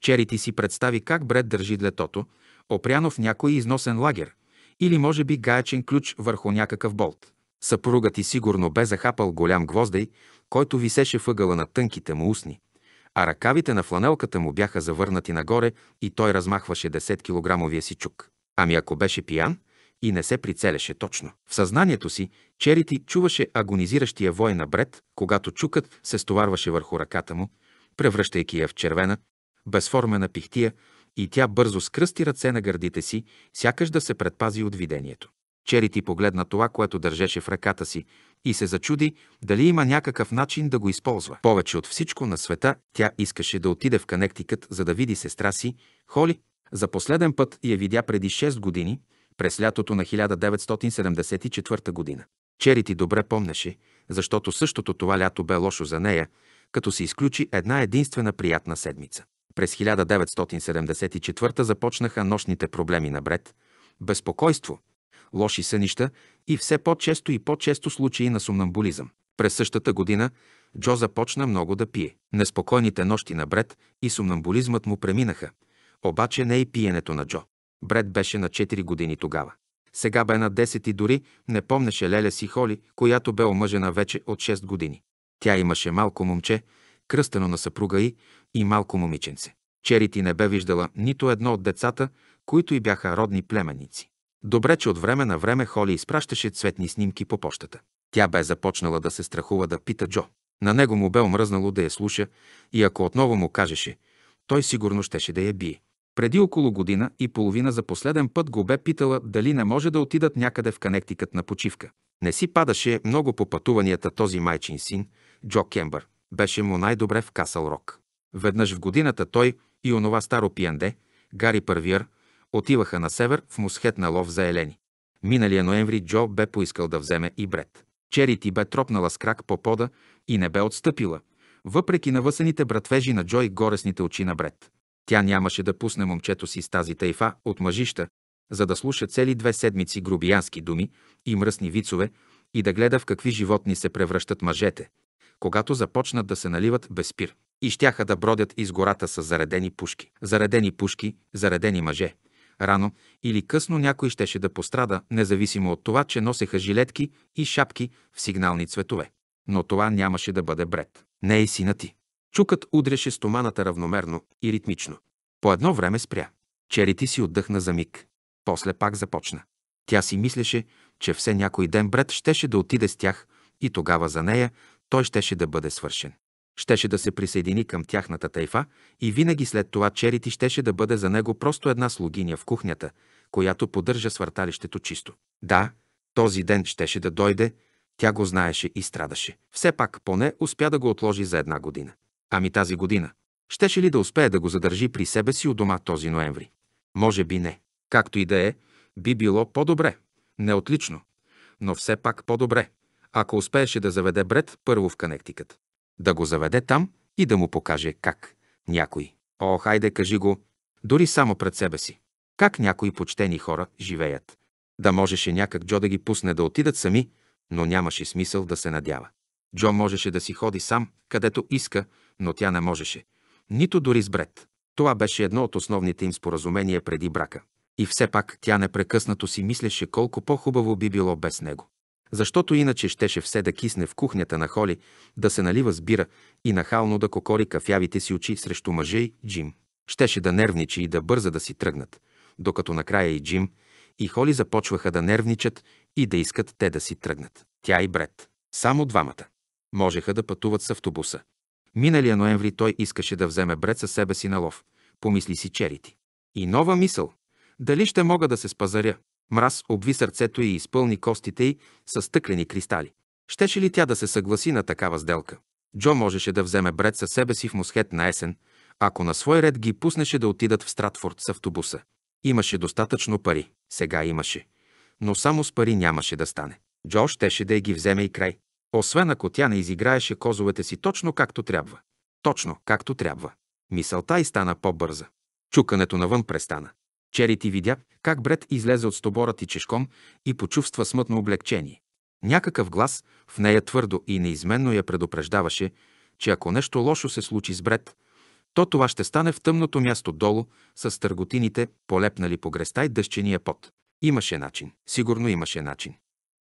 S1: Черити си представи как бред държи длетото, опряно в някой износен лагер, или може би гаечен ключ върху някакъв болт. Съпругът ти сигурно бе захапал голям гвоздей, който висеше въгъла на тънките му устни а ръкавите на фланелката му бяха завърнати нагоре и той размахваше 10-килограмовия си чук. Ами ако беше пиян и не се прицелеше точно. В съзнанието си Черити чуваше агонизиращия вой на бред, когато чукът се стоварваше върху ръката му, превръщайки я в червена, безформена пихтия, и тя бързо скръсти ръце на гърдите си, сякаш да се предпази от видението. Черити погледна това, което държеше в ръката си и се зачуди дали има някакъв начин да го използва. Повече от всичко на света тя искаше да отиде в Канектикът, за да види сестра си, Холи. За последен път я видя преди 6 години, през лятото на 1974 година. Черити добре помнеше, защото същото това лято бе лошо за нея, като се изключи една единствена приятна седмица. През 1974 започнаха нощните проблеми на Бред, безпокойство, лоши сънища и все по-често и по-често случаи на сомнамбулизъм. През същата година Джо започна много да пие. Неспокойните нощи на Бред и сомнамбулизмът му преминаха, обаче не и пиенето на Джо. Бред беше на 4 години тогава. Сега бе на 10 и дори не помнеше Леля си Холи, която бе омъжена вече от 6 години. Тя имаше малко момче, кръстено на съпруга й, и малко момиченце. Черити не бе виждала нито едно от децата, които й бяха родни племеници. Добре, че от време на време Холи изпращаше цветни снимки по почтата. Тя бе започнала да се страхува да пита Джо. На него му бе омръзнало да я слуша и ако отново му кажеше, той сигурно щеше да я бие. Преди около година и половина за последен път го бе питала дали не може да отидат някъде в Канектикът на почивка. Не си падаше много по пътуванията този майчин син, Джо Кембър. Беше му най-добре в Касъл Рок. Веднъж в годината той и онова старо пиенде, Гари Първиер, Отиваха на север в Мусхет на лов за елени. Миналия ноември Джо бе поискал да вземе и бред. Черити бе тропнала с крак по пода и не бе отстъпила, въпреки навъсените братвежи на Джо и горесните очи на бред. Тя нямаше да пусне момчето си с тази тайфа от мъжища, за да слуша цели две седмици грубиянски думи и мръсни вицове и да гледа в какви животни се превръщат мъжете, когато започнат да се наливат без спир. И щяха да бродят из гората с заредени пушки. Заредени пушки, заредени мъже рано или късно някой щеше да пострада, независимо от това, че носеха жилетки и шапки в сигнални цветове. Но това нямаше да бъде бред. Не е сина ти. Чукът удряше стоманата равномерно и ритмично. По едно време спря. Черити си отдъхна за миг. После пак започна. Тя си мислеше, че все някой ден бред щеше да отиде с тях и тогава за нея той щеше да бъде свършен. Щеше да се присъедини към тяхната тайфа и винаги след това Черити щеше да бъде за него просто една слугиня в кухнята, която поддържа свърталището чисто. Да, този ден щеше да дойде, тя го знаеше и страдаше. Все пак поне успя да го отложи за една година. Ами тази година. Щеше ли да успее да го задържи при себе си у дома този ноември? Може би не. Както и да е, би било по-добре. Не отлично, но все пак по-добре, ако успееше да заведе бред първо в Канектикът да го заведе там и да му покаже как. Някой. О, хайде, кажи го, дори само пред себе си. Как някои почтени хора живеят. Да можеше някак Джо да ги пусне да отидат сами, но нямаше смисъл да се надява. Джо можеше да си ходи сам, където иска, но тя не можеше. Нито дори с Бред. Това беше едно от основните им споразумения преди брака. И все пак тя непрекъснато си мислеше колко по-хубаво би било без него защото иначе щеше все да кисне в кухнята на Холи, да се налива с бира и нахално да кокори кафявите си очи срещу мъже и Джим. Щеше да нервничи и да бърза да си тръгнат, докато накрая и Джим, и Холи започваха да нервничат и да искат те да си тръгнат. Тя и Бред. Само двамата. Можеха да пътуват с автобуса. Миналия ноември той искаше да вземе Бред със себе си на лов. Помисли си черити. И нова мисъл. Дали ще мога да се спазаря? Мраз обви сърцето и изпълни костите й с стъклени кристали. Щеше ли тя да се съгласи на такава сделка? Джо можеше да вземе Бред със себе си в мусхет на есен, ако на свой ред ги пуснеше да отидат в Стратфорд с автобуса. Имаше достатъчно пари. Сега имаше. Но само с пари нямаше да стане. Джо щеше да я ги вземе и край. Освен ако тя не изиграеше козовете си точно както трябва. Точно както трябва. Мисълта й стана по-бърза. Чукането навън престана. Черити видя как Бред излезе от стобора чешком и почувства смътно облегчение. Някакъв глас в нея твърдо и неизменно я предупреждаваше, че ако нещо лошо се случи с Бред, то това ще стане в тъмното място долу с търготините, полепнали по греста и дъщения пот. Имаше начин. Сигурно имаше начин.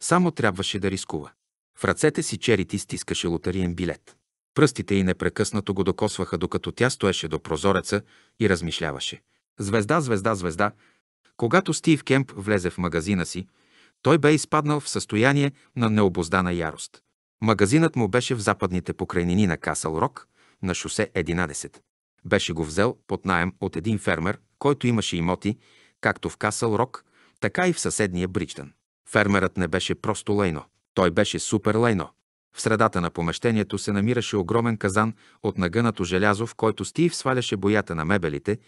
S1: Само трябваше да рискува. В ръцете си Черити стискаше лотариен билет. Пръстите й непрекъснато го докосваха, докато тя стоеше до прозореца и размишляваше – Звезда, звезда, звезда. Когато Стив Кемп влезе в магазина си, той бе изпаднал в състояние на необоздана ярост. Магазинът му беше в западните покрайнини на Касъл Рок, на шосе 11. Беше го взел под найем от един фермер, който имаше имоти, както в Касъл Рок, така и в съседния Бричтън. Фермерът не беше просто лайно. Той беше супер лайно. В средата на помещението се намираше огромен казан от нагънато желязо, в който Стив сваляше боята на мебелите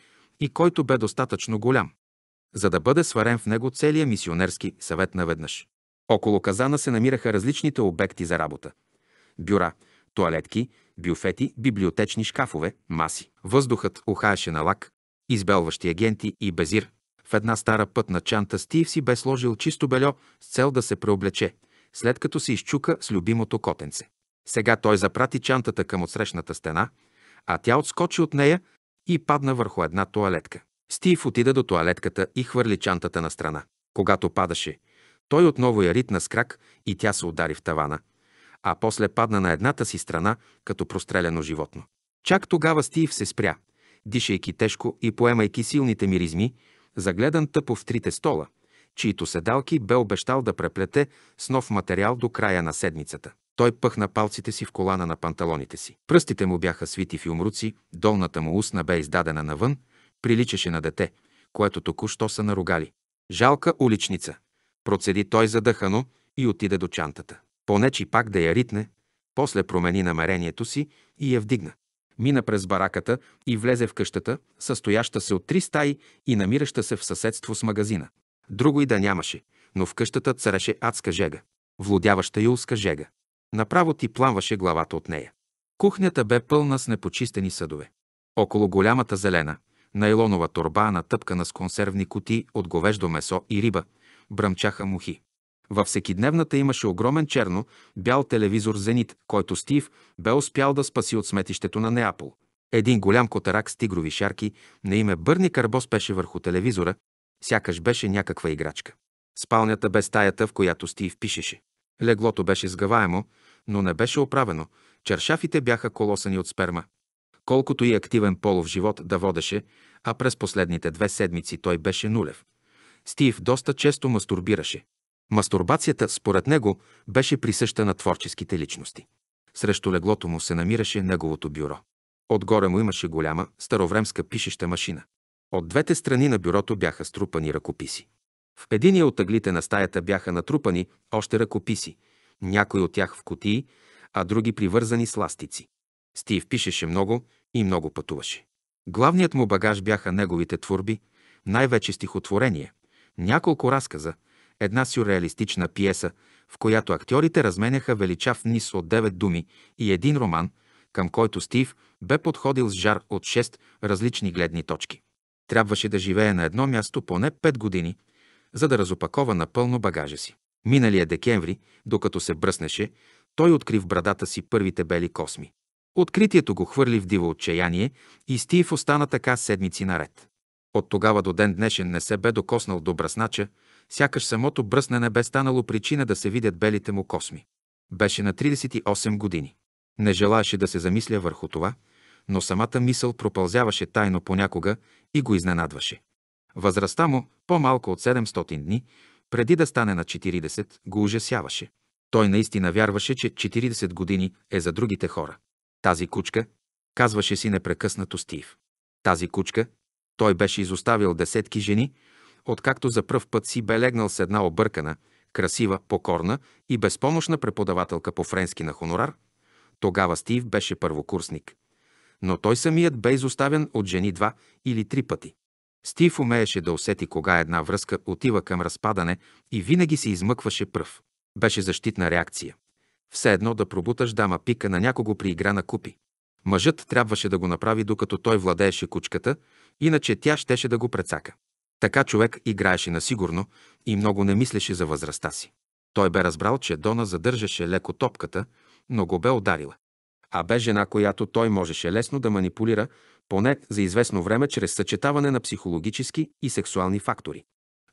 S1: и който бе достатъчно голям, за да бъде сварен в него целият мисионерски съвет наведнъж. Около казана се намираха различните обекти за работа – бюра, туалетки, бюфети, библиотечни шкафове, маси. Въздухът ухаеше на лак, избелващи агенти и безир. В една стара пътна чанта Стив си бе сложил чисто бельо с цел да се преоблече, след като се изчука с любимото котенце. Сега той запрати чантата към отсрещната стена, а тя отскочи от нея и падна върху една туалетка. Стив отида до туалетката и хвърли чантата на страна. Когато падаше, той отново я ритна с крак и тя се удари в тавана, а после падна на едната си страна като простреляно животно. Чак тогава Стив се спря, дишайки тежко и поемайки силните миризми, загледан тъпо в трите стола, чието седалки бе обещал да преплете с нов материал до края на седмицата. Той пъхна палците си в колана на панталоните си. Пръстите му бяха свити в юмруци, долната му устна бе издадена навън, приличаше на дете, което току-що са наругали. Жалка уличница. Процеди той задъхано и отиде до чантата. Понечи пак да я ритне, после промени намерението си и я вдигна. Мина през бараката и влезе в къщата, състояща се от три стаи и намираща се в съседство с магазина. Друго и да нямаше, но в къщата цареше адска жега. Влодяваща юлска жега. Направо ти пламваше главата от нея. Кухнята бе пълна с непочистени съдове. Около голямата зелена, найлонова торба, натъпкана с консервни кути от говеждо месо и риба, бръмчаха мухи. Във всекидневната имаше огромен черно, бял телевизор «Зенит», който Стив бе успял да спаси от сметището на Неапол. Един голям котарак с тигрови шарки на име Бърни Карбо спеше върху телевизора, сякаш беше някаква играчка. Спалнята бе стаята, в която Стив пишеше. Леглото беше сгъваемо, но не беше оправено, чершафите бяха колосани от сперма. Колкото и активен полов живот да водеше, а през последните две седмици той беше нулев. Стив доста често мастурбираше. Мастурбацията, според него, беше присъща на творческите личности. Срещу леглото му се намираше неговото бюро. Отгоре му имаше голяма, старовремска пишеща машина. От двете страни на бюрото бяха струпани ръкописи. В единия от тъглите на стаята бяха натрупани още ръкописи – някои от тях в кутии, а други привързани с ластици. Стив пишеше много и много пътуваше. Главният му багаж бяха неговите творби, най-вече стихотворение, няколко разказа, една сюрреалистична пиеса, в която актьорите разменяха величав низ от девет думи и един роман, към който Стив бе подходил с жар от шест различни гледни точки. Трябваше да живее на едно място поне пет години, за да разопакова напълно багажа си. Миналия декември, докато се бръснеше, той откри в брадата си първите бели косми. Откритието го хвърли в диво отчаяние и Стив остана така седмици наред. От тогава до ден днешен не се бе докоснал до бръснача, сякаш самото бръснене бе станало причина да се видят белите му косми. Беше на 38 години. Не желаеше да се замисля върху това, но самата мисъл пропълзяваше тайно понякога и го изненадваше. Възрастта му, по-малко от 700 дни, преди да стане на 40, го ужасяваше. Той наистина вярваше, че 40 години е за другите хора. Тази кучка, казваше си непрекъснато Стив. Тази кучка, той беше изоставил десетки жени, откакто за пръв път си бе легнал с една объркана, красива, покорна и безпомощна преподавателка по френски на хонорар. Тогава Стив беше първокурсник. Но той самият бе изоставен от жени два или три пъти. Стив умееше да усети кога една връзка отива към разпадане и винаги се измъкваше пръв. Беше защитна реакция. Все едно да пробуташ дама пика на някого при игра на купи. Мъжът трябваше да го направи, докато той владееше кучката, иначе тя щеше да го прецака. Така човек играеше насигурно и много не мислеше за възрастта си. Той бе разбрал, че Дона задържаше леко топката, но го бе ударила. А бе жена, която той можеше лесно да манипулира поне за известно време чрез съчетаване на психологически и сексуални фактори.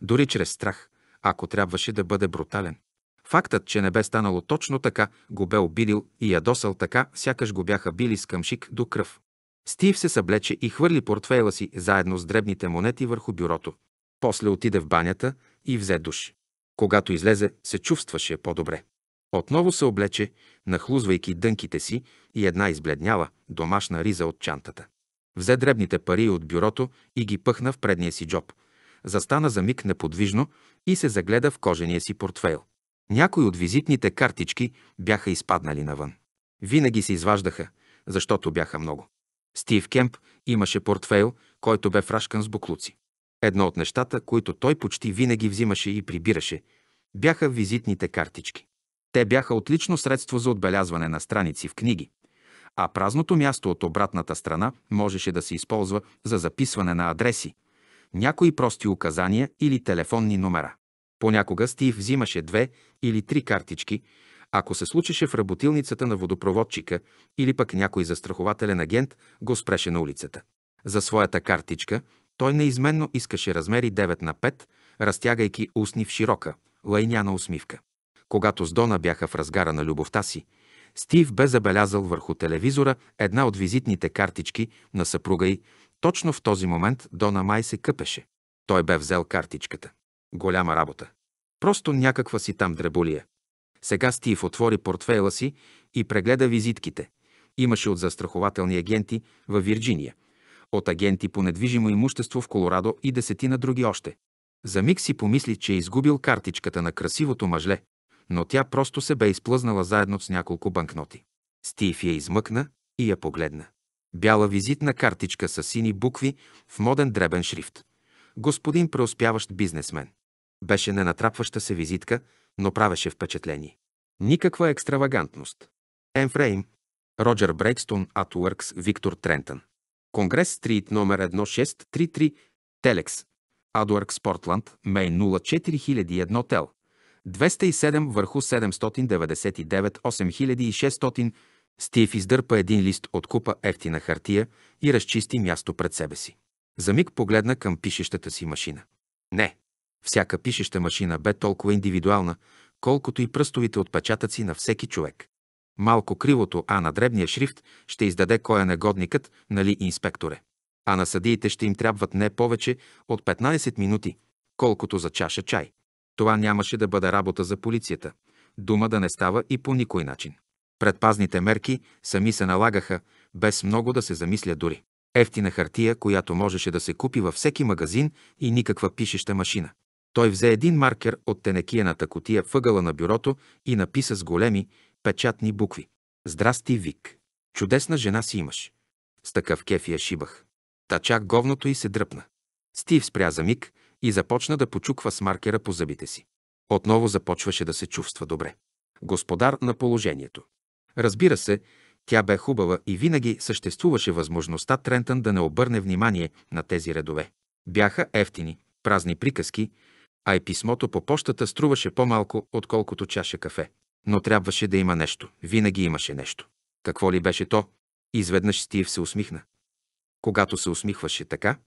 S1: Дори чрез страх, ако трябваше да бъде брутален. Фактът, че не бе станало точно така, го бе обидил и ядосал така, сякаш го бяха били с къмшик до кръв. Стив се съблече и хвърли портфейла си заедно с дребните монети върху бюрото. После отиде в банята и взе душ. Когато излезе, се чувстваше по-добре. Отново се облече, нахлузвайки дънките си и една избледняла домашна риза от чантата. Взе дребните пари от бюрото и ги пъхна в предния си джоб. Застана за миг неподвижно и се загледа в кожения си портфейл. Някои от визитните картички бяха изпаднали навън. Винаги се изваждаха, защото бяха много. Стив Кемп имаше портфейл, който бе фрашкан с буклуци. Едно от нещата, които той почти винаги взимаше и прибираше, бяха визитните картички. Те бяха отлично средство за отбелязване на страници в книги а празното място от обратната страна можеше да се използва за записване на адреси, някои прости указания или телефонни номера. Понякога Стив взимаше две или три картички, ако се случеше в работилницата на водопроводчика или пък някой застрахователен агент го спреше на улицата. За своята картичка той неизменно искаше размери 9 на 5, разтягайки устни в широка, лайняна усмивка. Когато с Дона бяха в разгара на любовта си, Стив бе забелязал върху телевизора една от визитните картички на съпруга й. Точно в този момент Дона Май се къпеше. Той бе взел картичката. Голяма работа. Просто някаква си там дреболия. Сега Стив отвори портфейла си и прегледа визитките. Имаше от застрахователни агенти във Вирджиния, от агенти по недвижимо имущество в Колорадо и десетина други още. За миг си помисли, че е изгубил картичката на красивото мъжле но тя просто се бе изплъзнала заедно с няколко банкноти. Стив я измъкна и я погледна. Бяла визитна картичка с сини букви в моден дребен шрифт. Господин преуспяващ бизнесмен. Беше ненатрапваща се визитка, но правеше впечатление. Никаква екстравагантност. Енфрейм, Роджер Брейкстон, Атуъркс, Виктор Трентън. Конгрес Стрит номер 1633, Телекс, Адуъркс, Портланд, Мей 04001 Тел. 207 върху 799 8600 Стив издърпа един лист от купа ефтина хартия и разчисти място пред себе си. За миг погледна към пишещата си машина. Не, всяка пишеща машина бе толкова индивидуална, колкото и пръстовите отпечатъци на всеки човек. Малко кривото А на дребния шрифт ще издаде кой е негодникът, нали инспекторе. А на съдиите ще им трябват не повече от 15 минути, колкото за чаша чай. Това нямаше да бъде работа за полицията. Дума да не става и по никой начин. Предпазните мерки сами се налагаха, без много да се замисля дори. Ефтина хартия, която можеше да се купи във всеки магазин и никаква пишеща машина. Той взе един маркер от тенекиената котия въгъла на бюрото и написа с големи, печатни букви. Здрасти, Вик. Чудесна жена си имаш. С такъв кефия шибах. Тача говното и се дръпна. Стив спря за миг, и започна да почуква с маркера по зъбите си. Отново започваше да се чувства добре. Господар на положението. Разбира се, тя бе хубава и винаги съществуваше възможността Трентън да не обърне внимание на тези редове. Бяха ефтини, празни приказки, а и писмото по пощата струваше по-малко, отколкото чаша кафе. Но трябваше да има нещо. Винаги имаше нещо. Какво ли беше то? Изведнъж Стив се усмихна. Когато се усмихваше така,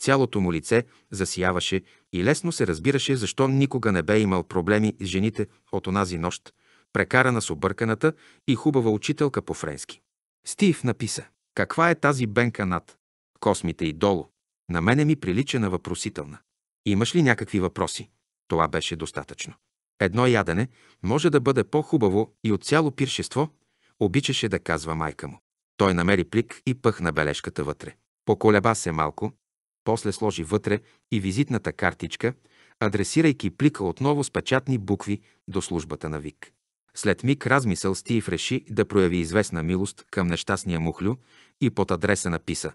S1: Цялото му лице засияваше и лесно се разбираше защо никога не бе имал проблеми с жените от онази нощ, прекарана с обърканата и хубава учителка по френски. Стив написа «Каква е тази бенка над? Космите и долу. На мене ми прилича на въпросителна. Имаш ли някакви въпроси?» Това беше достатъчно. Едно ядене може да бъде по-хубаво и от цяло пиршество, обичаше да казва майка му. Той намери плик и пъхна бележката вътре. Поколеба се малко, после сложи вътре и визитната картичка, адресирайки плика отново с печатни букви до службата на ВИК. След миг размисъл Стив реши да прояви известна милост към нещастния мухлю и под адреса написа.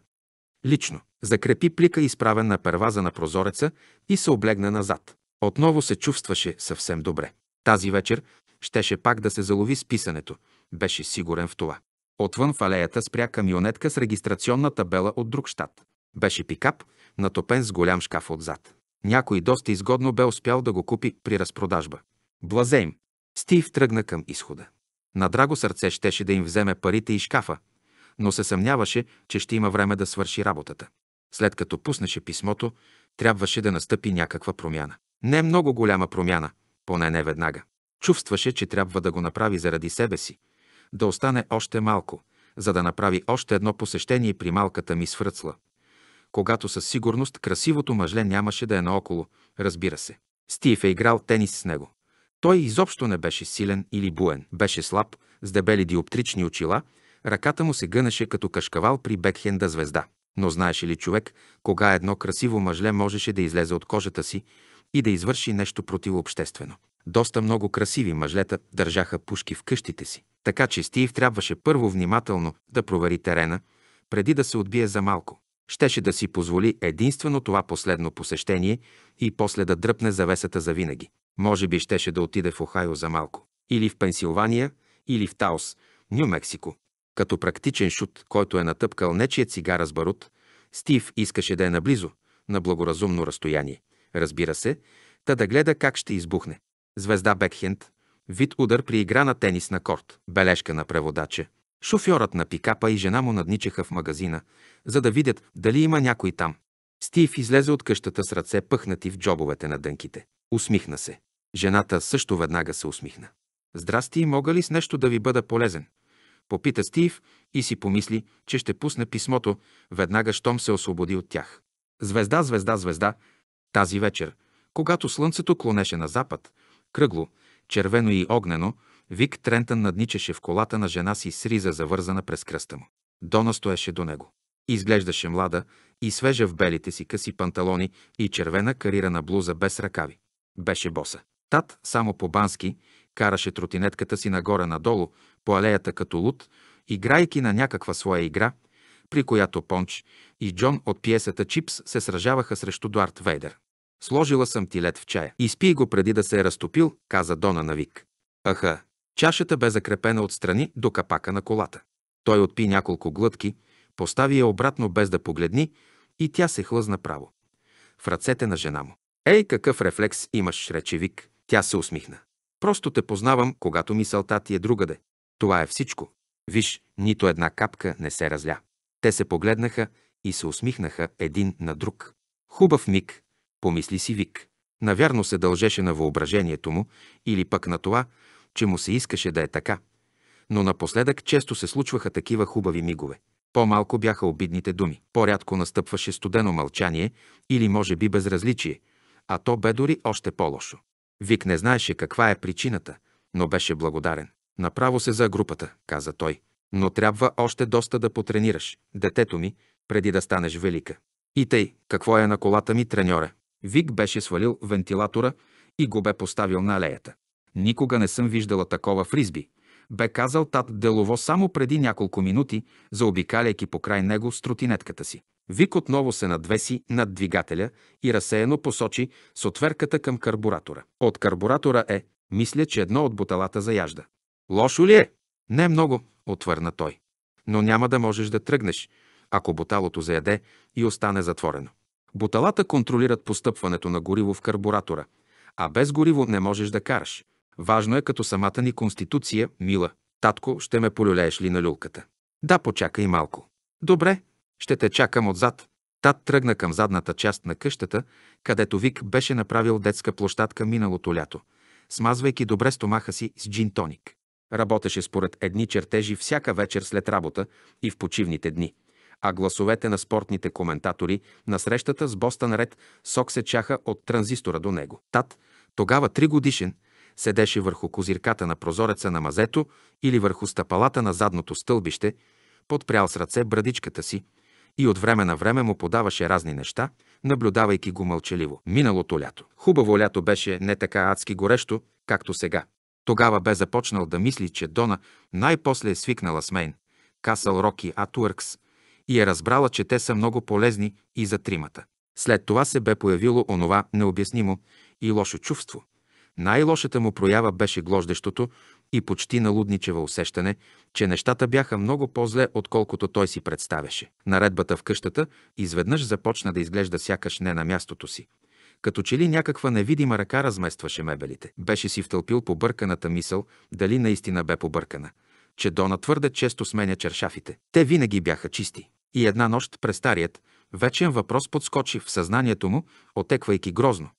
S1: Лично закрепи плика изправен на перваза на прозореца и се облегна назад. Отново се чувстваше съвсем добре. Тази вечер щеше пак да се залови с писането. Беше сигурен в това. Отвън в алеята спря камионетка с регистрационна табела от друг щат. Беше пикап, натопен с голям шкаф отзад. Някой доста изгодно бе успял да го купи при разпродажба. Блазе им! Стив тръгна към изхода. На драго сърце щеше да им вземе парите и шкафа, но се съмняваше, че ще има време да свърши работата. След като пуснеше писмото, трябваше да настъпи някаква промяна. Не много голяма промяна, поне не веднага. Чувстваше, че трябва да го направи заради себе си, да остане още малко, за да направи още едно посещение при малката ми свръцла когато със сигурност красивото мъжле нямаше да е наоколо, разбира се. Стив е играл тенис с него. Той изобщо не беше силен или буен. Беше слаб, с дебели диоптрични очила, ръката му се гънеше като кашкавал при Бекхенда звезда. Но знаеше ли човек, кога едно красиво мъжле можеше да излезе от кожата си и да извърши нещо противообществено? Доста много красиви мъжлета държаха пушки в къщите си. Така че Стив трябваше първо внимателно да провери терена, преди да се отбие за малко. Щеше да си позволи единствено това последно посещение и после да дръпне завесата за винаги. Може би щеше да отиде в Охайо за малко. Или в Пенсилвания, или в Таос, Ню Мексико. Като практичен шут, който е натъпкал нечия цигара с барут, Стив искаше да е наблизо, на благоразумно разстояние. Разбира се, та да гледа как ще избухне. Звезда Бекхенд, вид удар при игра на тенис на корт. Бележка на преводача. Шофьорът на пикапа и жена му надничаха в магазина, за да видят дали има някой там. Стив излезе от къщата с ръце пъхнати в джобовете на дънките. Усмихна се. Жената също веднага се усмихна. Здрасти, мога ли с нещо да ви бъда полезен? Попита Стив и си помисли, че ще пусне писмото, веднага щом се освободи от тях. Звезда, звезда, звезда. Тази вечер, когато слънцето клонеше на запад, кръгло, червено и огнено, Вик Трентън надничаше в колата на жена си с риза, завързана през кръста му. Дона стоеше до него. Изглеждаше млада и свежа в белите си къси панталони и червена карирана блуза без ръкави. Беше боса. Тат, само по-бански, караше тротинетката си нагоре-надолу по алеята като луд, играйки на някаква своя игра, при която Понч и Джон от пиесата Чипс се сражаваха срещу Дуарт Вейдер. Сложила съм ти лед в чая. Изпий го преди да се е разтопил, каза Дона на Вик. Аха, Чашата бе закрепена отстрани до капака на колата. Той отпи няколко глътки, постави я обратно без да погледни и тя се хлъзна право. В ръцете на жена му. Ей, какъв рефлекс имаш, речевик! Тя се усмихна. Просто те познавам, когато мисълта ти е другаде. Това е всичко. Виж, нито една капка не се разля. Те се погледнаха и се усмихнаха един на друг. Хубав миг, помисли си Вик. Навярно се дължеше на въображението му или пък на това, че му се искаше да е така. Но напоследък често се случваха такива хубави мигове. По-малко бяха обидните думи. По-рядко настъпваше студено мълчание или може би безразличие, а то бе дори още по-лошо. Вик не знаеше каква е причината, но беше благодарен. Направо се за групата, каза той. Но трябва още доста да потренираш, детето ми, преди да станеш велика. И тъй, какво е на колата ми, треньора? Вик беше свалил вентилатора и го бе поставил на алеята. Никога не съм виждала такова в Ризби, бе казал тат Делово само преди няколко минути, заобикаляйки покрай него с тротинетката си. Вик отново се надвеси над двигателя и разсеяно посочи с отверката към карбуратора. От карбуратора е, мисля, че едно от буталата заяжда. Лошо ли е? Не много, отвърна той. Но няма да можеш да тръгнеш, ако буталото заяде и остане затворено. Буталата контролират постъпването на гориво в карбуратора, а без гориво не можеш да караш. Важно е като самата ни конституция, мила. Татко, ще ме полюлееш ли на люлката? Да, почакай малко. Добре, ще те чакам отзад. Тат тръгна към задната част на къщата, където Вик беше направил детска площадка миналото лято, смазвайки добре стомаха си с джинтоник. Работеше според едни чертежи всяка вечер след работа и в почивните дни, а гласовете на спортните коментатори на срещата с Бостън Ред сок се чаха от транзистора до него. Тат, тогава тригодишен, седеше върху козирката на прозореца на мазето или върху стъпалата на задното стълбище, подпрял с ръце брадичката си и от време на време му подаваше разни неща, наблюдавайки го мълчаливо. Миналото лято. Хубаво лято беше не така адски горещо, както сега. Тогава бе започнал да мисли, че Дона най-после е свикнала с Мейн, Касъл Рок и Атуъркс и е разбрала, че те са много полезни и за тримата. След това се бе появило онова необяснимо и лошо чувство, най-лошата му проява беше глождещото и почти налудничева усещане, че нещата бяха много по-зле, отколкото той си представяше. Наредбата в къщата изведнъж започна да изглежда сякаш не на мястото си. Като че ли някаква невидима ръка разместваше мебелите. Беше си втълпил побърканата мисъл, дали наистина бе побъркана, че Дона твърде често сменя чершафите. Те винаги бяха чисти. И една нощ през старият, вечен въпрос подскочи в съзнанието му, отеквайки грозно.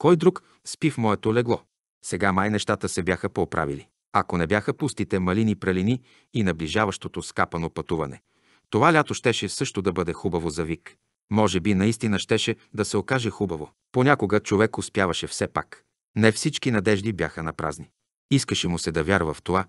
S1: Кой друг спи в моето легло? Сега май нещата се бяха поправили. Ако не бяха пустите малини пралини и наближаващото скапано пътуване, това лято щеше също да бъде хубаво за Вик. Може би наистина щеше да се окаже хубаво. Понякога човек успяваше все пак. Не всички надежди бяха на празни. Искаше му се да вярва в това,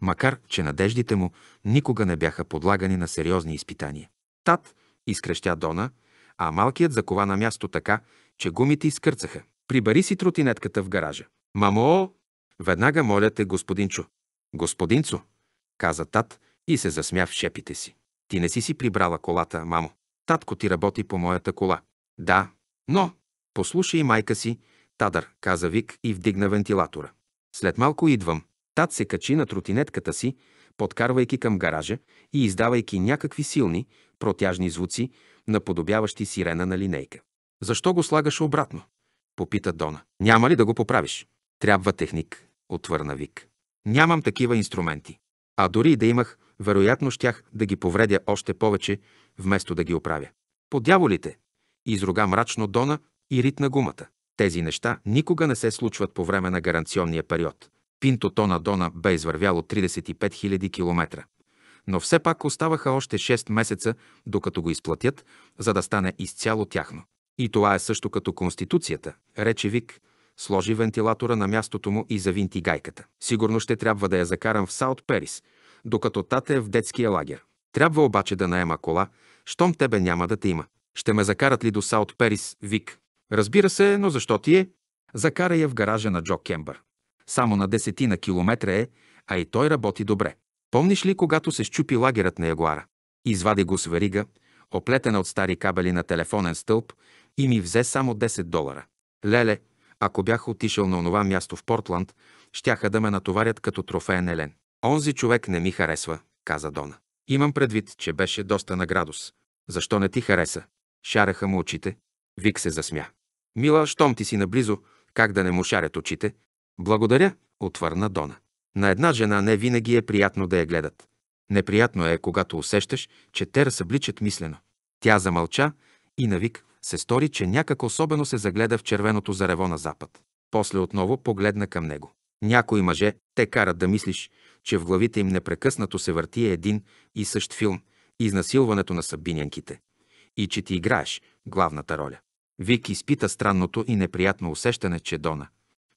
S1: макар че надеждите му никога не бяха подлагани на сериозни изпитания. Тат изкрещя Дона, а малкият закова на място така, че гумите изкърцаха. Прибари си тротинетката в гаража. Мамо! Веднага моля те, господинчо. Господинцо, каза тат и се засмя в шепите си. Ти не си си прибрала колата, мамо. Татко ти работи по моята кола. Да, но... Послушай майка си, Тадър, каза Вик и вдигна вентилатора. След малко идвам. Тат се качи на тротинетката си, подкарвайки към гаража и издавайки някакви силни, протяжни звуци, наподобяващи сирена на линейка. Защо го слагаш обратно? попита Дона. Няма ли да го поправиш? Трябва техник, отвърна Вик. Нямам такива инструменти. А дори и да имах, вероятно щях да ги повредя още повече, вместо да ги оправя. По дяволите! Изруга мрачно Дона и ритна гумата. Тези неща никога не се случват по време на гаранционния период. Пинтото на Дона бе извървяло 35 000 км. Но все пак оставаха още 6 месеца, докато го изплатят, за да стане изцяло тяхно. И това е също като Конституцията, рече Вик, сложи вентилатора на мястото му и завинти гайката. Сигурно ще трябва да я закарам в Саут Перис, докато тате е в детския лагер. Трябва обаче да наема кола, щом тебе няма да те има. Ще ме закарат ли до Саут Перис, Вик? Разбира се, но защо ти е? Закара я в гаража на Джо Кембър. Само на десетина километра е, а и той работи добре. Помниш ли, когато се щупи лагерът на Ягуара? Извади го с верига, оплетена от стари кабели на телефонен стълб и ми взе само 10 долара. Леле, ако бях отишъл на онова място в Портланд, щяха да ме натоварят като трофеен елен. Онзи човек не ми харесва, каза Дона. Имам предвид, че беше доста на градус. Защо не ти хареса? Шараха му очите. Вик се засмя. Мила, щом ти си наблизо, как да не му шарят очите? Благодаря, отвърна Дона. На една жена не винаги е приятно да я гледат. Неприятно е, когато усещаш, че те разъбличат мислено. Тя замълча и навик се стори, че някак особено се загледа в червеното зарево на запад. После отново погледна към него. Някои мъже те карат да мислиш, че в главите им непрекъснато се върти един и същ филм «Изнасилването на събинянките. и че ти играеш главната роля. Вик изпита странното и неприятно усещане, че Дона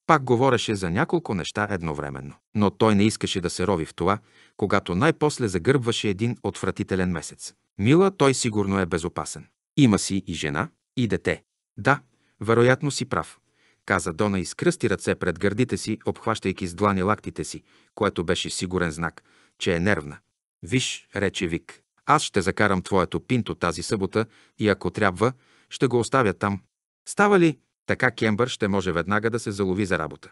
S1: пак говореше за няколко неща едновременно. Но той не искаше да се рови в това, когато най-после загърбваше един отвратителен месец. Мила, той сигурно е безопасен. Има си и жена, и дете. Да, вероятно си прав, каза Дона и скръсти ръце пред гърдите си, обхващайки с длани лактите си, което беше сигурен знак, че е нервна. Виж, рече Вик, аз ще закарам твоето пинто тази събота и ако трябва, ще го оставя там. Става ли? Така Кембър ще може веднага да се залови за работа.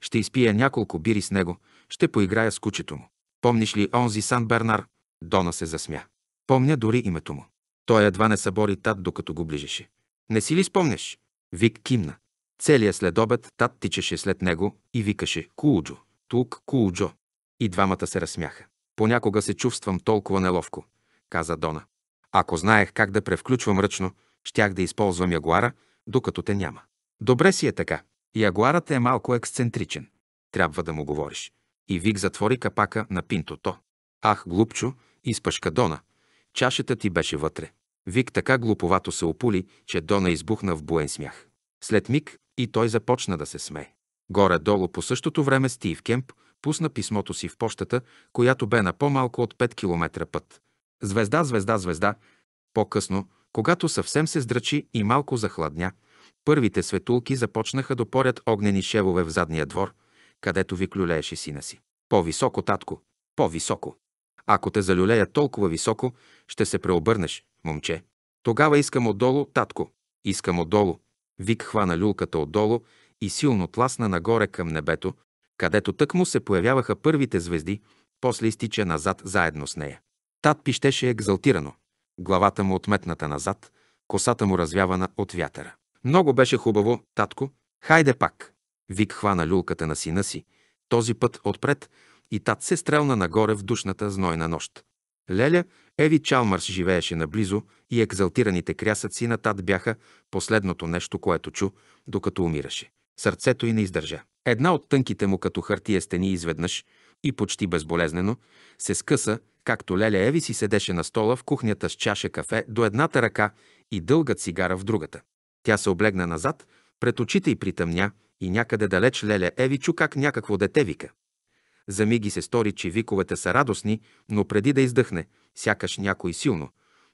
S1: Ще изпия няколко бири с него, ще поиграя с кучето му. Помниш ли онзи Сан Бернар? Дона се засмя. Помня дори името му. Той едва не събори тат, докато го ближеше. Не си ли спомняш? Вик кимна. Целият следобед тат тичаше след него и викаше Кулджо, Тук Кулджо. И двамата се разсмяха. Понякога се чувствам толкова неловко, каза Дона. Ако знаех как да превключвам ръчно, щях да използвам ягуара, докато те няма. Добре си е така. Ягуарът е малко ексцентричен. Трябва да му говориш. И Вик затвори капака на пинтото. Ах, глупчо, изпъшка Дона – Чашата ти беше вътре. Вик така глуповато се опули, че Дона избухна в буен смях. След миг и той започна да се смее. Горе-долу по същото време Стив Кемп пусна писмото си в пощата, която бе на по-малко от 5 км път. Звезда, звезда, звезда. По-късно, когато съвсем се здрачи и малко захладня, първите светулки започнаха да порят огнени шевове в задния двор, където ви клюлееше сина си. По-високо, татко, по-високо. Ако те залюлея толкова високо, ще се преобърнеш, момче. Тогава искам отдолу, татко. Искам отдолу. Вик хвана люлката отдолу и силно тласна нагоре към небето, където му се появяваха първите звезди, после изтича назад заедно с нея. Тат пищеше екзалтирано, главата му отметната назад, косата му развявана от вятъра. Много беше хубаво, татко, хайде пак. Вик хвана люлката на сина си, този път отпред, и тат се стрелна нагоре в душната знойна нощ. Леля Еви Чалмърс живееше наблизо и екзалтираните крясъци на тат бяха последното нещо, което чу, докато умираше. Сърцето й не издържа. Една от тънките му като хартия стени изведнъж и почти безболезнено се скъса, както Леля Еви си седеше на стола в кухнята с чаша кафе до едната ръка и дълга цигара в другата. Тя се облегна назад, пред очите й притъмня и някъде далеч Леля Еви чу как някакво дете вика. За миги се стори, че виковете са радостни, но преди да издъхне, сякаш някой силно,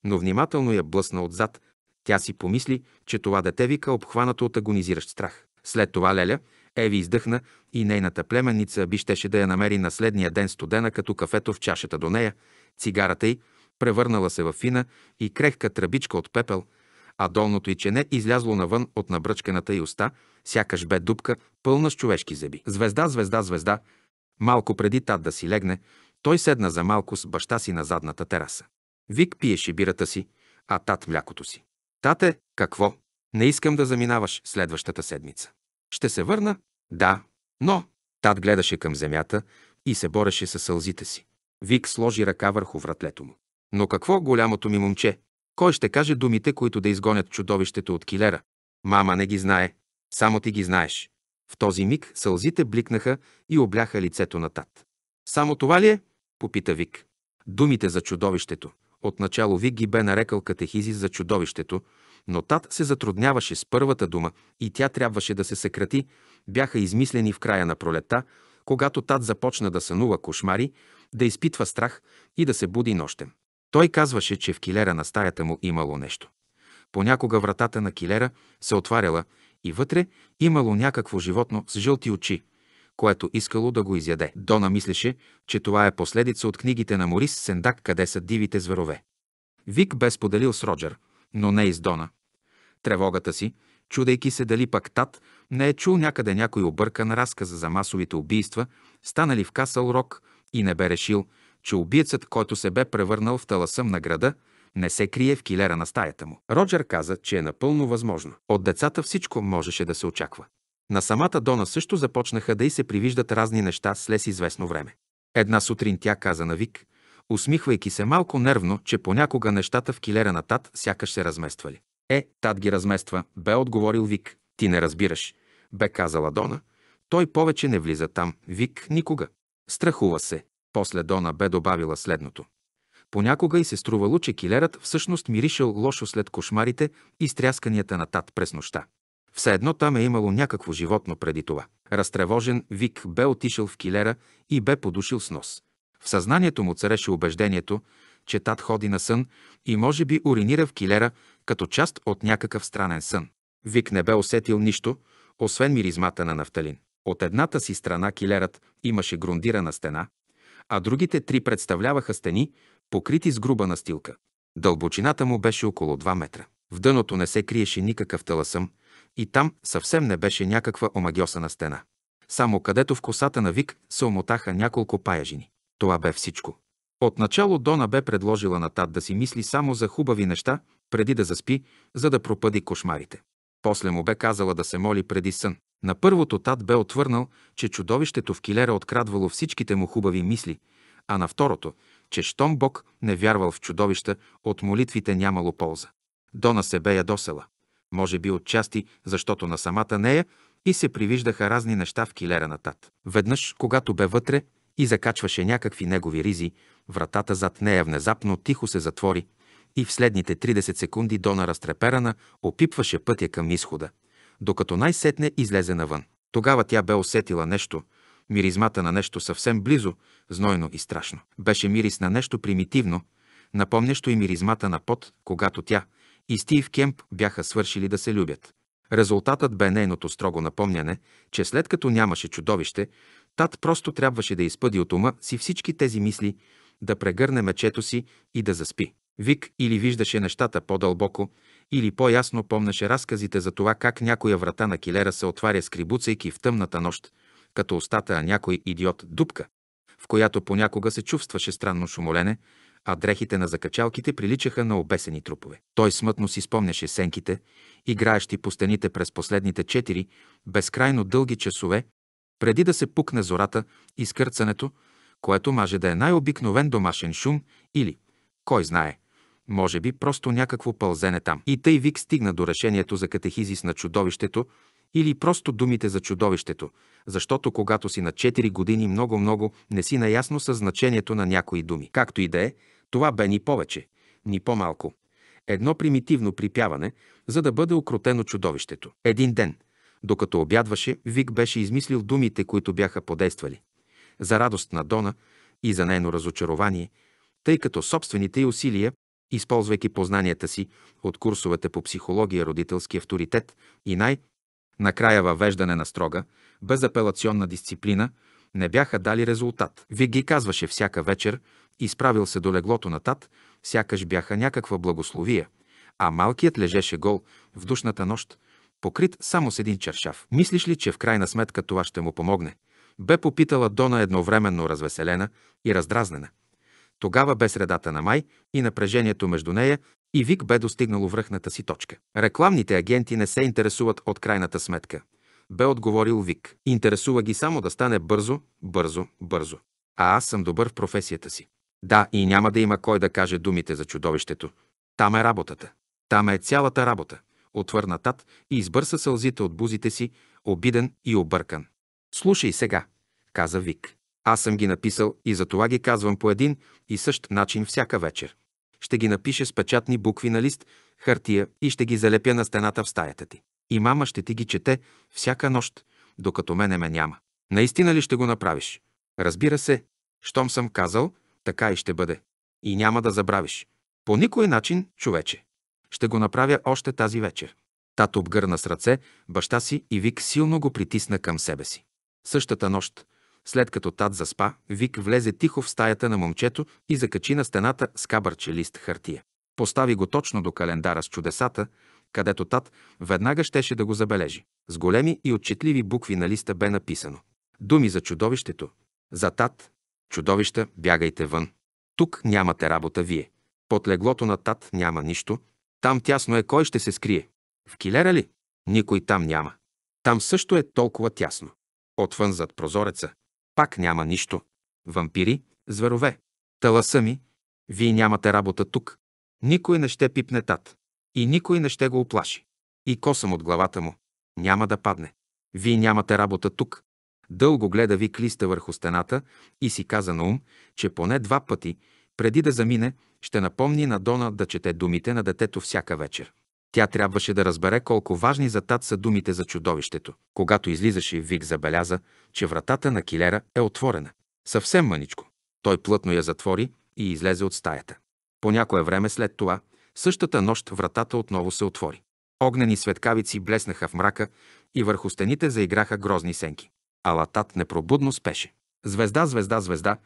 S1: но внимателно я блъсна отзад. Тя си помисли, че това дете вика обхванато от агонизиращ страх. След това Леля, Еви издъхна и нейната племенница би щеше да я намери на следния ден студена като кафето в чашата до нея, цигарата й, превърнала се в фина и крехка тръбичка от пепел, а долното й чене излязло навън от набръчканата й уста, сякаш бе дупка, пълна с човешки зъби. Звезда, звезда, звезда, Малко преди тат да си легне, той седна за малко с баща си на задната тераса. Вик пиеше бирата си, а тат млякото си. Тате, какво? Не искам да заминаваш следващата седмица. Ще се върна? Да, но... Тат гледаше към земята и се бореше със сълзите си. Вик сложи ръка върху вратлето му. Но какво голямото ми момче? Кой ще каже думите, които да изгонят чудовището от килера? Мама не ги знае. Само ти ги знаеш. В този миг сълзите бликнаха и обляха лицето на Тат. Само това ли е? попита Вик. Думите за чудовището. Отначало Вик ги бе нарекал катехизис за чудовището, но Тат се затрудняваше с първата дума и тя трябваше да се съкрати, бяха измислени в края на пролета, когато Тат започна да сънува кошмари, да изпитва страх и да се буди нощем. Той казваше, че в килера на стаята му имало нещо. Понякога вратата на килера се отваряла и вътре имало някакво животно с жълти очи, което искало да го изяде. Дона мислеше, че това е последица от книгите на Морис Сендак «Къде са дивите зверове». Вик бе споделил с Роджер, но не и с Дона. Тревогата си, чудейки се дали пак Тат не е чул някъде някой объркан разказ за масовите убийства, станали в Касъл Рок и не бе решил, че убиецът, който се бе превърнал в таласъм на града – не се крие в килера на стаята му. Роджер каза, че е напълно възможно. От децата всичко можеше да се очаква. На самата Дона също започнаха да й се привиждат разни неща след известно време. Една сутрин тя каза на Вик, усмихвайки се малко нервно, че понякога нещата в килера на Тат сякаш се размествали. Е, Тат ги размества, бе отговорил Вик. Ти не разбираш, бе казала Дона. Той повече не влиза там, Вик никога. Страхува се. После Дона бе добавила следното. Понякога и се струвало, че килерът всъщност миришел лошо след кошмарите и стрясканията на тат през нощта. Все едно там е имало някакво животно преди това. Разтревожен, Вик бе отишъл в килера и бе подушил с нос. В съзнанието му цареше убеждението, че тат ходи на сън и може би уринира в килера като част от някакъв странен сън. Вик не бе усетил нищо, освен миризмата на нафталин. От едната си страна килерът имаше грундирана стена, а другите три представляваха стени, покрити с груба настилка. Дълбочината му беше около 2 метра. В дъното не се криеше никакъв таласъм и там съвсем не беше някаква омагиосана стена. Само където в косата на Вик се омотаха няколко паяжини. Това бе всичко. Отначало Дона бе предложила на Тат да си мисли само за хубави неща, преди да заспи, за да пропъди кошмарите. После му бе казала да се моли преди сън. На първото Тат бе отвърнал, че чудовището в килера открадвало всичките му хубави мисли, а на второто, че щом Бог не вярвал в чудовища, от молитвите нямало полза. Дона се бе ядосала. Може би отчасти, защото на самата нея и се привиждаха разни неща в килера на тат. Веднъж, когато бе вътре и закачваше някакви негови ризи, вратата зад нея внезапно тихо се затвори и в следните 30 секунди Дона разтреперана опипваше пътя към изхода, докато най-сетне излезе навън. Тогава тя бе усетила нещо, миризмата на нещо съвсем близо, знойно и страшно. Беше мирис на нещо примитивно, напомнящо и миризмата на пот, когато тя и Стив Кемп бяха свършили да се любят. Резултатът бе нейното строго напомняне, че след като нямаше чудовище, Тат просто трябваше да изпъди от ума си всички тези мисли, да прегърне мечето си и да заспи. Вик или виждаше нещата по-дълбоко, или по-ясно помнеше разказите за това как някоя врата на килера се отваря скрибуцайки в тъмната нощ, като устата, на някой идиот дупка в която понякога се чувстваше странно шумолене, а дрехите на закачалките приличаха на обесени трупове. Той смътно си спомняше сенките, играещи по стените през последните четири безкрайно дълги часове, преди да се пукне зората и скърцането, което може да е най-обикновен домашен шум или, кой знае, може би просто някакво пълзене там. И тъй Вик стигна до решението за катехизис на чудовището, или просто думите за чудовището, защото когато си на 4 години много-много не си наясно със значението на някои думи. Както и да е, това бе ни повече, ни по-малко. Едно примитивно припяване, за да бъде окротено чудовището. Един ден, докато обядваше, Вик беше измислил думите, които бяха подействали. За радост на Дона и за нейно разочарование, тъй като собствените й усилия използвайки познанията си от курсовете по психология, родителски авторитет и най- накрая въвеждане на строга, безапелационна дисциплина, не бяха дали резултат. Ви ги казваше всяка вечер, изправил се до леглото на тат, сякаш бяха някаква благословия, а малкият лежеше гол в душната нощ, покрит само с един чершав. Мислиш ли, че в крайна сметка това ще му помогне? Бе попитала Дона едновременно развеселена и раздразнена. Тогава бе средата на май и напрежението между нея и Вик бе достигнало връхната си точка. Рекламните агенти не се интересуват от крайната сметка. Бе отговорил Вик. Интересува ги само да стане бързо, бързо, бързо. А аз съм добър в професията си. Да, и няма да има кой да каже думите за чудовището. Там е работата. Там е цялата работа. Отвърна тат и избърса сълзите от бузите си, обиден и объркан. Слушай сега, каза Вик. Аз съм ги написал и затова ги казвам по един и същ начин всяка вечер. Ще ги напиша с печатни букви на лист, хартия и ще ги залепя на стената в стаята ти. И мама ще ти ги чете всяка нощ, докато мене ме няма. Наистина ли ще го направиш? Разбира се, щом съм казал, така и ще бъде. И няма да забравиш. По никой начин, човече. Ще го направя още тази вечер. Тато обгърна с ръце баща си и Вик силно го притисна към себе си. Същата нощ, след като тат заспа, Вик влезе тихо в стаята на момчето и закачи на стената с кабърче лист хартия. Постави го точно до календара с чудесата, където тат веднага щеше да го забележи. С големи и отчетливи букви на листа бе написано. Думи за чудовището. За тат. Чудовища, бягайте вън. Тук нямате работа вие. Под леглото на тат няма нищо. Там тясно е, кой ще се скрие? В килера ли? Никой там няма. Там също е толкова тясно. Отвън зад прозореца, пак няма нищо. Вампири, зверове. Таласа ми, вие нямате работа тук. Никой не ще пипне тат. И никой не ще го оплаши. И косъм от главата му. Няма да падне. Вие нямате работа тук. Дълго гледа Вик листа върху стената и си каза на ум, че поне два пъти, преди да замине, ще напомни на Дона да чете думите на детето всяка вечер. Тя трябваше да разбере колко важни за тат са думите за чудовището. Когато излизаше, Вик забеляза, че вратата на килера е отворена. Съвсем мъничко. Той плътно я затвори и излезе от стаята. По някое време след това, същата нощ вратата отново се отвори. Огнени светкавици блеснаха в мрака и върху стените заиграха грозни сенки. Алатат непробудно спеше. Звезда, звезда, звезда,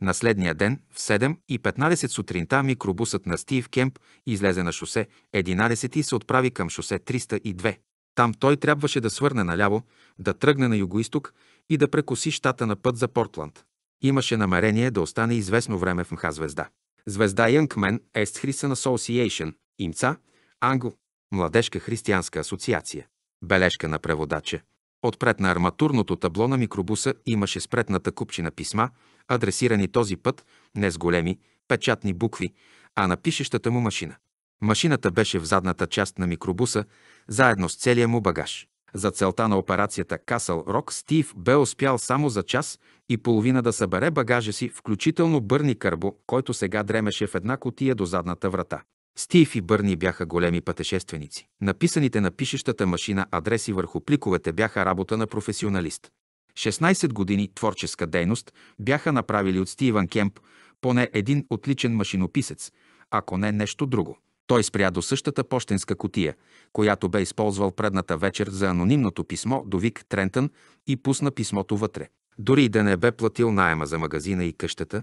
S1: на следния ден в 7 и 15 сутринта микробусът на Стив Кемп излезе на шосе 11 и се отправи към шосе 302. Там той трябваше да свърне наляво, да тръгне на югоисток и да прекоси щата на път за Портланд. Имаше намерение да остане известно време в МХ Звезда. Звезда Men, Est Christian Association, имца, Англ, Младежка християнска асоциация. Бележка на преводача. Отпред на арматурното табло на микробуса имаше спретната купчина писма – адресирани този път не с големи, печатни букви, а на пишещата му машина. Машината беше в задната част на микробуса, заедно с целия му багаж. За целта на операцията Касъл Рок, Стив бе успял само за час и половина да събере багажа си, включително Бърни Кърбо, който сега дремеше в една котия до задната врата. Стив и Бърни бяха големи пътешественици. Написаните на пишещата машина адреси върху пликовете бяха работа на професионалист. 16 години творческа дейност бяха направили от Стивън Кемп поне един отличен машинописец, ако не нещо друго. Той спря до същата почтенска котия, която бе използвал предната вечер за анонимното писмо до Вик Трентън и пусна писмото вътре. Дори да не бе платил найема за магазина и къщата,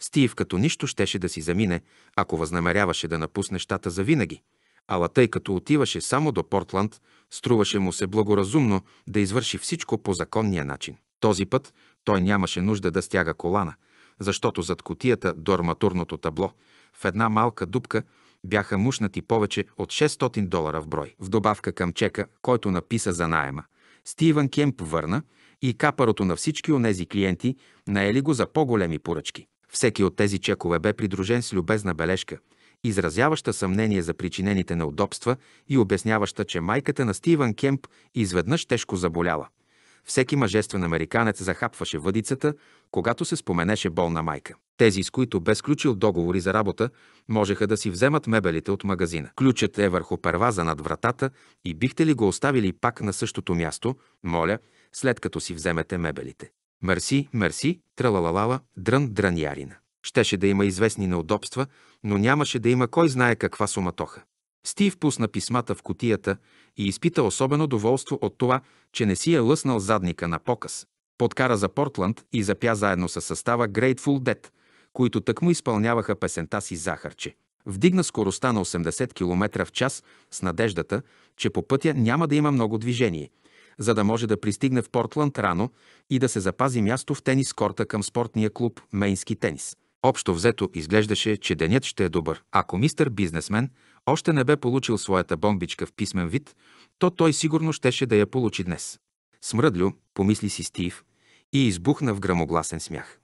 S1: Стив като нищо щеше да си замине, ако възнамеряваше да напусне щата винаги. Ала тъй като отиваше само до Портланд, струваше му се благоразумно да извърши всичко по законния начин. Този път той нямаше нужда да стяга колана, защото зад котията до арматурното табло, в една малка дупка, бяха мушнати повече от 600 долара в брой. В добавка към чека, който написа за найема, Стивън Кемп върна и капарото на всички онези клиенти наели го за по-големи поръчки. Всеки от тези чекове бе придружен с любезна бележка – изразяваща съмнение за причинените неудобства и обясняваща, че майката на Стивън Кемп изведнъж тежко заболяла. Всеки мъжествен американец захапваше въдицата, когато се споменеше болна майка. Тези, с които бе сключил договори за работа, можеха да си вземат мебелите от магазина. Ключът е върху перваза над вратата и бихте ли го оставили пак на същото място, моля, след като си вземете мебелите. Мерси, мерси, тралалалала, дрън, ярина. Щеше да има известни неудобства, но нямаше да има кой знае каква суматоха. Стив пусна писмата в котията и изпита особено доволство от това, че не си е лъснал задника на показ. Подкара за Портланд и запя заедно с състава Grateful Dead, които тъкмо изпълняваха песента си Захарче. Вдигна скоростта на 80 км в час с надеждата, че по пътя няма да има много движение, за да може да пристигне в Портланд рано и да се запази място в тенис корта към спортния клуб Мейнски тенис. Общо взето изглеждаше, че денят ще е добър. Ако мистър бизнесмен още не бе получил своята бомбичка в писмен вид, то той сигурно щеше да я получи днес. Смръдлю, помисли си Стив и избухна в грамогласен смях.